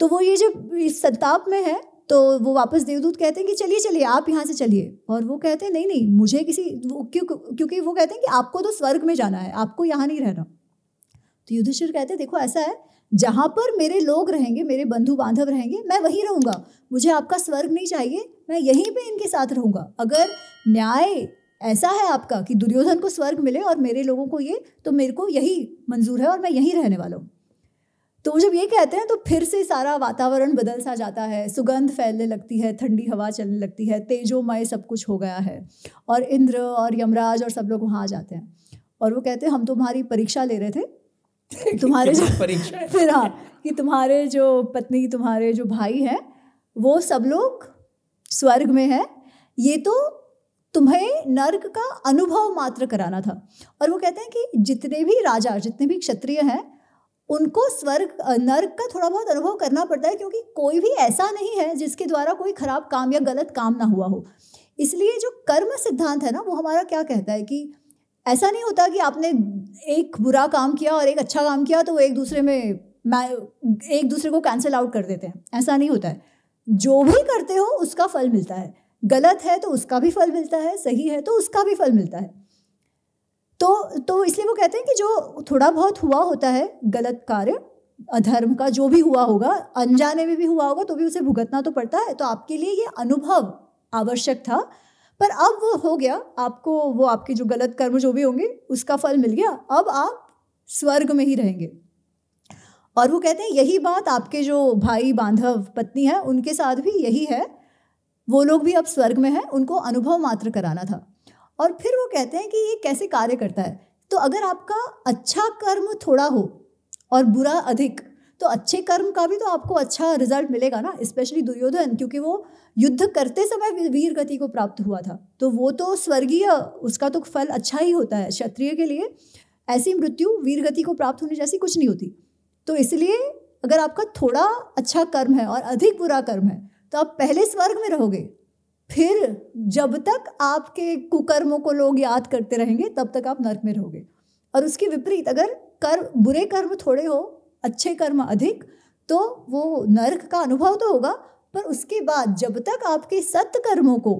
तो वो ये जब इस संताप में है तो वो वापस देवदूत कहते हैं कि चलिए चलिए आप यहाँ से चलिए और वो कहते हैं नहीं नहीं मुझे किसी वो क्यों क्योंकि वो कहते हैं कि आपको तो स्वर्ग में जाना है आपको यहाँ नहीं रहना तो युधिष्ठिर कहते हैं देखो ऐसा है जहाँ पर मेरे लोग रहेंगे मेरे बंधु बांधव रहेंगे मैं वहीं रहूँगा मुझे आपका स्वर्ग नहीं चाहिए मैं यहीं पर इनके साथ रहूँगा अगर न्याय ऐसा है आपका कि दुर्योधन को स्वर्ग मिले और मेरे लोगों को ये तो मेरे को यही मंजूर है और मैं यहीं रहने वाला हूँ तो वो जब ये कहते हैं तो फिर से सारा वातावरण बदल सा जाता है सुगंध फैलने लगती है ठंडी हवा चलने लगती है तेजोमय सब कुछ हो गया है और इंद्र और यमराज और सब लोग वहाँ आ जाते हैं और वो कहते हैं हम तुम्हारी परीक्षा ले रहे थे तुम्हारे जो परीक्षा फिर हाँ कि तुम्हारे जो पत्नी तुम्हारे जो भाई हैं वो सब लोग स्वर्ग में हैं ये तो तुम्हें नर्क का अनुभव मात्र कराना था और वो कहते हैं कि जितने भी राजा जितने भी क्षत्रिय हैं उनको स्वर्ग नर्क का थोड़ा बहुत अनुभव करना पड़ता है क्योंकि कोई भी ऐसा नहीं है जिसके द्वारा कोई खराब काम या गलत काम ना हुआ हो इसलिए जो कर्म सिद्धांत है ना वो हमारा क्या कहता है कि ऐसा नहीं होता कि आपने एक बुरा काम किया और एक अच्छा काम किया तो वो एक दूसरे में एक दूसरे को कैंसिल आउट कर देते हैं ऐसा नहीं होता है जो भी करते हो उसका फल मिलता है गलत है तो उसका भी फल मिलता है सही है तो उसका भी फल मिलता है तो तो इसलिए वो कहते हैं कि जो थोड़ा बहुत हुआ होता है गलत कार्य अधर्म का जो भी हुआ होगा अनजाने में भी हुआ होगा तो भी उसे भुगतना तो पड़ता है तो आपके लिए ये अनुभव आवश्यक था पर अब वो हो गया आपको वो आपके जो गलत कर्म जो भी होंगे उसका फल मिल गया अब आप स्वर्ग में ही रहेंगे और वो कहते हैं यही बात आपके जो भाई बांधव पत्नी है उनके साथ भी यही है वो लोग भी अब स्वर्ग में हैं उनको अनुभव मात्र कराना था और फिर वो कहते हैं कि ये कैसे कार्य करता है तो अगर आपका अच्छा कर्म थोड़ा हो और बुरा अधिक तो अच्छे कर्म का भी तो आपको अच्छा रिजल्ट मिलेगा ना स्पेशली दुर्योधन क्योंकि वो युद्ध करते समय वीर गति को प्राप्त हुआ था तो वो तो स्वर्गीय उसका तो फल अच्छा ही होता है क्षत्रिय के लिए ऐसी मृत्यु वीर गति को प्राप्त होने जैसी कुछ नहीं होती तो इसलिए अगर आपका थोड़ा अच्छा कर्म है और अधिक बुरा कर्म है तो आप पहले स्वर्ग में रहोगे फिर जब तक आपके कुकर्मों को लोग याद करते रहेंगे तब तक आप नर्क में रहोगे और उसके विपरीत अगर कर्म बुरे कर्म थोड़े हो अच्छे कर्म अधिक तो वो नर्क का अनुभव तो होगा पर उसके बाद जब तक आपके कर्मों को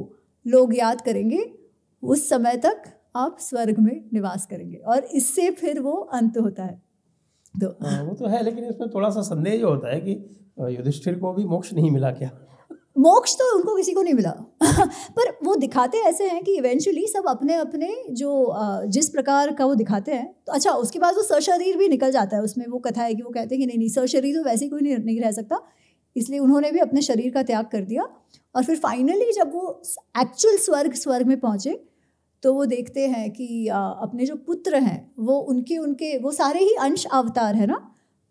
लोग याद करेंगे उस समय तक आप स्वर्ग में निवास करेंगे और इससे फिर वो अंत होता है तो आ, हाँ, वो तो है लेकिन इसमें थोड़ा सा संदेह होता है कि युधिष्ठिर को भी मोक्ष नहीं मिला क्या मोक्ष तो उनको किसी को नहीं मिला पर वो दिखाते ऐसे हैं कि इवेंचुअली सब अपने अपने जो जिस प्रकार का वो दिखाते हैं तो अच्छा उसके बाद वो सशरीर भी निकल जाता है उसमें वो कथा है कि वो कहते हैं कि नहीं नहीं सशरीर तो वैसे कोई नहीं, नहीं रह सकता इसलिए उन्होंने भी अपने शरीर का त्याग कर दिया और फिर फाइनली जब वो एक्चुअल स्वर्ग स्वर्ग में पहुँचे तो वो देखते हैं कि अपने जो पुत्र हैं वो उनके उनके वो सारे ही अंश अवतार है ना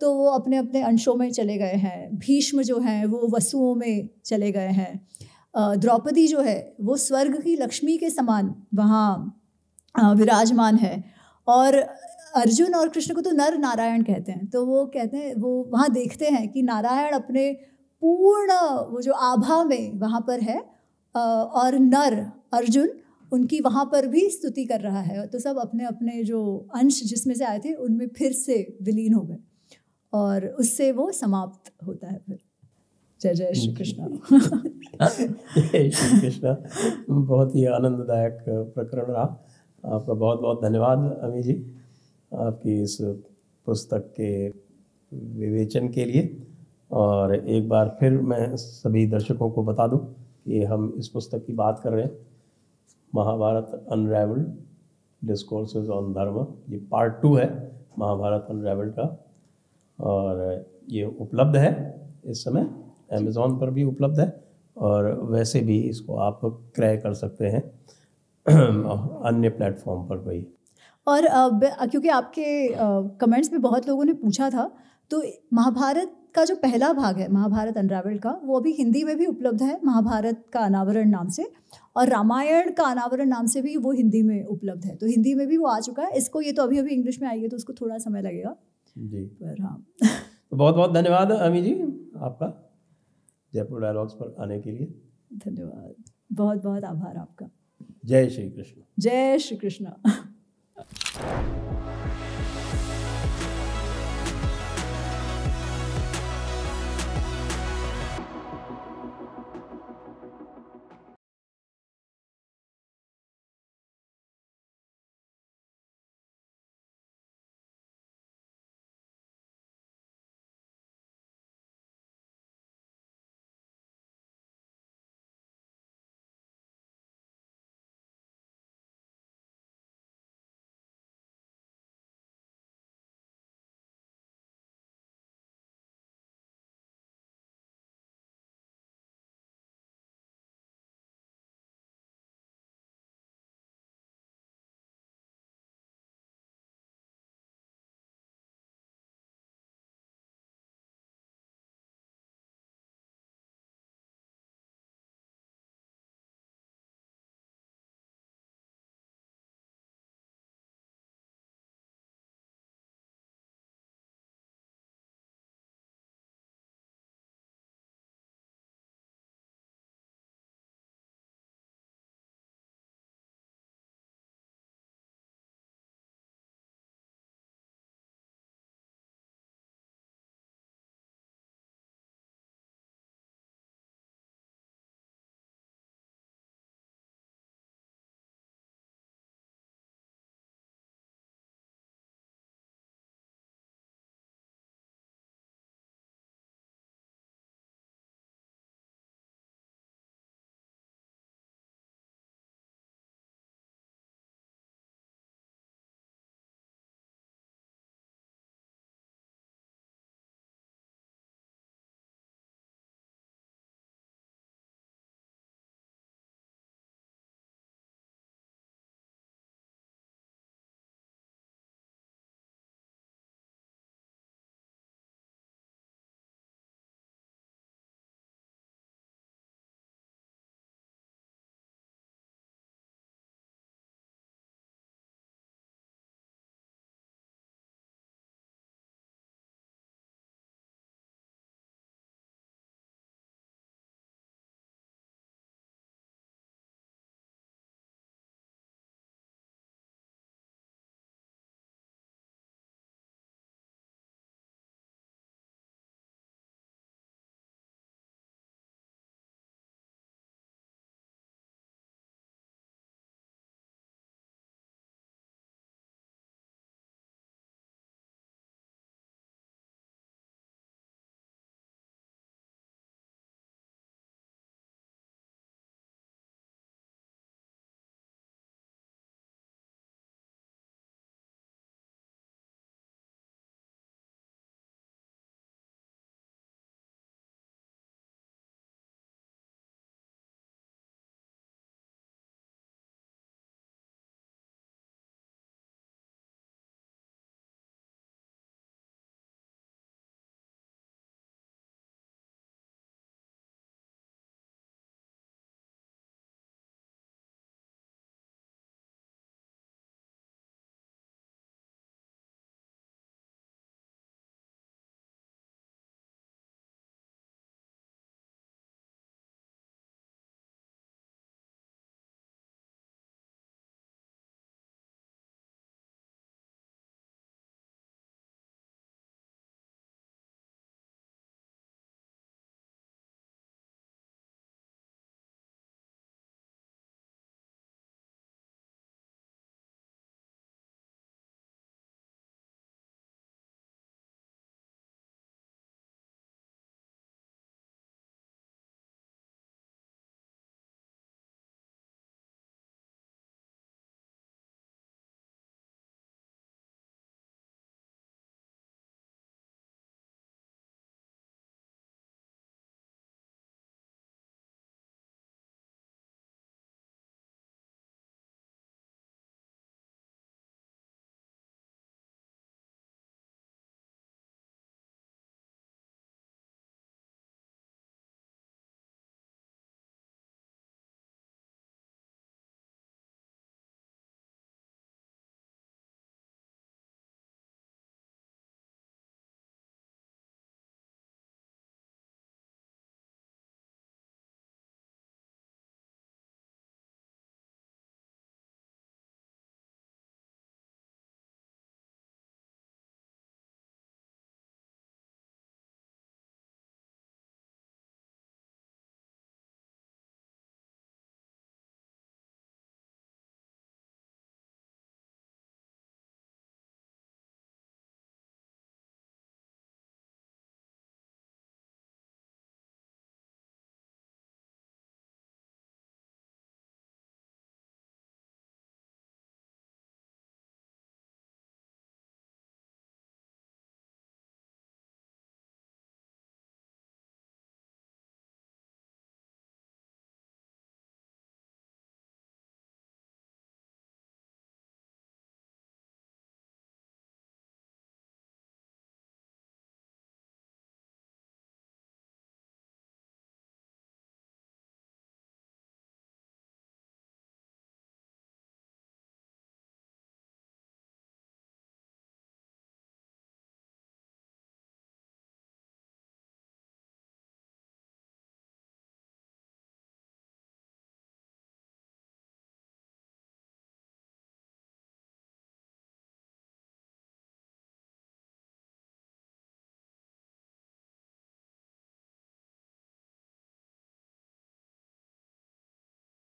तो वो अपने अपने अंशों में चले गए हैं भीष्म जो हैं वो वसुओं में चले गए हैं द्रौपदी जो है वो स्वर्ग की लक्ष्मी के समान वहाँ विराजमान है और अर्जुन और कृष्ण को तो नर नारायण कहते हैं तो वो कहते हैं वो वहाँ देखते हैं कि नारायण अपने पूर्ण वो जो आभा में वहाँ पर है और नर अर्जुन उनकी वहाँ पर भी स्तुति कर रहा है तो सब अपने अपने जो अंश जिसमें से आए थे उनमें फिर से विलीन हो गए और उससे वो समाप्त होता है फिर जय जय श्री कृष्ण जय श्री कृष्ण बहुत ही आनंददायक प्रकरण रहा आपका बहुत बहुत धन्यवाद अमी जी आपकी इस पुस्तक के विवेचन के लिए और एक बार फिर मैं सभी दर्शकों को बता दूं कि हम इस पुस्तक की बात कर रहे हैं महाभारत अनरेवल्ड डिस्कोर्सेज ऑन धर्म ये पार्ट टू है महाभारत अनरेवल्ड का और ये उपलब्ध है इस समय अमेज़ोन पर भी उपलब्ध है और वैसे भी इसको आप क्रय कर सकते हैं अन्य प्लेटफॉर्म पर भी और क्योंकि आपके कमेंट्स में बहुत लोगों ने पूछा था तो महाभारत का जो पहला भाग है महाभारत अनरावल का वो अभी हिंदी में भी उपलब्ध है महाभारत का अनावरण नाम से और रामायण का अनावरण नाम से भी वो हिंदी में उपलब्ध है तो हिंदी में भी वो आ चुका है इसको ये तो अभी अभी इंग्लिश में आई है तो उसको थोड़ा समय लगेगा जी पर हाँ। तो बहुत बहुत धन्यवाद अमी जी आपका जयपुर डायलॉग्स पर आने के लिए धन्यवाद बहुत बहुत आभार आपका जय श्री कृष्ण जय श्री कृष्ण